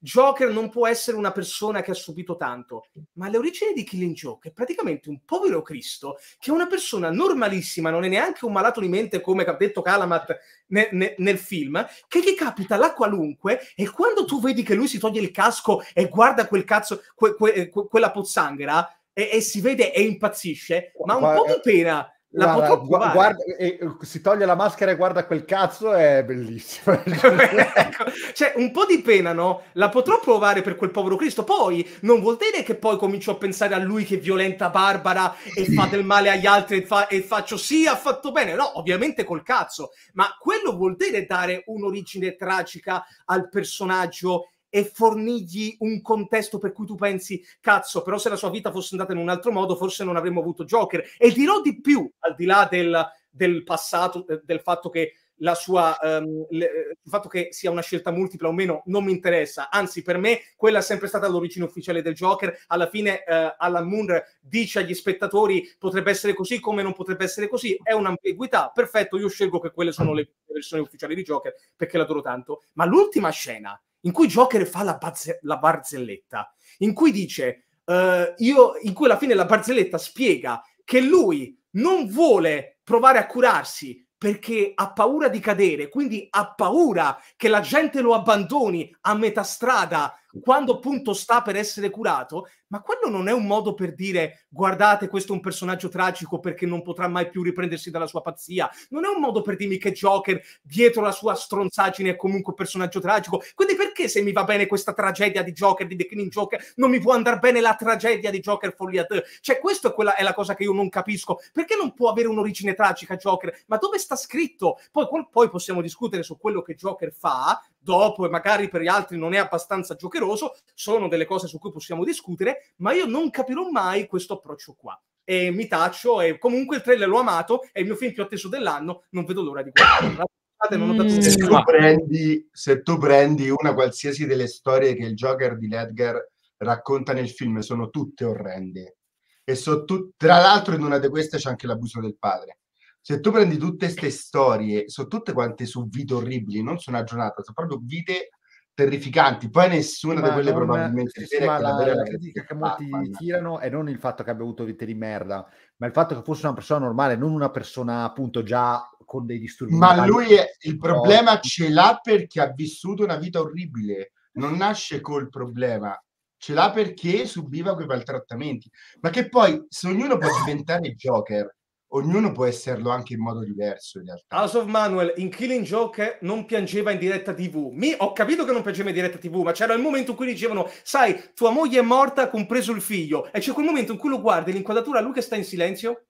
Joker non può essere una persona che ha subito tanto, ma le origini di Killing Joke è praticamente un povero Cristo che è una persona normalissima, non è neanche un malato di mente come ha detto Calamat ne, ne, nel film, che gli capita la qualunque e quando tu vedi che lui si toglie il casco e guarda quel cazzo, que, que, que, quella pozzanghera e, e, si vede e impazzisce, ma un po' di pena la guarda, gu- guarda e, eh, eh, si toglie la maschera e guarda quel cazzo, è bellissimo. *laughs* ecco, cioè, un po' di pena, no? La potrò provare per quel povero Cristo. Poi non vuol dire che poi comincio a pensare a lui che violenta Barbara e fa del male agli altri e, fa- e faccio sì, ha fatto bene. No, ovviamente col cazzo. Ma quello vuol dire dare un'origine tragica al personaggio e fornigli un contesto per cui tu pensi, cazzo, però se la sua vita fosse andata in un altro modo, forse non avremmo avuto Joker. E dirò di più, al di là del, del passato, del fatto che la sua, um, le, eh, il fatto che sia una scelta multipla o meno non mi interessa, anzi per me quella è sempre stata l'origine ufficiale del Joker, alla fine uh, Alan Moon dice agli spettatori potrebbe essere così come non potrebbe essere così, è un'ambiguità, perfetto, io scelgo che quelle sono le versioni ufficiali di Joker perché l'adoro tanto, ma l'ultima scena in cui Joker fa la, pazze- la barzelletta, in cui dice, uh, io, in cui alla fine la barzelletta spiega che lui non vuole provare a curarsi perché ha paura di cadere, quindi ha paura che la gente lo abbandoni a metà strada quando appunto sta per essere curato, ma quello non è un modo per dire guardate questo è un personaggio tragico perché non potrà mai più riprendersi dalla sua pazzia, non è un modo per dirmi che Joker dietro la sua stronzaggine è comunque un personaggio tragico, quindi perché se mi va bene questa tragedia di Joker, di The Killing Joker, non mi può andare bene la tragedia di Joker Follia 2? Cioè questa è, è la cosa che io non capisco, perché non può avere un'origine tragica Joker? Ma dove sta scritto? Poi, poi possiamo discutere su quello che Joker fa, dopo e magari per gli altri non è abbastanza giocheroso, sono delle cose su cui possiamo discutere, ma io non capirò mai questo approccio qua. E mi taccio e comunque il trailer l'ho amato, è il mio film più atteso dell'anno, non vedo l'ora di guardarlo. Mm. Se, tu prendi, se tu prendi una qualsiasi delle storie che il Joker di Ledger racconta nel film, sono tutte orrende. E so tu, tra l'altro in una di queste c'è anche l'abuso del padre. Se tu prendi tutte queste storie, sono tutte quante su vite orribili, non sono aggiornate, sono proprio vite terrificanti. Poi nessuna ma di quelle probabilmente sì, sì, la, la, la critica che molti ah, tirano è non il fatto che abbia avuto vite di merda, ma il fatto che fosse una persona normale, non una persona appunto già con dei disturbi. Ma lui è, il però... problema ce l'ha perché ha vissuto una vita orribile, non nasce col problema. Ce l'ha perché subiva quei maltrattamenti, ma che poi se ognuno può diventare Joker, ognuno può esserlo anche in modo diverso in realtà. House of Manuel in Killing Joke non piangeva in diretta TV. Mi, ho capito che non piangeva in diretta TV, ma c'era il momento in cui dicevano, sai, tua moglie è morta, compreso il figlio. E c'è quel momento in cui lo guardi, l'inquadratura, lui che sta in silenzio,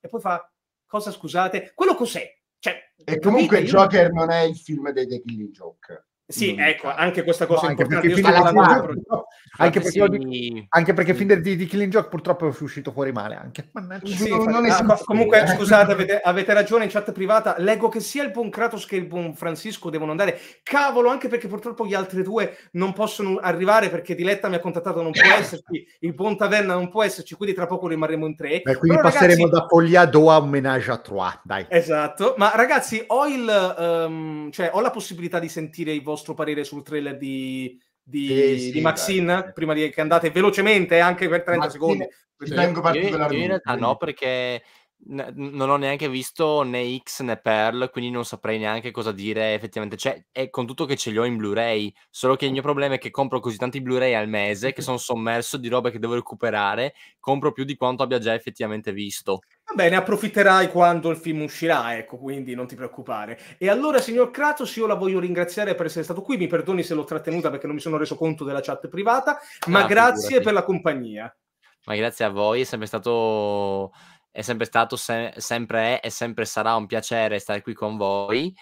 e poi fa, cosa scusate? Quello cos'è? Cioè, e comunque capite, Joker io... non è il film dei The Killing Joke. Sì, ecco, anche questa cosa no, importante. Perché io anche perché, di, anche perché fin di, di Killing Joke purtroppo è uscito fuori male anche. Sì, no, non, ah, non comunque scusate, avete, avete, ragione in chat privata, leggo che sia il buon Kratos che il buon Francisco devono andare, cavolo anche perché purtroppo gli altri due non possono arrivare perché Diletta mi ha contattato, non può esserci, il buon Taverna non può esserci, quindi tra poco rimarremo in tre. Beh, quindi Però, passeremo ragazzi, da Fogliado a Menage à Trois, dai. Esatto, ma ragazzi ho, il, um, cioè, ho la possibilità di sentire il vostro parere sul trailer di di, sì, di Maxine dai. prima di, che andate velocemente anche per 30 Maxine, secondi. Ci tengo particolarmente. In realtà no, perché ne- non ho neanche visto né X né Pearl, quindi non saprei neanche cosa dire effettivamente. Cioè, è con tutto che ce li ho in Blu-ray, solo che il mio problema è che compro così tanti Blu-ray al mese che sono sommerso di robe che devo recuperare, compro più di quanto abbia già effettivamente visto. Va bene, approfitterai quando il film uscirà, ecco, quindi non ti preoccupare. E allora, signor Kratos, io la voglio ringraziare per essere stato qui, mi perdoni se l'ho trattenuta perché non mi sono reso conto della chat privata, ma ah, grazie figurati. per la compagnia. Ma grazie a voi, è sempre stato è sempre stato, se- sempre è e sempre sarà un piacere stare qui con voi.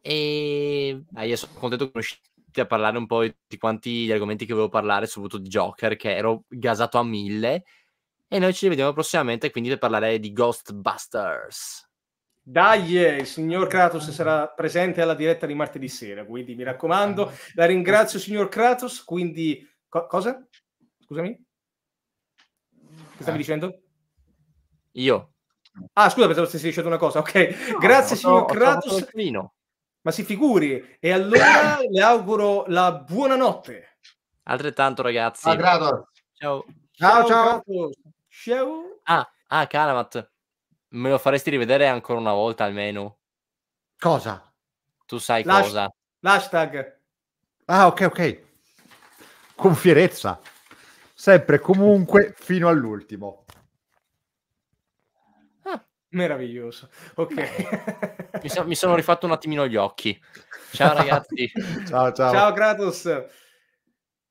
E ah, io sono contento che riuscite a parlare un po' di tutti quanti gli argomenti che volevo parlare, soprattutto di Joker, che ero gasato a mille. E noi ci vediamo prossimamente, quindi per parlare di Ghostbusters. Dai, eh, il signor Kratos sarà presente alla diretta di martedì sera, quindi mi raccomando. La ringrazio, signor Kratos. Quindi, co- cosa? Scusami? Che stavi eh. dicendo? Io. Ah, scusa, pensavo stessi dicendo una cosa. Ok, no, *laughs* grazie no, signor no, Kratos. Ma si figuri. E allora *laughs* le auguro la buonanotte. Altrettanto, ragazzi. Ah, ciao. Ciao, ciao. Ciao. ciao. Ah, ah, Calamat. Me lo faresti rivedere ancora una volta almeno. Cosa? Tu sai L'has- cosa. L'hashtag. Ah, ok, ok. Con fierezza. Sempre, comunque, fino all'ultimo. Meraviglioso. Ok. *laughs* mi, so, mi, sono rifatto un attimino gli occhi. Ciao *laughs* ragazzi. ciao, ciao. Ciao Kratos.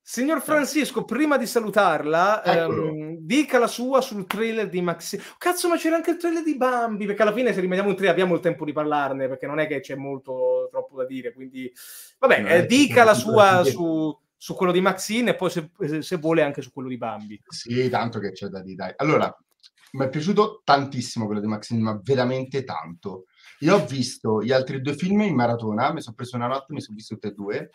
Signor Francisco, prima di salutarla, ecco. ehm, dica la sua sul trailer di Maxi. Cazzo, ma c'era anche il trailer di Bambi, perché alla fine se rimaniamo in tre abbiamo il tempo di parlarne, perché non è che c'è molto troppo da dire, quindi... Vabbè, no, eh, dica la *laughs* sua su, su, quello di Maxine e poi se, se, vuole anche su quello di Bambi. Sì, tanto che c'è da dire. Allora, mi è piaciuto tantissimo quello di Maxine, ma veramente tanto. Io ho visto gli altri due film in maratona, mi sono preso una notte, mi sono visto tutti e due.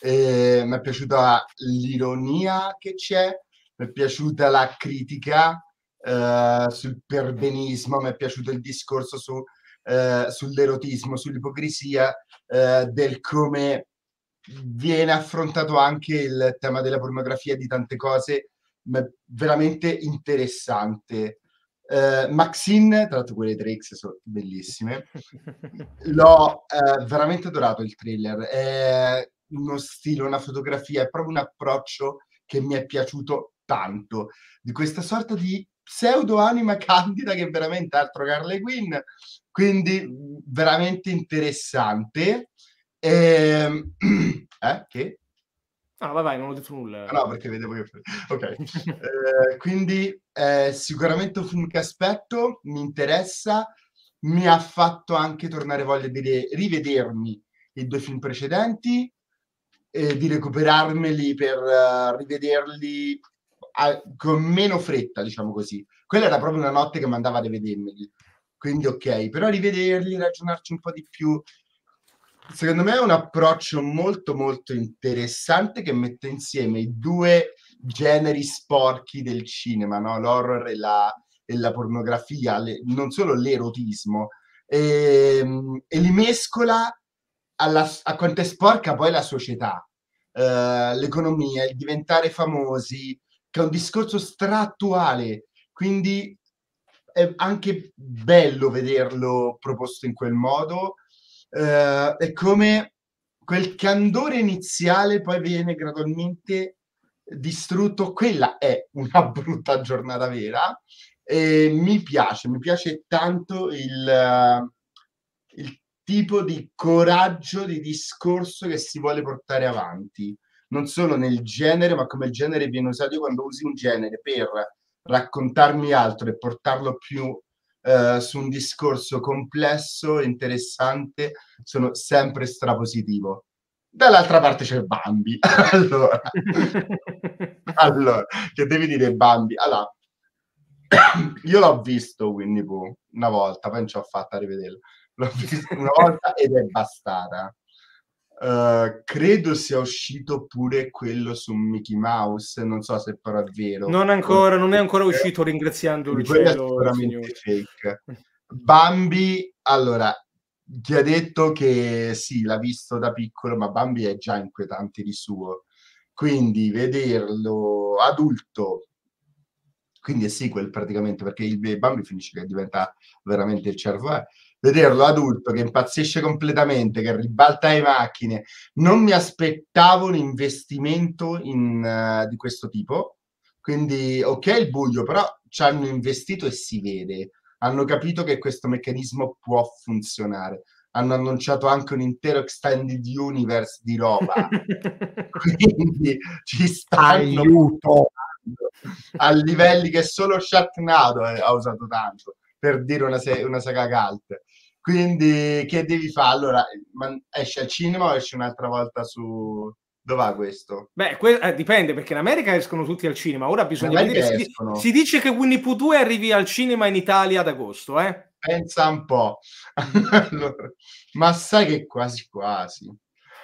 E mi è piaciuta l'ironia che c'è, mi è piaciuta la critica eh, sul perbenismo, mi è piaciuto il discorso su, eh, sull'erotismo, sull'ipocrisia, eh, del come viene affrontato anche il tema della pornografia di tante cose Ma è veramente interessante Uh, Maxine, tra l'altro quelle 3X sono bellissime, *laughs* l'ho uh, veramente adorato il thriller, è uno stile, una fotografia, è proprio un approccio che mi è piaciuto tanto, di questa sorta di pseudo anima candida che è veramente altro Carle Quinn, quindi veramente interessante. E... Ehm, *clears throat* eh, che? Ah, vai, vai, non ho detto nulla. Ah, no, perché vedevo io. *laughs* Ok. eh, quindi eh, sicuramente un film che aspetto, mi interessa, mi ha fatto anche tornare voglia di re- rivedermi i due film precedenti e di recuperarmeli per uh, rivederli a- con meno fretta, diciamo così. Quella era proprio una notte che mandava a rivedermeli. Quindi ok, però rivederli, ragionarci un po' di più, secondo me è un approccio molto molto interessante che mette insieme i due generi sporchi del cinema, no? l'horror e la, e la pornografia, le, non solo l'erotismo, e, ehm, e li mescola alla, a quanto è sporca poi la società, eh, l'economia, il diventare famosi, che è un discorso strattuale, quindi è anche bello vederlo proposto in quel modo eh, è come quel candore iniziale poi viene gradualmente distrutto. Quella è una *laughs* brutta giornata vera e mi piace, mi piace tanto il, eh, il tipo di coraggio di discorso che si vuole portare avanti, non solo nel genere, ma come il genere viene usato io quando usi un genere per raccontarmi altro e portarlo più eh, su un discorso complesso, interessante, sono sempre strapositivo. Dall'altra parte c'è Bambi. *laughs* allora, *laughs* allora, che devi dire Bambi? Allora, *coughs* io l'ho visto Winnie Pooh una volta, poi non ci ho fatta rivederla. L'ho visto una volta ed è bastata. Uh, credo sia uscito pure quello su Mickey Mouse, non so se però è vero. Non ancora, non è ancora uscito ringraziando il cielo. Sicuramente fake. Bambi, allora, ti ha detto che sì, l'ha visto da piccolo, ma Bambi è già inquietante di suo. Quindi vederlo adulto, quindi è sequel praticamente, perché il Bambi finisce che diventa veramente il cervo. Eh vederlo adulto che impazzisce completamente, che ribalta le macchine. Non mi aspettavo un investimento in, uh, di questo tipo. Quindi, ok, il buio, però ci hanno investito e si vede. Hanno capito che questo meccanismo può funzionare. Hanno annunciato anche un intero extended universe di roba. *laughs* Quindi ci stanno Aiuto. a livelli che solo Sharknado ha usato tanto per dire una, se- una saga cult. Quindi che devi fare? Allora, esce al cinema o esce un'altra volta su... Dove va questo? Beh, que- eh, dipende perché in America escono tutti al cinema. Ora bisogna vedere. Si, di- si, dice che Winnie Pooh 2 arrivi al cinema in Italia ad agosto, eh? Pensa un po'. Mm. *laughs* allora, ma sai che quasi quasi.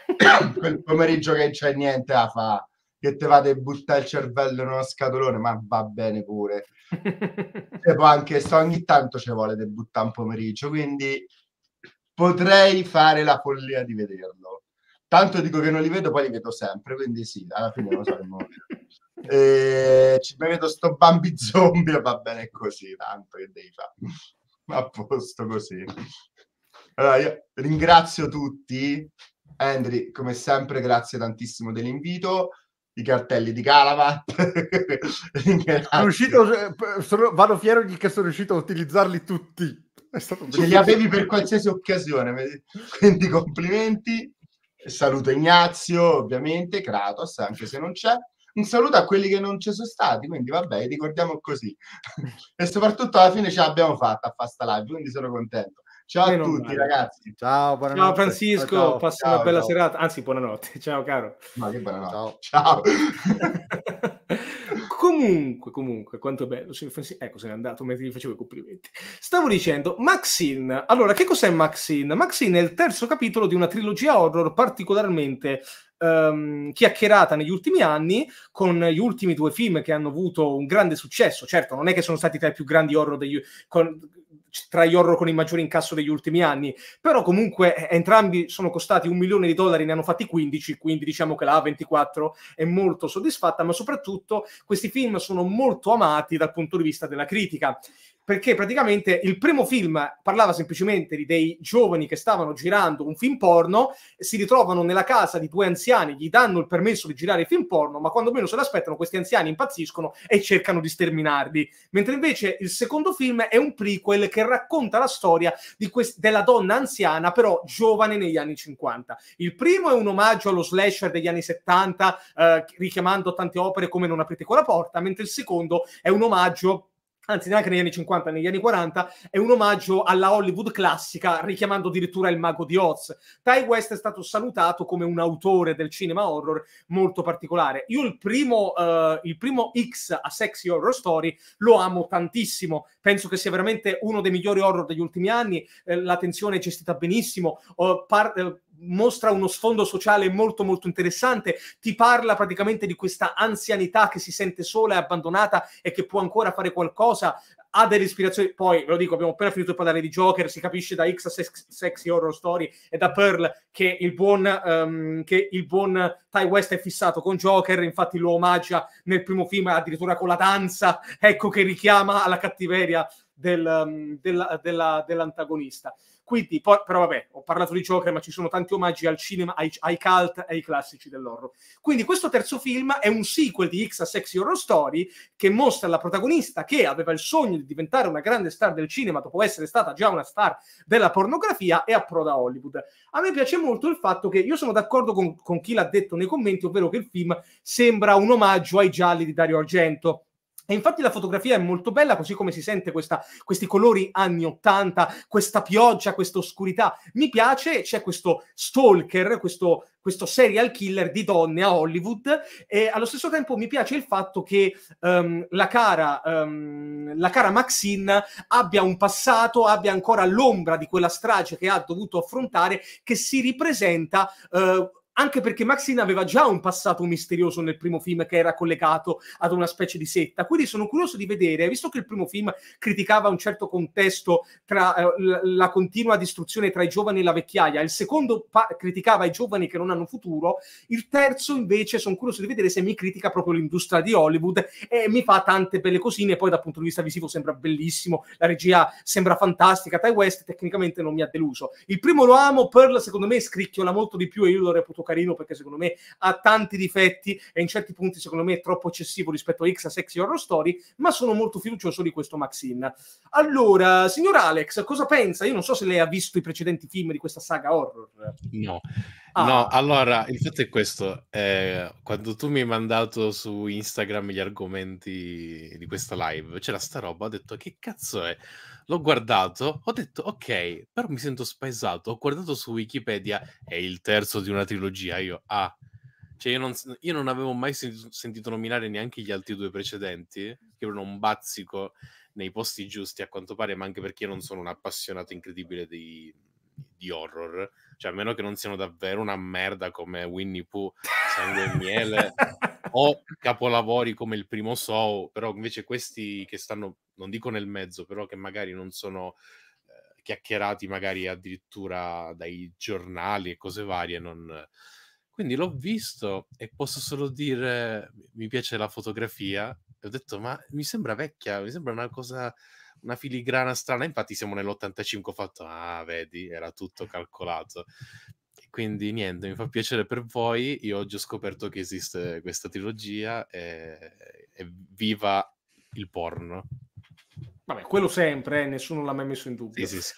*coughs* Quel pomeriggio che c'è niente a fa che te vado a buttare il cervello in uno scatolone, ma va bene pure. Però anche se ogni tanto ci vuole debuttare un pomeriggio, quindi potrei fare la follia di vederlo. Tanto dico che non li vedo, poi li vedo sempre, quindi sì, alla fine lo saremo. *laughs* e eh, ci vedo sto bambi zombie, va bene così, tanto che devi fare. A posto così. Allora, io ringrazio tutti. Andri, come sempre, grazie tantissimo dell'invito i cartelli di Calava. *laughs* Eh, vado fiero di che sono riuscito a utilizzarli tutti. Ce li avevi per qualsiasi occasione, quindi complimenti. Saluto Ignazio, ovviamente, Kratos, anche se non c'è. Un saluto a quelli che non ci sono stati, quindi vabbè, ricordiamo così. *laughs* e soprattutto alla fine ce l'abbiamo fatta a Fasta Live, quindi sono contento. Ciao Meno a tutti, male. ragazzi. Ciao, buonanotte. Ciao Francisco, ciao, ciao. passa ciao, una bella serata. Anzi, buonanotte. *laughs* Ciao caro. Ma che buonanotte. Ciao. *laughs* comunque, comunque, quanto bello. Ecco, se n'è andato mentre gli facevo i complimenti. Stavo dicendo, Maxine. Allora, che cos'è Maxine? Maxine è il terzo capitolo di una trilogia horror particolarmente Um, chiacchierata negli ultimi anni con gli ultimi due film che hanno avuto un grande successo. Certo, non è che sono stati tra i più grandi horror degli, con, tra gli horror con il maggiore incasso degli ultimi anni, però comunque eh, entrambi sono costati un milione di dollari, ne hanno fatti 15, quindi diciamo che la A24 è molto soddisfatta, ma soprattutto questi film sono molto amati dal punto di vista della critica perché praticamente il primo film parlava semplicemente di dei giovani che stavano girando un film porno, si ritrovano nella casa di due anziani, gli danno il permesso di girare il film porno, ma quando meno se l'aspettano questi anziani impazziscono e cercano di sterminarli. Mentre invece il secondo film è un prequel che racconta la storia quest- della donna anziana, però giovane negli anni 50. Il primo è un omaggio allo slasher degli anni 70, eh, richiamando tante opere come Non aprite quella porta, mentre il secondo è un omaggio anzi neanche negli anni 50, negli anni 40, è un omaggio alla Hollywood classica, richiamando addirittura il mago di Oz. Ty West è stato salutato come un autore del cinema horror molto particolare. Io il primo, uh, il primo X a Sexy Horror Story lo amo tantissimo, penso che sia veramente uno dei migliori horror degli ultimi anni, eh, la tensione è gestita benissimo, uh, par- eh, mostra uno sfondo sociale molto molto interessante, ti parla praticamente di questa anzianità che si sente sola e abbandonata e che può ancora fare qualcosa, ha delle ispirazioni, poi ve lo dico, abbiamo appena finito di parlare di Joker, si capisce da X sex, Sexy Horror Story e da Pearl che il buon, um, che il buon Ty West è fissato con Joker, infatti lo omaggia nel primo film addirittura con la danza, ecco che richiama alla cattiveria del, um, della, della, dell'antagonista. Quindi, poi, però vabbè, ho parlato di Joker, ma ci sono tanti omaggi al cinema, ai, ai cult e ai classici dell'horror. Quindi questo terzo film è un sequel di X a Sexy Horror Story che mostra la protagonista che aveva il sogno di diventare una grande star del cinema dopo essere stata già una star della pornografia e approda a Hollywood. A me piace molto il fatto che io sono d'accordo con, con chi l'ha detto nei commenti, ovvero che il film sembra un omaggio ai gialli di Dario Argento e infatti la fotografia è molto bella, così come si sente questa, questi colori anni 80, questa pioggia, questa oscurità. Mi piace, c'è questo stalker, questo, questo serial killer di donne a Hollywood e allo stesso tempo mi piace il fatto che um, la, cara, um, la cara Maxine abbia un passato, abbia ancora l'ombra di quella strage che ha dovuto affrontare, che si ripresenta uh, anche perché Maxine aveva già un passato misterioso nel primo film che era collegato ad una specie di setta. Quindi sono curioso di vedere, visto che il primo film criticava un certo contesto tra eh, la continua distruzione tra i giovani e la vecchiaia, il secondo pa- criticava i giovani che non hanno futuro, il terzo invece sono curioso di vedere se mi critica proprio l'industria di Hollywood e mi fa tante belle cosine, poi dal punto di vista visivo sembra bellissimo, la regia sembra fantastica, Ty West tecnicamente non mi ha deluso. Il primo lo amo, Pearl secondo me scricchiola molto di più e io lo reputo carino perché secondo me ha tanti difetti e in certi punti secondo me è troppo eccessivo rispetto a X a Sexy Horror Story, ma sono molto fiducioso di questo Maxine. Allora, signor Alex, cosa pensa? Io non so se lei ha visto i precedenti film di questa saga horror. No. Ah. No, allora, il fatto è questo. Eh, quando tu mi hai mandato su Instagram gli argomenti di questa live, c'era sta roba, ho detto che cazzo è? l'ho guardato, ho detto ok, però mi sento spaesato. Ho guardato su Wikipedia, è il terzo di una trilogia. Io, ah, cioè io non, io non avevo mai sentito, sentito nominare neanche gli altri due precedenti, che erano un bazzico nei posti giusti a quanto pare, ma anche perché io non sono un appassionato incredibile di, di horror cioè a meno che non siano davvero una merda come Winnie Pooh, Sangue e Miele *laughs* o capolavori come il primo Soul, però invece questi che stanno, non dico nel mezzo, però che magari non sono eh, chiacchierati magari addirittura dai giornali e cose varie, non... Quindi l'ho visto e posso solo dire mi piace la fotografia e ho detto ma mi sembra vecchia, mi sembra una cosa una filigrana strana. Infatti, siamo nell'85 ho fatto, ah, vedi, era tutto calcolato. Quindi niente, mi fa piacere per voi. Io oggi ho scoperto che esiste questa trilogia e, e viva il porno. Vabbè, quello sempre, eh, nessuno l'ha mai messo in dubbio. Sì, sì, sì.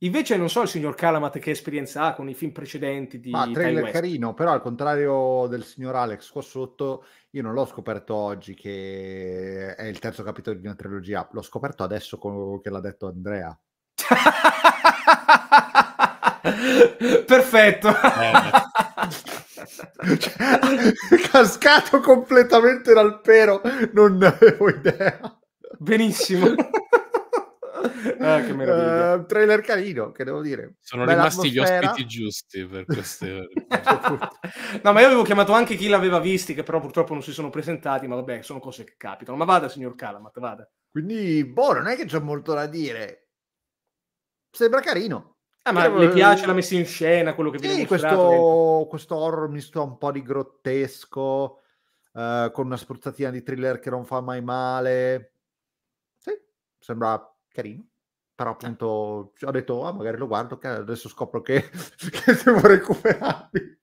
Invece non so il signor Calamat che esperienza ha con i film precedenti di Ma trailer carino, però al contrario del signor Alex qua sotto io non l'ho scoperto oggi che è il terzo capitolo di una trilogia, l'ho scoperto adesso con... che l'ha detto Andrea. *laughs* Perfetto. Eh. Cioè, *laughs* cascato completamente dal pero, non avevo idea. Benissimo. *laughs* Ah, che meraviglia. Uh, trailer carino, che devo dire. Sono Bella rimasti atmosfera. gli ospiti giusti per queste... ore. *laughs* no, ma io avevo chiamato anche chi l'aveva visti, che però purtroppo non si sono presentati, ma vabbè, sono cose che capitano. Ma vada, signor Calamat, vada. Quindi, boh, non è che c'è molto da dire. Sembra carino. Ah, ma le piace la messa in scena, quello che sì, viene questo, questo horror misto un po' di grottesco, eh, con una spruzzatina di thriller che non fa mai male. Sì, sembra carino. Però ah. appunto ho detto, ah, magari lo guardo, adesso scopro che, *laughs* che devo recuperarli.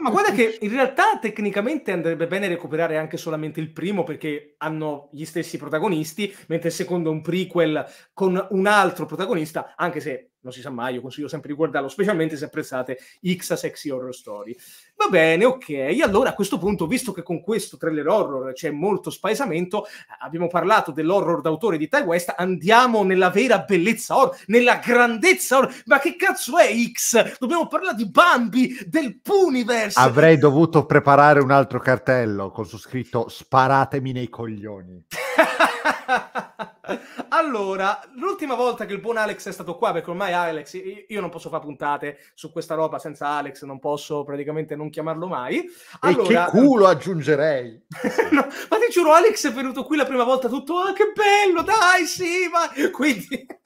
Ma guarda che in realtà tecnicamente andrebbe bene recuperare anche solamente il primo perché hanno gli stessi protagonisti, mentre il secondo è un prequel con un altro protagonista, anche se non si sa mai, io consiglio sempre di guardarlo, specialmente se apprezzate X a Sexy Horror Story. Va bene, ok, allora a questo punto, visto che con questo trailer horror c'è molto spaesamento, abbiamo parlato dell'horror d'autore di Ty West, andiamo nella vera bellezza horror, nella grandezza horror, ma che cazzo è X? Dobbiamo parlare di Bambi, del Puniverse! Avrei dovuto preparare un altro cartello con su scritto sparatemi nei coglioni. *laughs* Allora, l'ultima volta che il buon Alex è stato qua, perché ormai Alex, io non posso fare puntate su questa roba senza Alex, non posso praticamente non chiamarlo mai. Allora, e che culo aggiungerei! *laughs* no, ma ti giuro, Alex è venuto qui la prima volta tutto, ah, che bello, dai, sì, ma... Quindi... *laughs*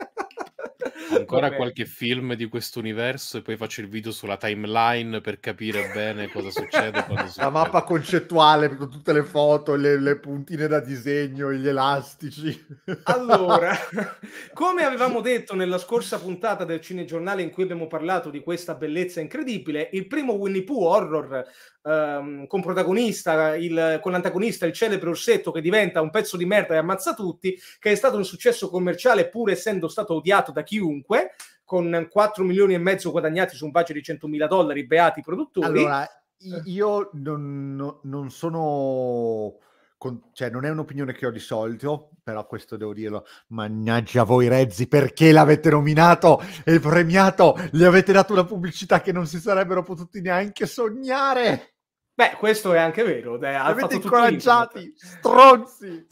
Ancora Vabbè. qualche film di questo universo e poi faccio il video sulla timeline per capire bene cosa succede. la succede. mappa concettuale con tutte le foto, le, le puntine da disegno, gli elastici. *laughs* Allora, *laughs* come avevamo detto nella scorsa puntata del cinegiornale in cui abbiamo parlato di questa bellezza incredibile, il primo Winnie Pooh horror ehm, con protagonista, il, con l'antagonista, il celebre orsetto che diventa un pezzo di merda e ammazza tutti, che è stato un successo commerciale pur essendo stato odiato da chiunque, con 4 milioni e mezzo guadagnati su un budget di 100 mila dollari, beati produttori. Allora, eh. io non, non sono con, cioè, non è un'opinione che ho di solito, però questo devo dirlo. Mannaggia voi Rezzi, perché l'avete nominato e premiato? Gli avete dato una pubblicità che non si sarebbero potuti neanche sognare. Beh, questo è anche vero. Dai, avete incoraggiati, stronzi.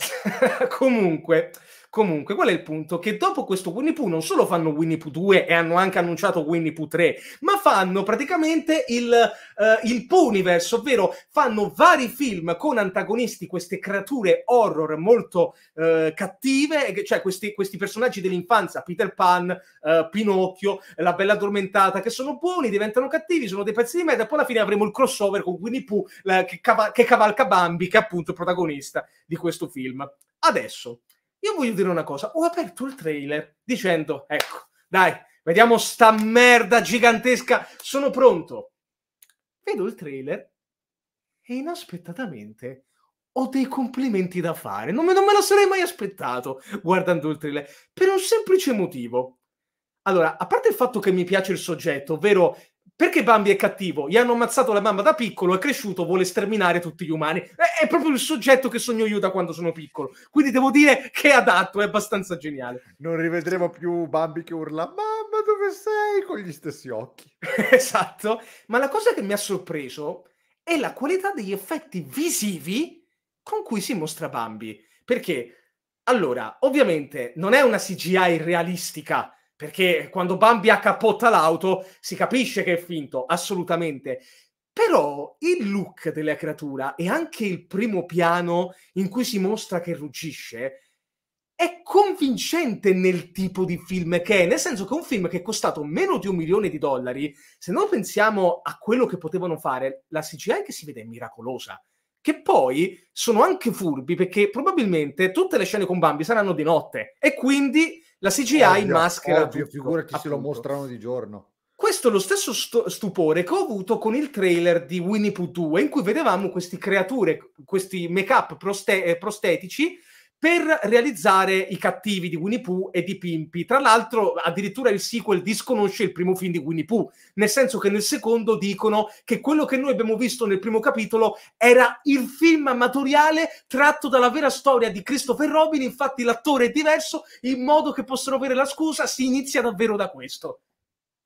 *laughs* Comunque, Comunque, qual è il punto? Che dopo questo Winnie Pooh non solo fanno Winnie Pooh 2 e hanno anche annunciato Winnie Pooh 3, ma fanno praticamente il, uh, il Pooh Universe, ovvero fanno vari film con antagonisti, queste creature horror molto uh, cattive, cioè questi, questi, personaggi dell'infanzia, Peter Pan, uh, Pinocchio, La Bella Addormentata, che sono buoni, diventano cattivi, sono dei pezzi di merda, e poi alla fine avremo il crossover con Winnie Pooh la, che, cava- che cavalca Bambi, che è appunto il protagonista di questo film. Adesso io voglio dire una cosa, ho aperto il trailer dicendo, ecco, dai, vediamo sta merda gigantesca, sono pronto. Vedo il trailer e inaspettatamente ho dei complimenti da fare. Non me, non me lo sarei mai aspettato guardando il trailer, per un semplice motivo. Allora, a parte il fatto che mi piace il soggetto, ovvero perché Bambi è cattivo? Gli hanno ammazzato la mamma da piccolo, è cresciuto, vuole sterminare tutti gli umani. È, è proprio il soggetto che sogno io da quando sono piccolo. Quindi devo dire che è adatto, è abbastanza geniale. Non rivedremo più Bambi che urla mamma dove sei con gli stessi occhi. *laughs* esatto. Ma la cosa che mi ha sorpreso è la qualità degli effetti visivi con cui si mostra Bambi. Perché? Allora, ovviamente non è una CGI realistica perché quando Bambi accappotta l'auto si capisce che è finto, assolutamente. Però il look della creatura e anche il primo piano in cui si mostra che ruggisce è convincente nel tipo di film che è, nel senso che un film che è costato meno di un milione di dollari, se noi pensiamo a quello che potevano fare, la CGI che si vede è miracolosa che poi sono anche furbi perché probabilmente tutte le scene con Bambi saranno di notte e quindi la CGI ovvio, eh, maschera ovvio, tutto, figurati appunto. se lo mostrano di giorno. Questo è lo stesso sto- stupore che ho avuto con il trailer di Winnie Pooh 2, in cui vedevamo queste creature, questi make-up proste- eh, prostetici per realizzare i cattivi di Winnie Pooh e di Pimpi. Tra l'altro, addirittura il sequel disconosce il primo film di Winnie Pooh, nel senso che nel secondo dicono che quello che noi abbiamo visto nel primo capitolo era il film amatoriale tratto dalla vera storia di Christopher Robin, infatti l'attore è diverso, in modo che possano avere la scusa, si inizia davvero da questo.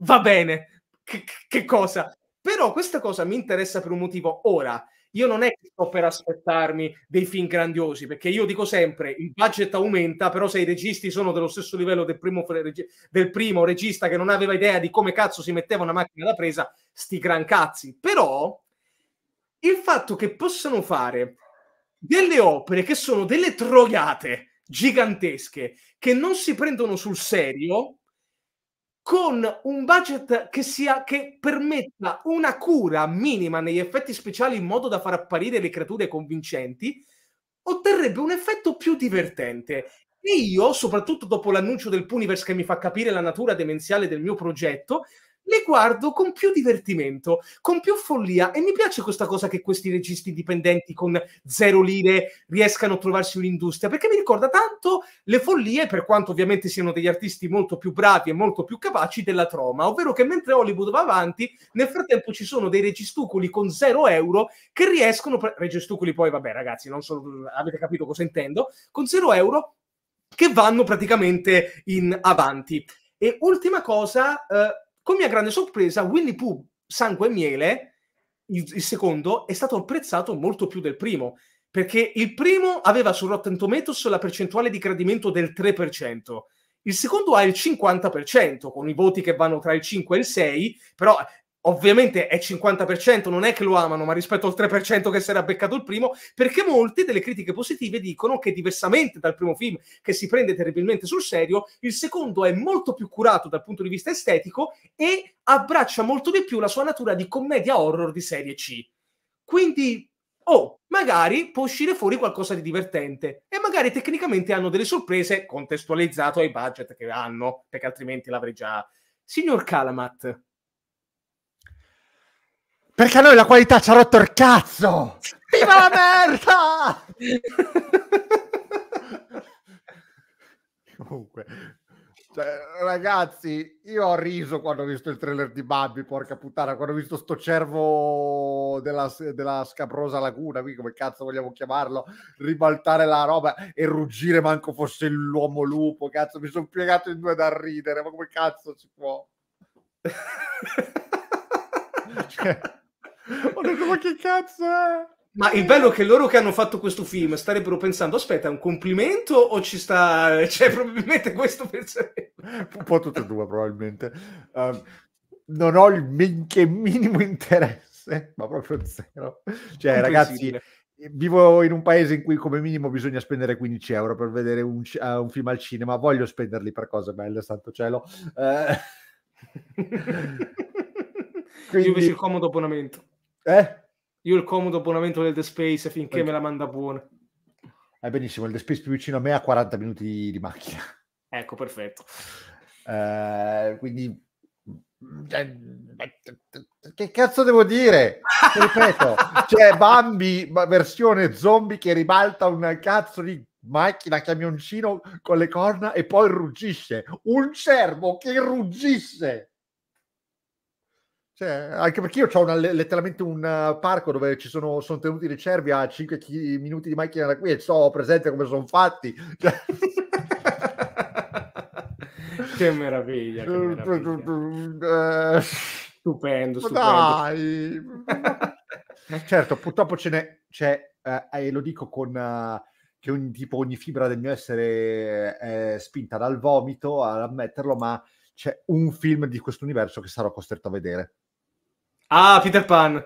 Va bene, che, che cosa? Però questa cosa mi interessa per un motivo. Ora, io non è che sto per aspettarmi dei film grandiosi, perché io dico sempre il budget aumenta, però se i registi sono dello stesso livello del primo, del primo regista che non aveva idea di come cazzo si metteva una macchina da presa, sti gran cazzi. Però il fatto che possano fare delle opere che sono delle troiate gigantesche, che non si prendono sul serio, con un budget che, sia, che permetta una cura minima negli effetti speciali in modo da far apparire le creature convincenti, otterrebbe un effetto più divertente. E io, soprattutto dopo l'annuncio del Puniverse che mi fa capire la natura demenziale del mio progetto, le guardo con più divertimento, con più follia e mi piace questa cosa che questi registi dipendenti con zero lire riescano a trovarsi un'industria, perché mi ricorda tanto le follie, per quanto ovviamente siano degli artisti molto più bravi e molto più capaci della troma, ovvero che mentre Hollywood va avanti, nel frattempo ci sono dei registuculi con zero euro che riescono, registuculi poi vabbè ragazzi, non so, avete capito cosa intendo, con zero euro che vanno praticamente in avanti. E ultima cosa, eh, con mia grande sorpresa, Winnie Pooh Sangue e Miele, il, il, secondo, è stato apprezzato molto più del primo, perché il primo aveva su Rotten Tomatoes la percentuale di gradimento del 3%, il secondo ha il 50%, con i voti che vanno tra il 5 e il 6, però ovviamente è 50%, non è che lo amano, ma rispetto al 3% che si era beccato il primo, perché molte delle critiche positive dicono che diversamente dal primo film che si prende terribilmente sul serio, il secondo è molto più curato dal punto di vista estetico e abbraccia molto di più la sua natura di commedia horror di serie C. Quindi oh, magari può uscire fuori qualcosa di divertente e magari tecnicamente hanno delle sorprese contestualizzato ai budget che hanno, perché altrimenti l'avrei già. Signor Calamat, perché a noi la qualità ci ha rotto il cazzo! Viva la merda! Comunque, cioè, ragazzi, io ho riso quando ho visto il trailer di Babbi, porca puttana, quando ho visto sto cervo della, della scabrosa laguna, qui come cazzo vogliamo chiamarlo, ribaltare la roba e ruggire manco fosse l'uomo lupo, cazzo, mi sono piegato in due da ridere, ma come cazzo si può? *laughs* cioè... Ho detto, ma che cazzo è? Ma il bello è che loro che hanno fatto questo film starebbero pensando, aspetta, è un complimento o ci sta... Cioè, probabilmente questo penserebbe. Un po' tutte e due, probabilmente. Um, non ho il minchia minimo interesse, ma proprio zero. Cioè, ragazzi, vivo in un paese in cui come minimo bisogna spendere 15 euro per vedere un, uh, un film al cinema. Voglio spenderli per cose belle, santo cielo. Uh... Quindi... Io invece il comodo abbonamento. Eh? Io il comodo abbonamento del The Space finché Perché? Ecco. me la manda buona. È eh, benissimo, il The Space più vicino a me ha 40 minuti di, macchina. Ecco, perfetto. Eh, quindi... Eh, che cazzo devo dire? Ripeto, *laughs* c'è Bambi versione zombie che ribalta un cazzo di macchina camioncino con le corna e poi ruggisce. Un cervo che ruggisce. Cioè, anche perché io ho una, letteralmente un uh, parco dove ci sono, sono tenuti le cervi a 5 chi- minuti di macchina da qui e so presente come sono fatti. Cioè... *laughs* che meraviglia, che meraviglia. *laughs* stupendo, stupendo. Dai. *laughs* certo, purtroppo ce n'è, c'è, eh, e lo dico con... Eh, che ogni, tipo, ogni fibra del mio essere eh, è spinta dal vomito ad ammetterlo, ma c'è un film di questo universo che sarò costretto a vedere. Ah, Peter Pan.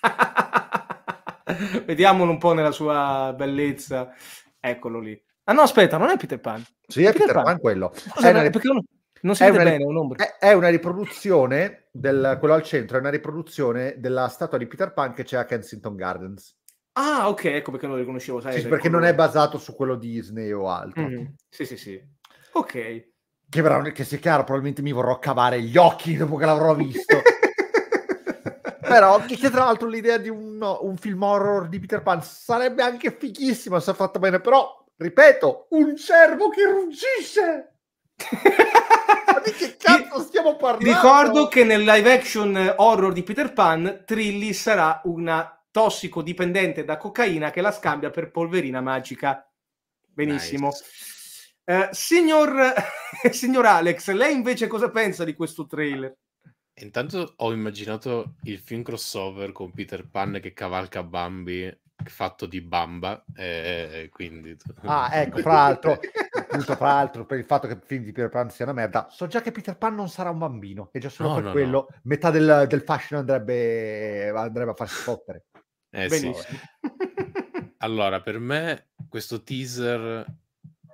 *laughs* Vediamolo un po' nella sua bellezza. Eccolo lì. Ah no, aspetta, non è Peter Pan. Sì, è, è Peter, Peter Pan, Pan, quello. Scusa, è una... Perché non, non si è vede una, bene, un è, è, una riproduzione, del, quello al centro, è una riproduzione della statua di Peter Pan che c'è a Kensington Gardens. Ah, ok, ecco perché non lo riconoscevo. Sai, sì, perché colore. non è basato su quello Disney o altro. Mm-hmm. Sì, sì, sì. Ok. Che, però, che sia chiaro, probabilmente mi vorrò cavare gli occhi dopo che l'avrò visto. *laughs* però che, che, tra l'altro l'idea di un, un, film horror di Peter Pan sarebbe anche fighissima se fatta bene, però ripeto, un cervo che ruggisce. *laughs* di che cazzo stiamo parlando? Ricordo che nel live action horror di Peter Pan, Trilly sarà una tossicodipendente da cocaina che la scambia per polverina magica. Benissimo. Nice. Eh, signor, *laughs* signor Alex, lei invece cosa pensa di questo trailer? Intanto ho immaginato il film crossover con Peter Pan che cavalca Bambi fatto di bamba eh, quindi ah ecco fra *laughs* l'altro appunto fra l'altro per il fatto che il film di Peter Pan sia una merda so già che Peter Pan non sarà un bambino e già solo no, per no, quello no. metà del, del, fashion andrebbe andrebbe a farsi fottere eh, sì. allora per me questo teaser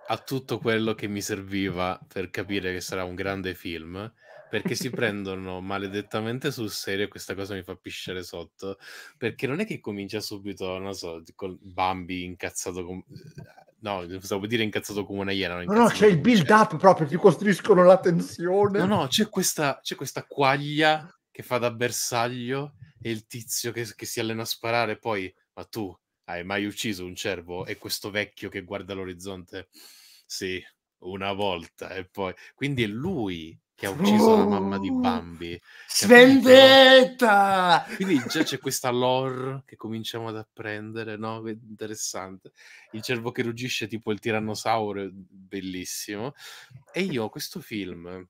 ha tutto quello che mi serviva per capire che sarà un grande film perché si *laughs* prendono maledettamente sul serio e questa cosa mi fa pisciare sotto, perché non è che comincia subito, non so, con Bambi incazzato con... No, stavo dire incazzato come una iena. No, no, c'è il build up proprio, ti costruiscono la tensione. No, no, c'è questa, c'è questa quaglia che fa da bersaglio e il tizio che, che si allena a sparare, poi, ma tu hai mai ucciso un cervo? E questo vecchio che guarda l'orizzonte? Sì, una volta e poi... Quindi è lui che ha ucciso oh, la mamma di oh, Bambi. Svendetta! Quindi già c'è questa lore che cominciamo ad apprendere, no? Interessante. Il cervo che ruggisce tipo il tirannosauro, bellissimo. E io questo film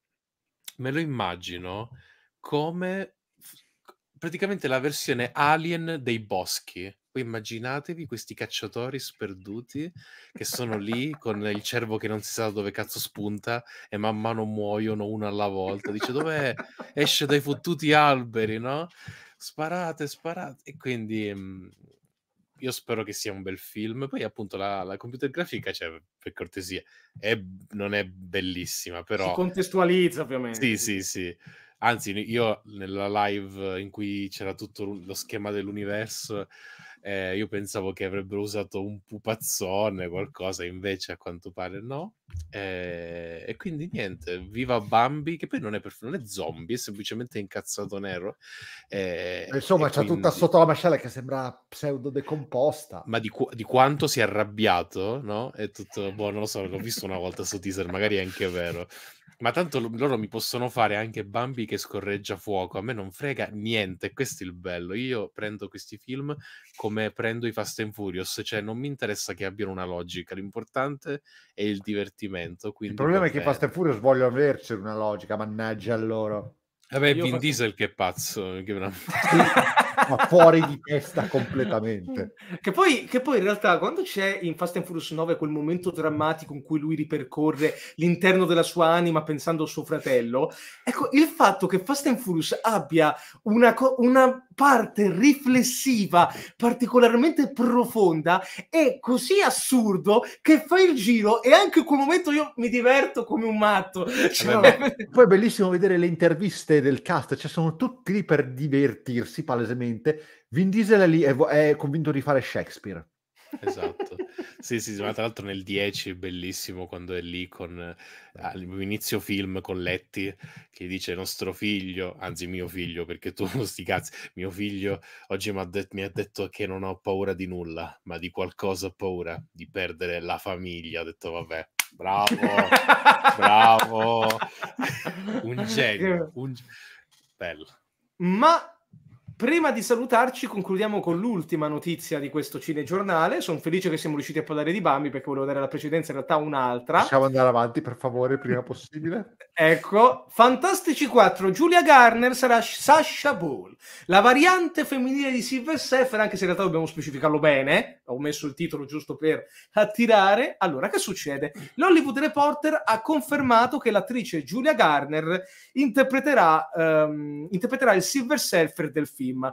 me lo immagino come praticamente la versione alien dei boschi. Poi immaginatevi questi cacciatori sperduti che sono lì con il cervo che non si sa dove cazzo spunta e man mano muoiono uno alla volta. Dice dov'è? Esce dai fottuti alberi, no? Sparate, sparate. E quindi mhmm, io spero che sia un bel film. Poi appunto la, la computer grafica, cioè, per cortesia, è, non è bellissima, però... Si contestualizza ovviamente. Sì, sì, sì anzi io nella live in cui c'era tutto lo schema dell'universo eh, io pensavo che avrebbero usato un pupazzone, qualcosa, invece a quanto pare no. Eh, e quindi niente, viva Bambi, che poi non è, per, non è zombie, è semplicemente incazzato nero. Eh, Insomma, c'è quindi... tutta sotto la mascella che sembra pseudo decomposta. Ma di, qu- di, quanto si è arrabbiato, no? È tutto, boh, non lo so, l'ho visto una volta su teaser, magari è anche vero. Ma tanto loro mi possono fare anche Bambi che scorreggia fuoco, a me non frega niente, questo è il bello. Io prendo questi film come prendo i Fast and Furious, cioè non mi interessa che abbiano una logica, l'importante è il divertimento. Il problema è che i Fast and Furious vogliono averci una logica, mannaggia loro. Vabbè, Io Vin faccio... Diesel che è pazzo, che una... *laughs* *laughs* ma fuori di testa completamente. *laughs* Che poi, che poi, in realtà quando c'è in Fast and Furious 9 quel momento drammatico in cui lui ripercorre l'interno della sua anima pensando al suo fratello, ecco il fatto che Fast and Furious abbia una, co- una parte riflessiva particolarmente profonda è così assurdo che fa il giro e anche in quel momento io mi diverto come un matto. Eh cioè... Vabbè, ma... Poi è bellissimo vedere le interviste del cast, cioè sono tutti lì per divertirsi palesemente veramente. Vin Diesel è lì e è convinto di fare Shakespeare. esatto. *laughs* Sì, sì, ma tra l'altro nel 10 bellissimo quando è lì con eh. all'inizio film con Letty che dice nostro figlio, anzi mio figlio, perché tu *laughs* non sti cazzi, mio figlio oggi de- mi ha detto che non ho paura di nulla, ma di qualcosa ho paura, di perdere la famiglia. Ho detto vabbè, bravo, bravo. *laughs* un genio, un... bello. Ma Prima di salutarci, concludiamo con l'ultima notizia di questo cinegiornale. Sono felice che siamo riusciti a parlare di Bambi perché volevo dare la precedenza in realtà a un'altra. Possiamo andare avanti, per favore, prima possibile. *laughs* ecco, Fantastici 4, Giulia Garner sarà Sasha Ball, la variante femminile di Silver Surfer, anche se in realtà dobbiamo specificarlo bene, ho messo il titolo giusto per attirare. Allora, che succede? L'Hollywood Reporter ha confermato che l'attrice Julia Garner interpreterà, um, interpreterà il Silver Surfer del film.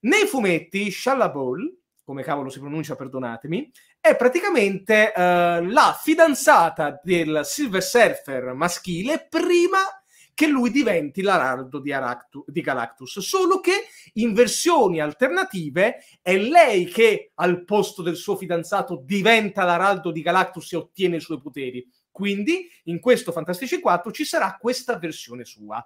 Nei fumetti, Shalla come cavolo si pronuncia, perdonatemi, è praticamente uh, la fidanzata del Silver Surfer maschile prima che lui diventi l'araldo di, Aractu- di Galactus, solo che in versioni alternative è lei che al posto del suo fidanzato diventa l'araldo di Galactus e ottiene i suoi poteri. Quindi in questo Fantastici 4 ci sarà questa versione sua.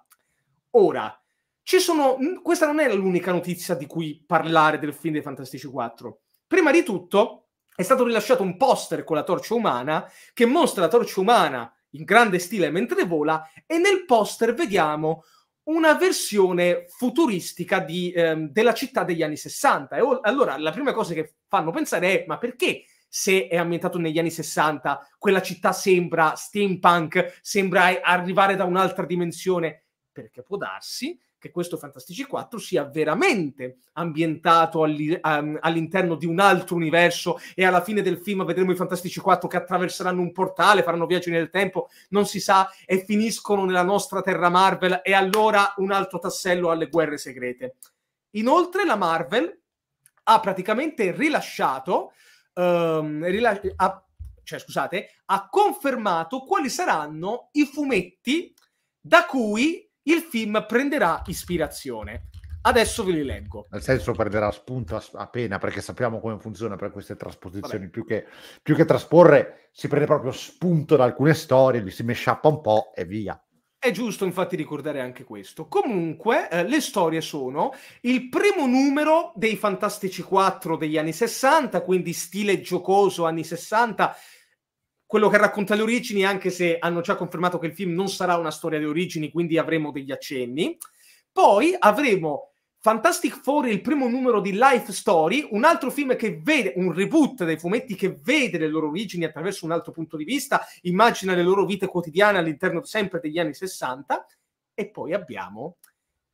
Ora, sono, questa non è l'unica notizia di cui parlare del film dei Fantastici 4. Prima di tutto è stato rilasciato un poster con la torcia umana che mostra la torcia umana in grande stile mentre vola e nel poster vediamo una versione futuristica di, ehm, della città degli anni 60. E o- allora la prima cosa che fanno pensare è ma perché se è ambientato negli anni 60 quella città sembra steampunk, sembra arrivare da un'altra dimensione? Perché può darsi che questo Fantastici 4 sia veramente ambientato all'i- ehm, all'interno di un altro universo e alla fine del film vedremo i Fantastici 4 che attraverseranno un portale, faranno viaggi nel tempo, non si sa, e finiscono nella nostra terra Marvel e allora un altro tassello alle guerre segrete. Inoltre la Marvel ha praticamente rilasciato, um, rila- ha, cioè scusate, ha confermato quali saranno i fumetti da cui il film prenderà ispirazione. Adesso ve li leggo. Nel senso prenderà spunto appena, perché sappiamo come funziona per queste trasposizioni, più che, più che, trasporre si prende proprio spunto da alcune storie, li si mesciappa un po' e via. È giusto infatti ricordare anche questo. Comunque, eh, le storie sono il primo numero dei Fantastici 4 degli anni 60, quindi stile giocoso anni 60, quello che racconta le origini, anche se hanno già confermato che il film non sarà una storia di origini, quindi avremo degli accenni. Poi avremo Fantastic Four, il primo numero di Life Story, un altro film che vede, un reboot dei fumetti che vede le loro origini attraverso un altro punto di vista, immagina le loro vite quotidiane all'interno sempre degli anni 60. E poi abbiamo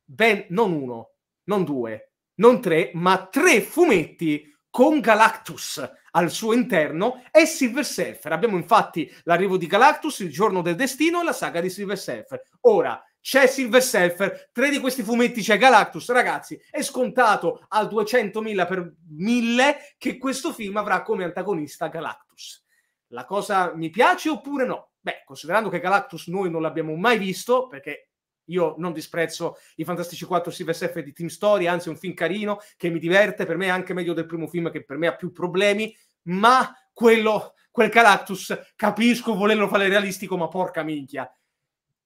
ben non uno, non due, non tre, ma tre fumetti con Galactus al suo interno è Silver Surfer. Abbiamo infatti l'arrivo di Galactus, il giorno del destino e la saga di Silver Surfer. Ora c'è Silver Surfer, tre di questi fumetti c'è Galactus, ragazzi, è scontato al 200.000 per 1000 che questo film avrà come antagonista Galactus. La cosa mi piace oppure no? Beh, considerando che Galactus noi non l'abbiamo mai visto, perché io non disprezzo i Fantastici 4 Silver SF di Team Story, anzi è un film carino che mi diverte, per me è anche meglio del primo film che per me ha più problemi, ma quello, quel Galactus, capisco volerlo fare realistico, ma porca minchia.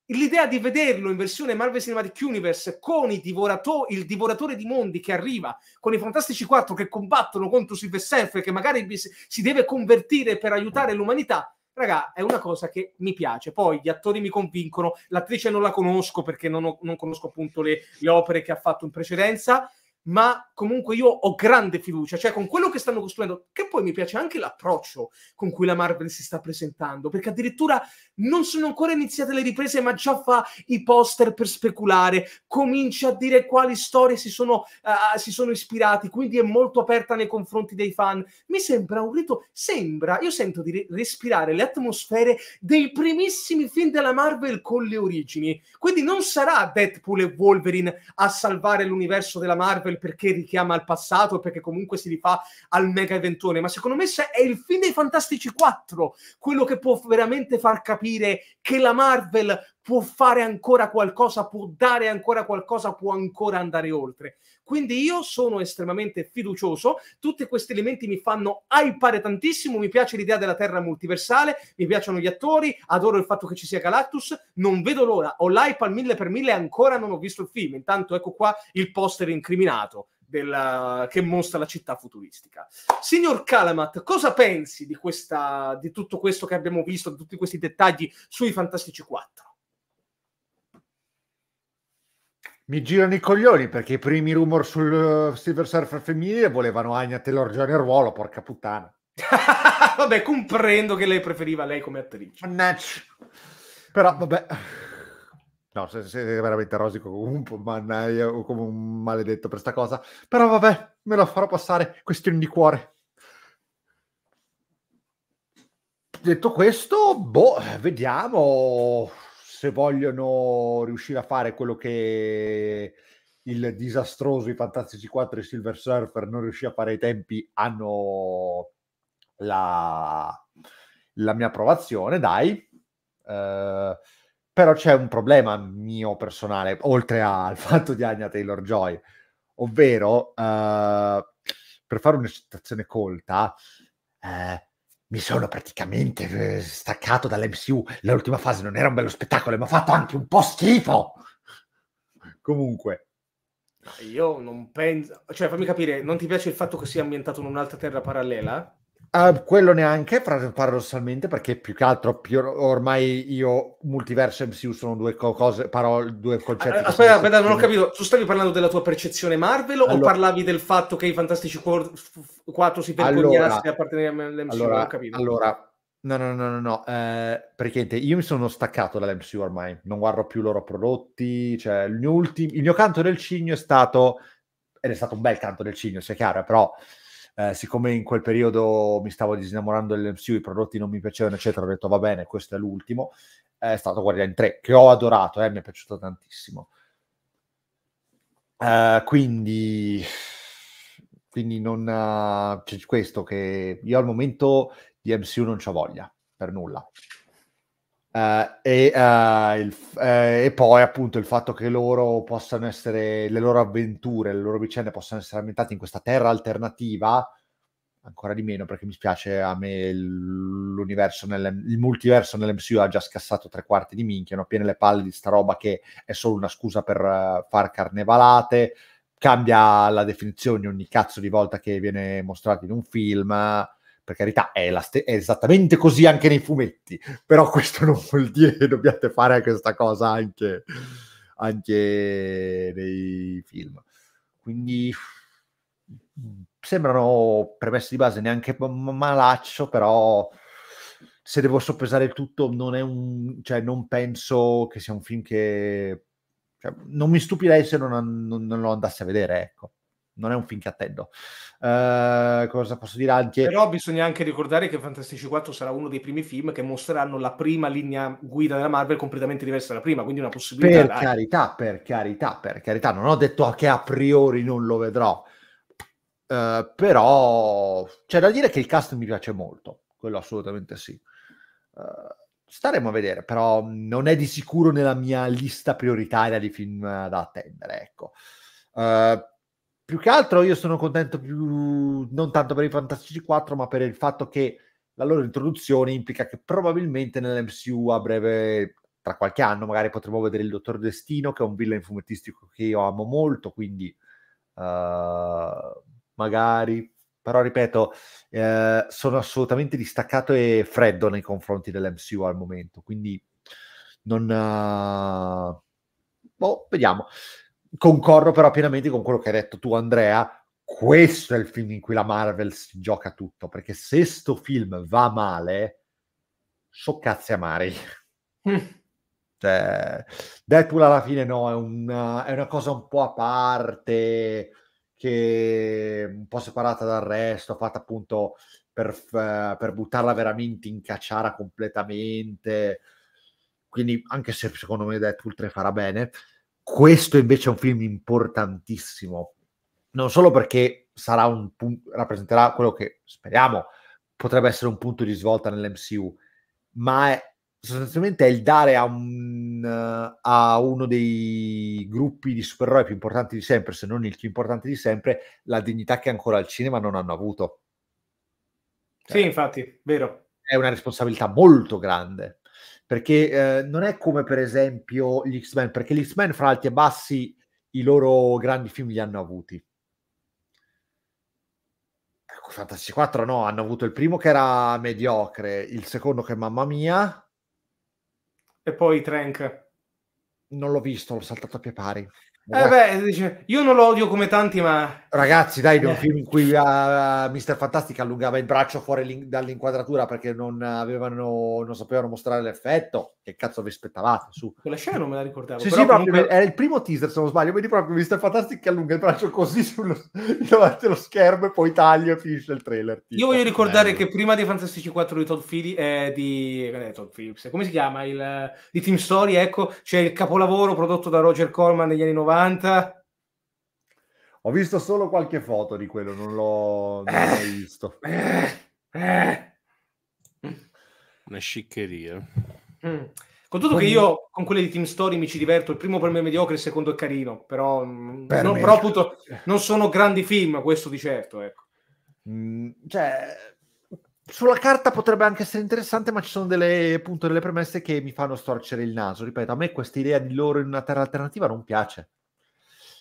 L'idea di vederlo in versione Marvel Cinematic Universe con divorato- il divoratore di mondi che arriva, con i Fantastici 4 che combattono contro Silver Surfer, che magari si deve convertire per aiutare l'umanità, raga, è una cosa che mi piace. Poi gli attori mi convincono, l'attrice non la conosco perché non, ho, non conosco appunto le, le opere che ha fatto in precedenza ma comunque io ho grande fiducia, cioè con quello che stanno costruendo, che poi mi piace anche l'approccio con cui la Marvel si sta presentando, perché addirittura non sono ancora iniziate le riprese, ma già fa i poster per speculare, comincia a dire quali storie si sono, uh, si sono ispirati, quindi è molto aperta nei confronti dei fan. Mi sembra un rito, sembra, io sento di respirare le atmosfere dei primissimi film della Marvel con le origini, quindi non sarà Deadpool e Wolverine a salvare l'universo della Marvel Marvel perché richiama al passato, perché comunque si rifà al mega eventone, ma secondo me è il film dei Fantastici 4 quello che può veramente far capire che la Marvel può fare ancora qualcosa, può dare ancora qualcosa, può ancora andare oltre. Quindi io sono estremamente fiducioso, tutti questi elementi mi fanno hypare tantissimo, mi piace l'idea della Terra multiversale, mi piacciono gli attori, adoro il fatto che ci sia Galactus, non vedo l'ora, ho l'hype al mille per mille e ancora non ho visto il film, intanto ecco qua il poster incriminato. Della, eh, che mostra la città futuristica. Signor Calamat, cosa pensi di, questa, di tutto questo che abbiamo visto, di tutti questi dettagli sui Fantastici 4? Mi girano i coglioni perché i primi rumor sul eh, Silver Surfer femminile volevano Agna Taylor Joy nel ruolo, porca puttana. *laughs* vabbè, comprendo che lei preferiva lei come attrice. Mannaggia. Però vabbè. No, se, se veramente rosico un po' mannaia o come un maledetto per sta cosa. Però vabbè, me lo farò passare, questione di cuore. Detto questo, boh, vediamo se vogliono riuscire a fare quello che il disastroso i Fantastici 4 e Silver Surfer non riuscì a fare ai tempi hanno la, la mia approvazione dai eh, però c'è un problema mio personale oltre al *laughs* fatto di Agna Taylor Joy ovvero eh, per fare una citazione colta eh, mi sono praticamente eh, staccato dall'MCU. L'ultima fase non era un bello spettacolo, ma ha fatto anche un po' schifo. Comunque. Io non penso, cioè fammi capire, non ti piace il fatto che sia ambientato in un'altra terra parallela? Uh, quello neanche, paradossalmente, perché più che altro più ormai io, multiverso e MCU sono due cose, parole, due concetti. Allora, ah, ah, aspetta, aspetta, non ho capito. Tu stavi parlando della tua percezione Marvel allora, o parlavi del fatto che i Fantastici 4 si vergognassero allora, appartenere all'MCU? Allora, allora, no, no, no, no, no. Eh, praticamente io mi sono staccato dall'MCU ormai, non guardo più i loro prodotti. Cioè, il, mio ultim- il mio canto del cigno è stato, ed è stato un bel canto del cigno, sia chiaro, eh, però eh, siccome in quel periodo mi stavo disinnamorando dell'MCU, i prodotti non mi piacevano, eccetera, ho detto va bene, questo è l'ultimo. È stato Guardian 3, che ho adorato, eh, mi è piaciuto tantissimo. Uh, quindi, quindi non, uh, c'è questo che io al momento di MCU non c'ho voglia per nulla. Uh, e, uh, il, uh, e, poi appunto il fatto che loro possano essere le loro avventure, le loro vicende possano essere ambientate in questa terra alternativa ancora di meno perché mi spiace a me l'universo nel, il multiverso nell'MCU ha già scassato tre quarti di minchia, hanno piene le palle di sta roba che è solo una scusa per far carnevalate cambia la definizione ogni cazzo di volta che viene mostrato in un film per carità, è, st- è, esattamente così anche nei fumetti, però questo non vuol dire che dobbiate fare questa cosa anche, anche nei film. Quindi sembrano premesse di base neanche malaccio, però se devo soppesare il tutto non è un... cioè non penso che sia un film che... Cioè, non mi stupirei se non, non, non lo andassi a vedere, ecco non è un film cattello. Uh, eh, cosa posso dire anche? Però bisogna anche ricordare che Fantastici 4 sarà uno dei primi film che mostreranno la prima linea guida della Marvel completamente diversa dalla prima, quindi una possibilità. Per dai. carità, per carità, per carità, non ho detto che a priori non lo vedrò. Uh, però c'è da dire che il cast mi piace molto, quello assolutamente sì. Uh, staremo a vedere, però non è di sicuro nella mia lista prioritaria di film da attendere, ecco. Uh, più che altro io sono contento più non tanto per i Fantastici 4, ma per il fatto che la loro introduzione implica che probabilmente nell'MCU a breve, tra qualche anno, magari potremo vedere il Dottor Destino, che è un villain fumettistico che io amo molto, quindi uh, magari... Però ripeto, eh, sono assolutamente distaccato e freddo nei confronti dell'MCU al momento, quindi non... Uh... Boh, vediamo concordo però pienamente con quello che hai detto tu Andrea, questo è il film in cui la Marvel si gioca tutto, perché se sto film va male, so cazzi amari. Mm. Cioè, Deadpool alla fine no, è una, è una, cosa un po' a parte, che un po' separata dal resto, fatta appunto per, per buttarla veramente in cacciara completamente. Quindi anche se secondo me Deadpool 3 farà bene, questo invece è un film importantissimo, non solo perché pun- rappresenterà quello che speriamo potrebbe essere un punto di svolta nell'MCU, ma è, sostanzialmente è il dare a, un, eh, a, uno dei gruppi di supereroi più importanti di sempre, se non il più importante di sempre, la dignità che ancora al cinema non hanno avuto. Cioè, sì, infatti, vero. È una responsabilità molto grande perché eh, non è come per esempio gli X-Men, perché gli X-Men fra alti e bassi i loro grandi film li hanno avuti. Ecco, Fantasy 4 no, hanno avuto il primo che era mediocre, il secondo che mamma mia. E poi Trank. Non l'ho visto, l'ho saltato a pie pari. Eh beh, dice, io non lo odio come tanti, ma... Ragazzi, dai, eh. un film in cui uh, Mister Fantastic allungava il braccio fuori dall'inquadratura perché non, avevano, non sapevano mostrare l'effetto che cazzo vi aspettavate? Su. Quella scena non me la ricordavo. Sì, sì, comunque... era il primo teaser, se non sbaglio. Vedi proprio Mr. Fantastic che allunga il braccio così sullo, davanti allo schermo e poi taglia e finisce il trailer. Tipo. Io voglio ricordare Bello. che prima di Fantastici 4 di Todd, Philly, eh, di, eh, Todd Phillips, come si chiama? Il, di Team Story, ecco, c'è il capolavoro prodotto da Roger Corman negli anni 90. Ho visto solo qualche foto di quello, non l'ho, non eh, l'ho eh, visto. Eh, Una sciccheria. Mm. Con tutto Quindi... che io con quelle di Team Story mi ci diverto, il primo per me è mediocre, il secondo è carino, però, mm, per non, però appunto, non, sono grandi film, questo di certo. Ecco. Mm, cioè, sulla carta potrebbe anche essere interessante, ma ci sono delle, appunto, delle premesse che mi fanno storcere il naso. Ripeto, a me questa idea di loro in una terra alternativa non piace,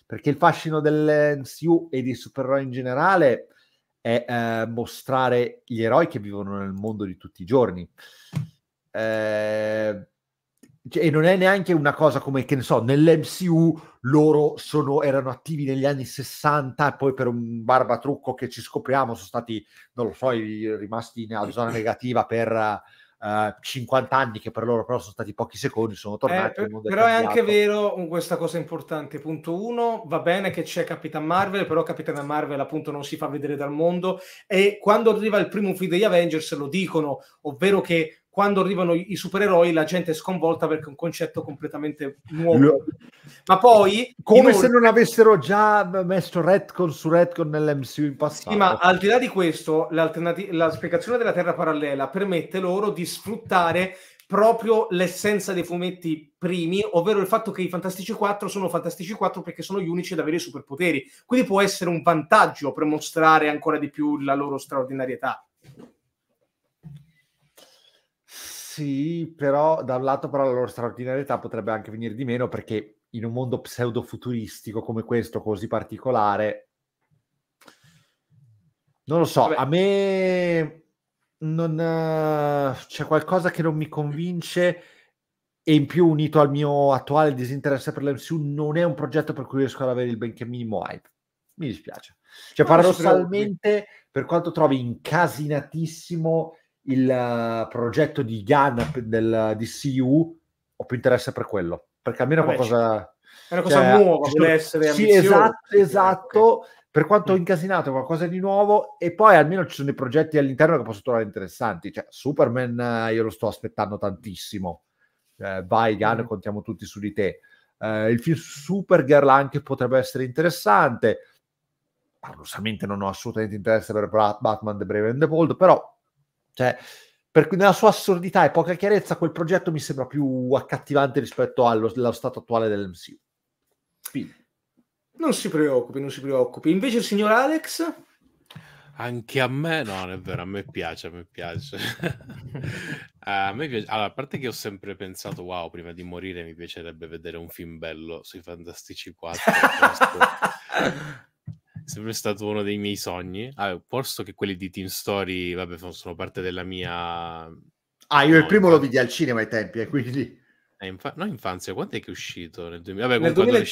perché il fascino dell'NCU e dei supereroi in generale è eh, mostrare gli eroi che vivono nel mondo di tutti i giorni eh, e non è neanche una cosa come che ne so, nell'MCU loro sono, erano attivi negli anni 60 e poi per un barbatrucco che ci scopriamo sono stati, non lo so, rimasti nella zona negativa per uh, eh, 50 anni che per loro però sono stati pochi secondi, sono tornati. Eh, però è anche vero questa cosa importante, punto uno, va bene che c'è Capitan Marvel, però Capitan Marvel appunto non si fa vedere dal mondo e quando arriva il primo film degli Avengers lo dicono, ovvero che quando arrivano i supereroi la gente è sconvolta perché è un concetto completamente nuovo. Ma poi... Come inoltre... se non avessero già messo retcon su retcon nell'MCU in passato. Sì, ma al di là di questo, la spiegazione della Terra Parallela permette loro di sfruttare proprio l'essenza dei fumetti primi, ovvero il fatto che i Fantastici 4 sono Fantastici 4 perché sono gli unici ad avere i superpoteri. Quindi può essere un vantaggio per mostrare ancora di più la loro straordinarietà. Sì, però da un lato però la loro straordinarietà potrebbe anche venire di meno perché in un mondo pseudo futuristico come questo, così particolare, non lo so, Vabbè. a me non, uh, c'è qualcosa che non mi convince e in più unito al mio attuale disinteresse per l'MCU non è un progetto per cui riesco ad avere il benché minimo hype. Mi dispiace. Cioè, paradossalmente, per quanto trovi incasinatissimo il eh, progetto di Gun del eh, DCU, ho più interesse per quello, perché almeno Vabbè, qualcosa... È una cosa cioè, nuova, vuole essere Sì, esatto, esatto. Per quanto ho incasinato qualcosa di nuovo, e poi almeno ci sono dei progetti all'interno che posso trovare interessanti. Cioè, Superman eh, io lo sto aspettando tantissimo. Eh, vai, Gun, mm-hmm. contiamo tutti su di te. Eh, il film Supergirl anche potrebbe essere interessante. Paradossalmente non ho assolutamente interesse per Batman The Brave and the Bold, però cioè, per, nella sua assurdità e poca chiarezza, quel progetto mi sembra più accattivante rispetto allo, allo stato attuale dell'MCU. Quindi. Non si preoccupi, non si preoccupi. Invece il signor Alex? Anche a me, no, non è vero, a me piace, a me piace. *laughs* a me piace. Allora, a parte che ho sempre pensato, wow, prima di morire mi piacerebbe vedere un film bello sui Fantastici 4. *laughs* sempre stato uno dei miei sogni. Ah, posto che quelli di Team Story, vabbè, sono parte della mia... Ah, io no, il primo infanzia. lo vidi al cinema ai tempi, eh, quindi... Eh, infa- no, infanzia, quando è che è uscito? Nel, 2000... vabbè, nel, 2000...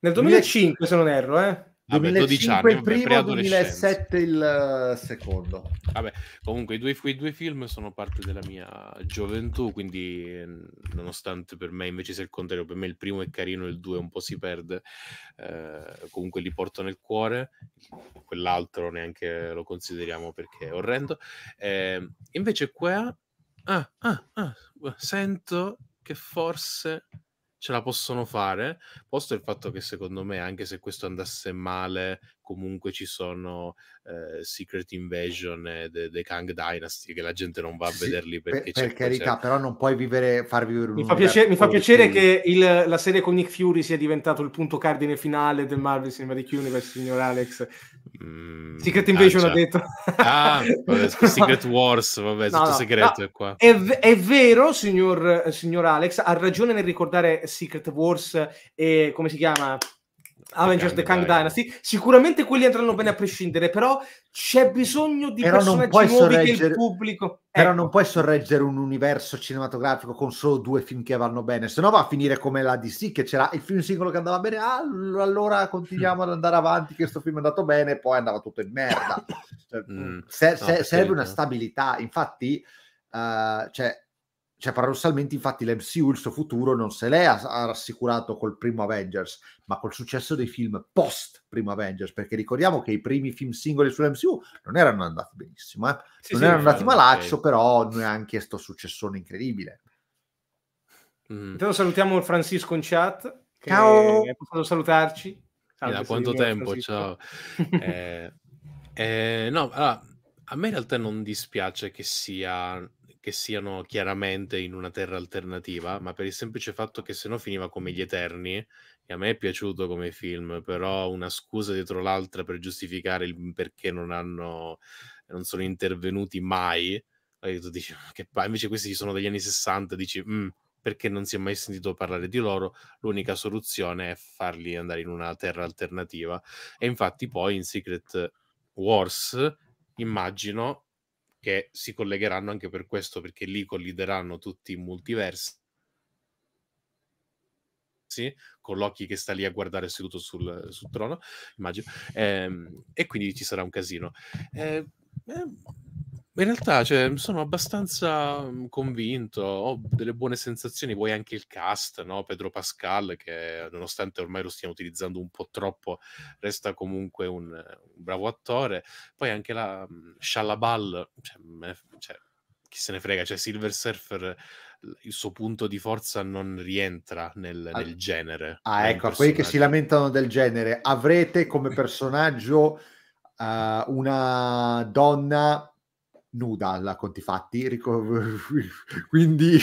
nel 2005, se non erro, eh? Vabbè, 2005 anni, il primo, 2007 il secondo. Vabbè, comunque i due, i due, film sono parte della mia gioventù, quindi mm, nonostante per me invece sia il contrario, per me il primo è carino, il due un po' si perde, eh, comunque li porto nel cuore, quell'altro neanche lo consideriamo perché è orrendo. Eh, invece qua ah, ah, ah, sento che forse ce la possono fare, posto il fatto che secondo me anche se questo andasse male, comunque ci sono eh, Secret Invasion e The, The, Kang Dynasty che la gente non va a vederli perché per, per carità, certo. però non puoi vivere, far vivere un Mi fa piacere, mi fa piacere che il, la serie con Nick Fury sia diventato il punto cardine finale del Marvel Cinematic Universe, signor Alex. Mm, Secret ah, Invasion ah, ha detto. Ah, vabbè, *laughs* Secret Wars, vabbè, no, tutto no, segreto no, è qua. È, è vero, signor, signor Alex, ha ragione nel ricordare Secret Wars e come si chiama? Avengers The Kang Dynasty. Sicuramente quelli andranno bene a prescindere, però c'è bisogno di però personaggi nuovi che il pubblico. Però ecco. non puoi sorreggere un universo cinematografico con solo due film che vanno bene, se no va a finire come la DC che c'era il film singolo che andava bene, ah, allora continuiamo mm. ad andare avanti che questo film è andato bene, poi andava tutto in merda. Cioè, mm. se, se, no, serve una stabilità, infatti, uh, cioè, cioè paradossalmente infatti l'MCU il suo futuro non se l'è rassicurato col primo Avengers ma col successo dei film post primo Avengers perché ricordiamo che i primi film singoli sull'MCU non erano andati benissimo eh? sì, non sì, erano andati malaccio okay. però neanche sto successone incredibile mm. intanto salutiamo il Francisco in chat ciao è potuto salutarci Salve, da quanto tempo ciao *laughs* eh, eh, no allora, a me in realtà non dispiace che sia che siano chiaramente in una terra alternativa, ma per il semplice fatto che se no finiva come Gli Eterni, e a me è piaciuto come film, però una scusa dietro l'altra per giustificare il mhmm, perché non hanno, non sono intervenuti mai. E tu dici, che invece questi sono degli anni 60, dici, mm, perché non si è mai sentito parlare di loro, l'unica soluzione è farli andare in una terra alternativa. E infatti poi in Secret Wars, immagino, che si collegheranno anche per questo, perché lì collideranno tutti i multiversi sì, con l'occhio che sta lì a guardare seduto sul, sul trono, immagino, ehm, e quindi ci sarà un casino. Eh, eh, in realtà cioè, sono abbastanza mm, convinto, ho delle buone sensazioni, vuoi anche il cast, no? Pedro Pascal, che nonostante ormai lo stiamo utilizzando un po' troppo, resta comunque un, un bravo attore, poi anche la mm, Shalabal, cioè, cioè, chi se ne frega, cioè Silver Surfer il suo punto di forza non rientra nel, ah, nel genere. Ah, ecco, a quelli che si lamentano del genere, avrete come personaggio uh, una donna nuda alla conti fatti, rico- *laughs* quindi...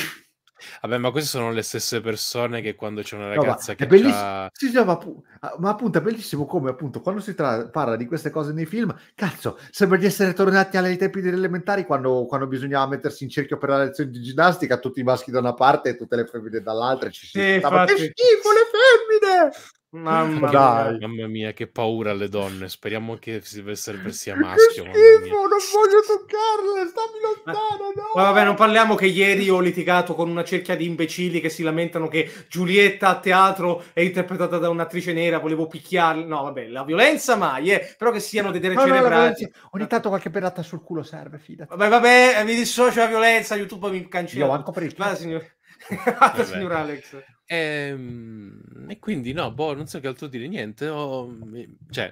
Vabbè, ma queste sono le stesse persone che quando c'è una ragazza no, che belliss- c'ha... sì, sì, ma, ah, ma, appunto è bellissimo come appunto quando si tra- parla di queste cose nei film, cazzo, sembra di essere tornati ai tempi degli elementari quando, quando, bisognava mettersi in cerchio per la lezione di ginnastica, tutti i maschi da una parte e tutte le femmine dall'altra. Ci si sì, stava, che schifo le femmine! Mamma Dai. mia. Mamma mia, che paura alle donne. Speriamo che Silvester sia maschio. Che schifo, non voglio toccarle, stammi lontano. No. Ma vabbè, non parliamo che ieri ho litigato con una cerchia di imbecilli che si lamentano che Giulietta a teatro è interpretata da un'attrice nera, volevo picchiarla. No, vabbè, la violenza mai, eh. però che siano dei no, No, Ogni tanto qualche pedata sul culo serve, fidati. Vabbè, vabbè, eh, mi dissocio la violenza, YouTube mi cancella. Io anche per il... Vada, signor... *laughs* Eh, signor Alex. Ehm, e quindi no, boh, non so che altro dire, niente, ho- mi- mm, cioè,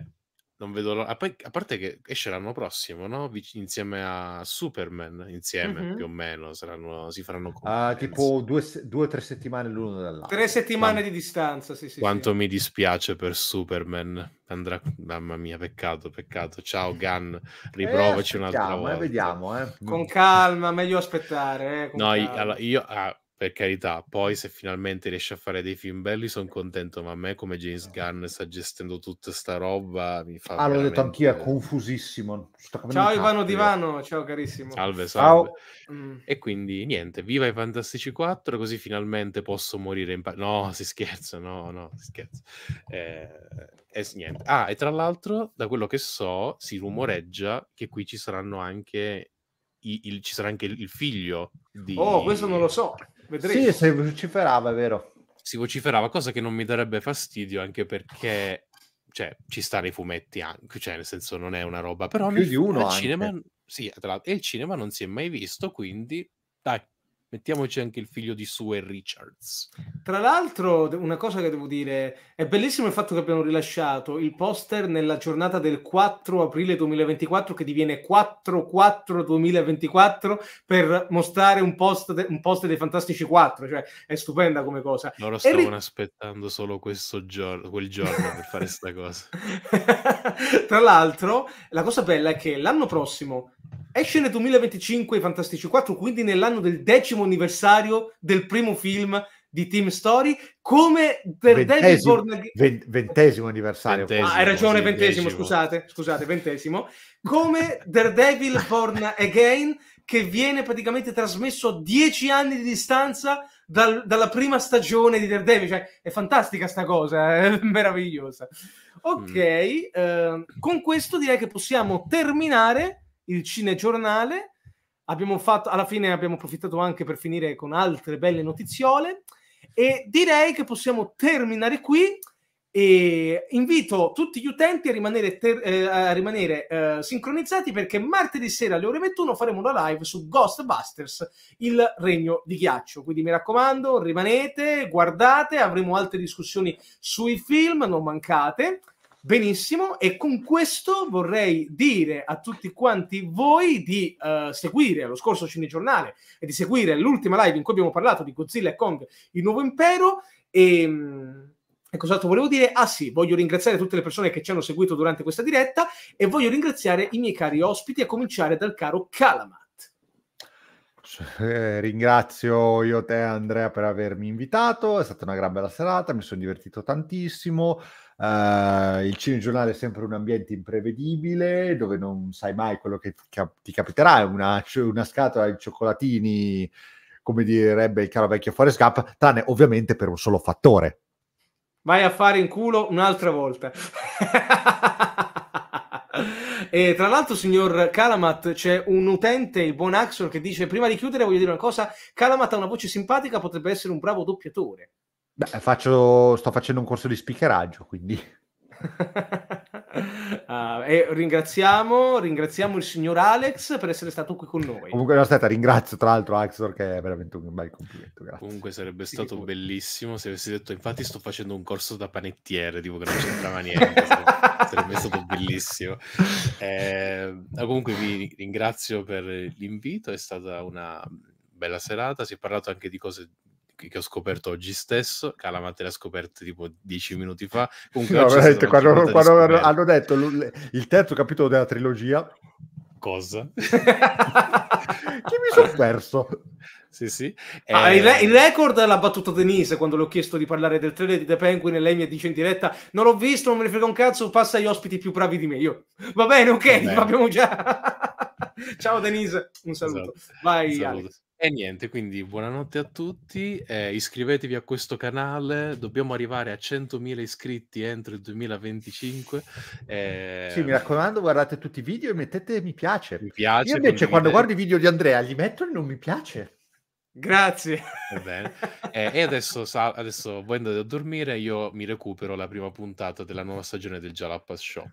non vedo l'ora. Ah, a parte che esce l'anno prossimo, no? Vic- insieme a Superman, insieme Mhm. più o meno, saranno, si faranno Ah, tipo due, o tre settimane l'uno dall'altro. Tre settimane di distanza, sì, sì, Quanto sì. mi dispiace per Superman. Andrà, mamma mia, peccato, peccato. Ciao Gun, Eh, riprovaci un'altra aspettiamo, eh, volta. vediamo, eh. Con calma, meglio aspettare. eh, con No, i- calma. allora, io ah, per carità, poi se finalmente riesce a fare dei film belli sono contento, ma a me come James esatto. Gunn sta gestendo tutta sta roba mi fa... Ah, veramente... l'ho detto anch'io, è confusissimo. Ciao Ivano Divano, ciao carissimo. Salve, salve. Ciao. Mm. E quindi niente, viva i Fantastici 4, così finalmente posso morire in pace. No, si scherza, no, no, si scherza. Eh, eh, niente. Ah, e tra l'altro, da quello che so, si rumoreggia che qui ci saranno anche... Il, il, ci sarà anche il figlio di... Oh, questo non lo so Vedremo. Sì, si vociferava, è vero. Si vociferava, cosa che non mi darebbe fastidio anche perché cioè, ci sta nei fumetti anche, cioè nel senso non è una roba, però più nel, di uno al cinema, sì, tra l'altro, e il cinema non si è mai visto, quindi dai, mettiamoci anche il figlio di Sue Richards. Tra l'altro, una cosa che devo dire, è bellissimo il fatto che abbiano rilasciato il poster nella giornata del 4 aprile 2024 che diviene 4-4-2024 per mostrare un post, de- un post dei Fantastici 4, cioè è stupenda come cosa. Loro stavano ri- aspettando solo questo giorno, quel giorno per fare questa cosa. *laughs* Tra l'altro, la cosa bella è che l'anno prossimo esce nel 2025 i Fantastici 4, quindi nell'anno del decimo anniversario del primo film di Team Story, come per ventesimo, David Born Again. Ventesimo anniversario. Ventesimo, ah, hai ragione, sì, ventesimo, decimo. scusate, scusate, ventesimo. Come Devil Born Again, che viene praticamente trasmesso a dieci anni di distanza dal, dalla prima stagione di Daredevil. Cioè, è fantastica sta cosa, è eh, *laughs* meravigliosa. Mm. Ok, mm. eh, con questo direi che possiamo terminare il cinegiornale abbiamo fatto, alla fine abbiamo approfittato anche per finire con altre belle notiziole e direi che possiamo terminare qui e invito tutti gli utenti a rimanere, ter- eh, a rimanere eh, sincronizzati perché martedì sera alle ore 21 faremo una live su Ghostbusters, il regno di ghiaccio. Quindi mi raccomando, rimanete, guardate, avremo altre discussioni sui film, non mancate. Benissimo, e con questo vorrei dire a tutti quanti voi di uh, seguire lo scorso cinegiornale e di seguire l'ultima live in cui abbiamo parlato di Godzilla e Kong, il nuovo impero. E, ehm, e cos'altro volevo dire? Ah sì, voglio ringraziare tutte le persone che ci hanno seguito durante questa diretta e voglio ringraziare i miei cari ospiti, a cominciare dal caro Calama. Eh, ringrazio io te Andrea per avermi invitato, è stata una gran bella serata, mi sono divertito tantissimo. Uh, il cinegiornale è sempre un ambiente imprevedibile dove non sai mai quello che ti capiterà. È una, una scatola di cioccolatini, come direbbe il caro vecchio Forest Gump, tranne ovviamente per un solo fattore. Vai a fare in culo un'altra volta. E tra l'altro, signor Calamat, c'è un utente, il buon Axel, che dice: Prima di chiudere, voglio dire una cosa. Calamat ha una voce simpatica, potrebbe essere un bravo doppiatore. Beh, faccio, sto facendo un corso di speakeraggio, quindi... uh, *laughs* e ringraziamo, ringraziamo, il signor Alex per essere stato qui con noi. Comunque, no, aspetta, ringrazio tra l'altro Axor che è veramente un bel complimento. Grazie. Comunque, sarebbe stato sì. bellissimo se avessi detto: Infatti, sto facendo un corso da panettiere, tipo che non c'entrava niente. *laughs* sarebbe stato bellissimo. Eh, comunque, vi ringrazio per l'invito, è stata una bella serata. Si è parlato anche di cose che ho scoperto oggi stesso, Calamate l'ha scoperto tipo dieci minuti fa. Comunque, no, veramente, quando, quando hanno detto il terzo capitolo della trilogia, cosa? *laughs* che mi sono perso. Sì, sì. Ah, eh... il, re- il, eh. record l'ha battuto Denise quando le ho chiesto di parlare del trailer di The Penguin e lei mi dice in diretta non l'ho visto, non me ne frega un cazzo, passa agli ospiti più bravi di me. Io, va bene, ok, va bene. abbiamo già... *laughs* Ciao Denise, un saluto. Esatto. Vai, un saluto. E niente, quindi buonanotte a tutti, eh, iscrivetevi a questo canale, dobbiamo arrivare a 100.000 iscritti entro il 2025. Eh... Sì, mi ehm raccomando, guardate tutti i video e mettete mi piace. Mi piace Io invece quando guardo i video di Andrea gli metto il non mi piace. Grazie. *laughs* Eh, e adesso, sa- adesso voi andate a dormire, io mi recupero la prima puntata della nuova stagione del Jalapas Show.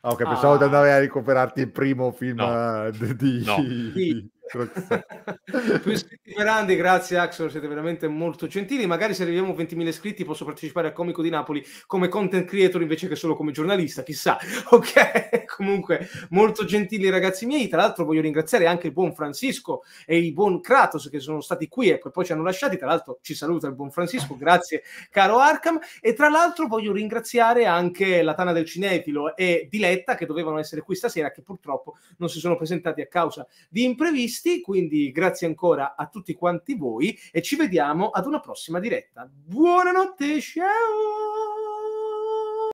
Ah, ok, pensavo ah. di andare a recuperarti il primo film no. Eh, di... No. di più *laughs* iscritti grandi, grazie Axel, siete veramente molto gentili. Magari se arriviamo a 20.000 iscritti posso partecipare a Comico di Napoli come content creator invece che solo come giornalista, chissà. *laughs* Ok, comunque molto gentili ragazzi miei. Tra l'altro voglio ringraziare anche il buon Francisco e il buon Kratos che sono stati qui e poi ci hanno lasciati. Tra l'altro ci saluta il buon Francisco, grazie caro Arkham. E tra l'altro voglio ringraziare anche la Tana del Cinefilo e Diletta che dovevano essere qui stasera che purtroppo non si sono presentati a causa di imprevisti visti, quindi grazie ancora a tutti quanti voi e ci vediamo ad una prossima diretta. Buonanotte, ciao!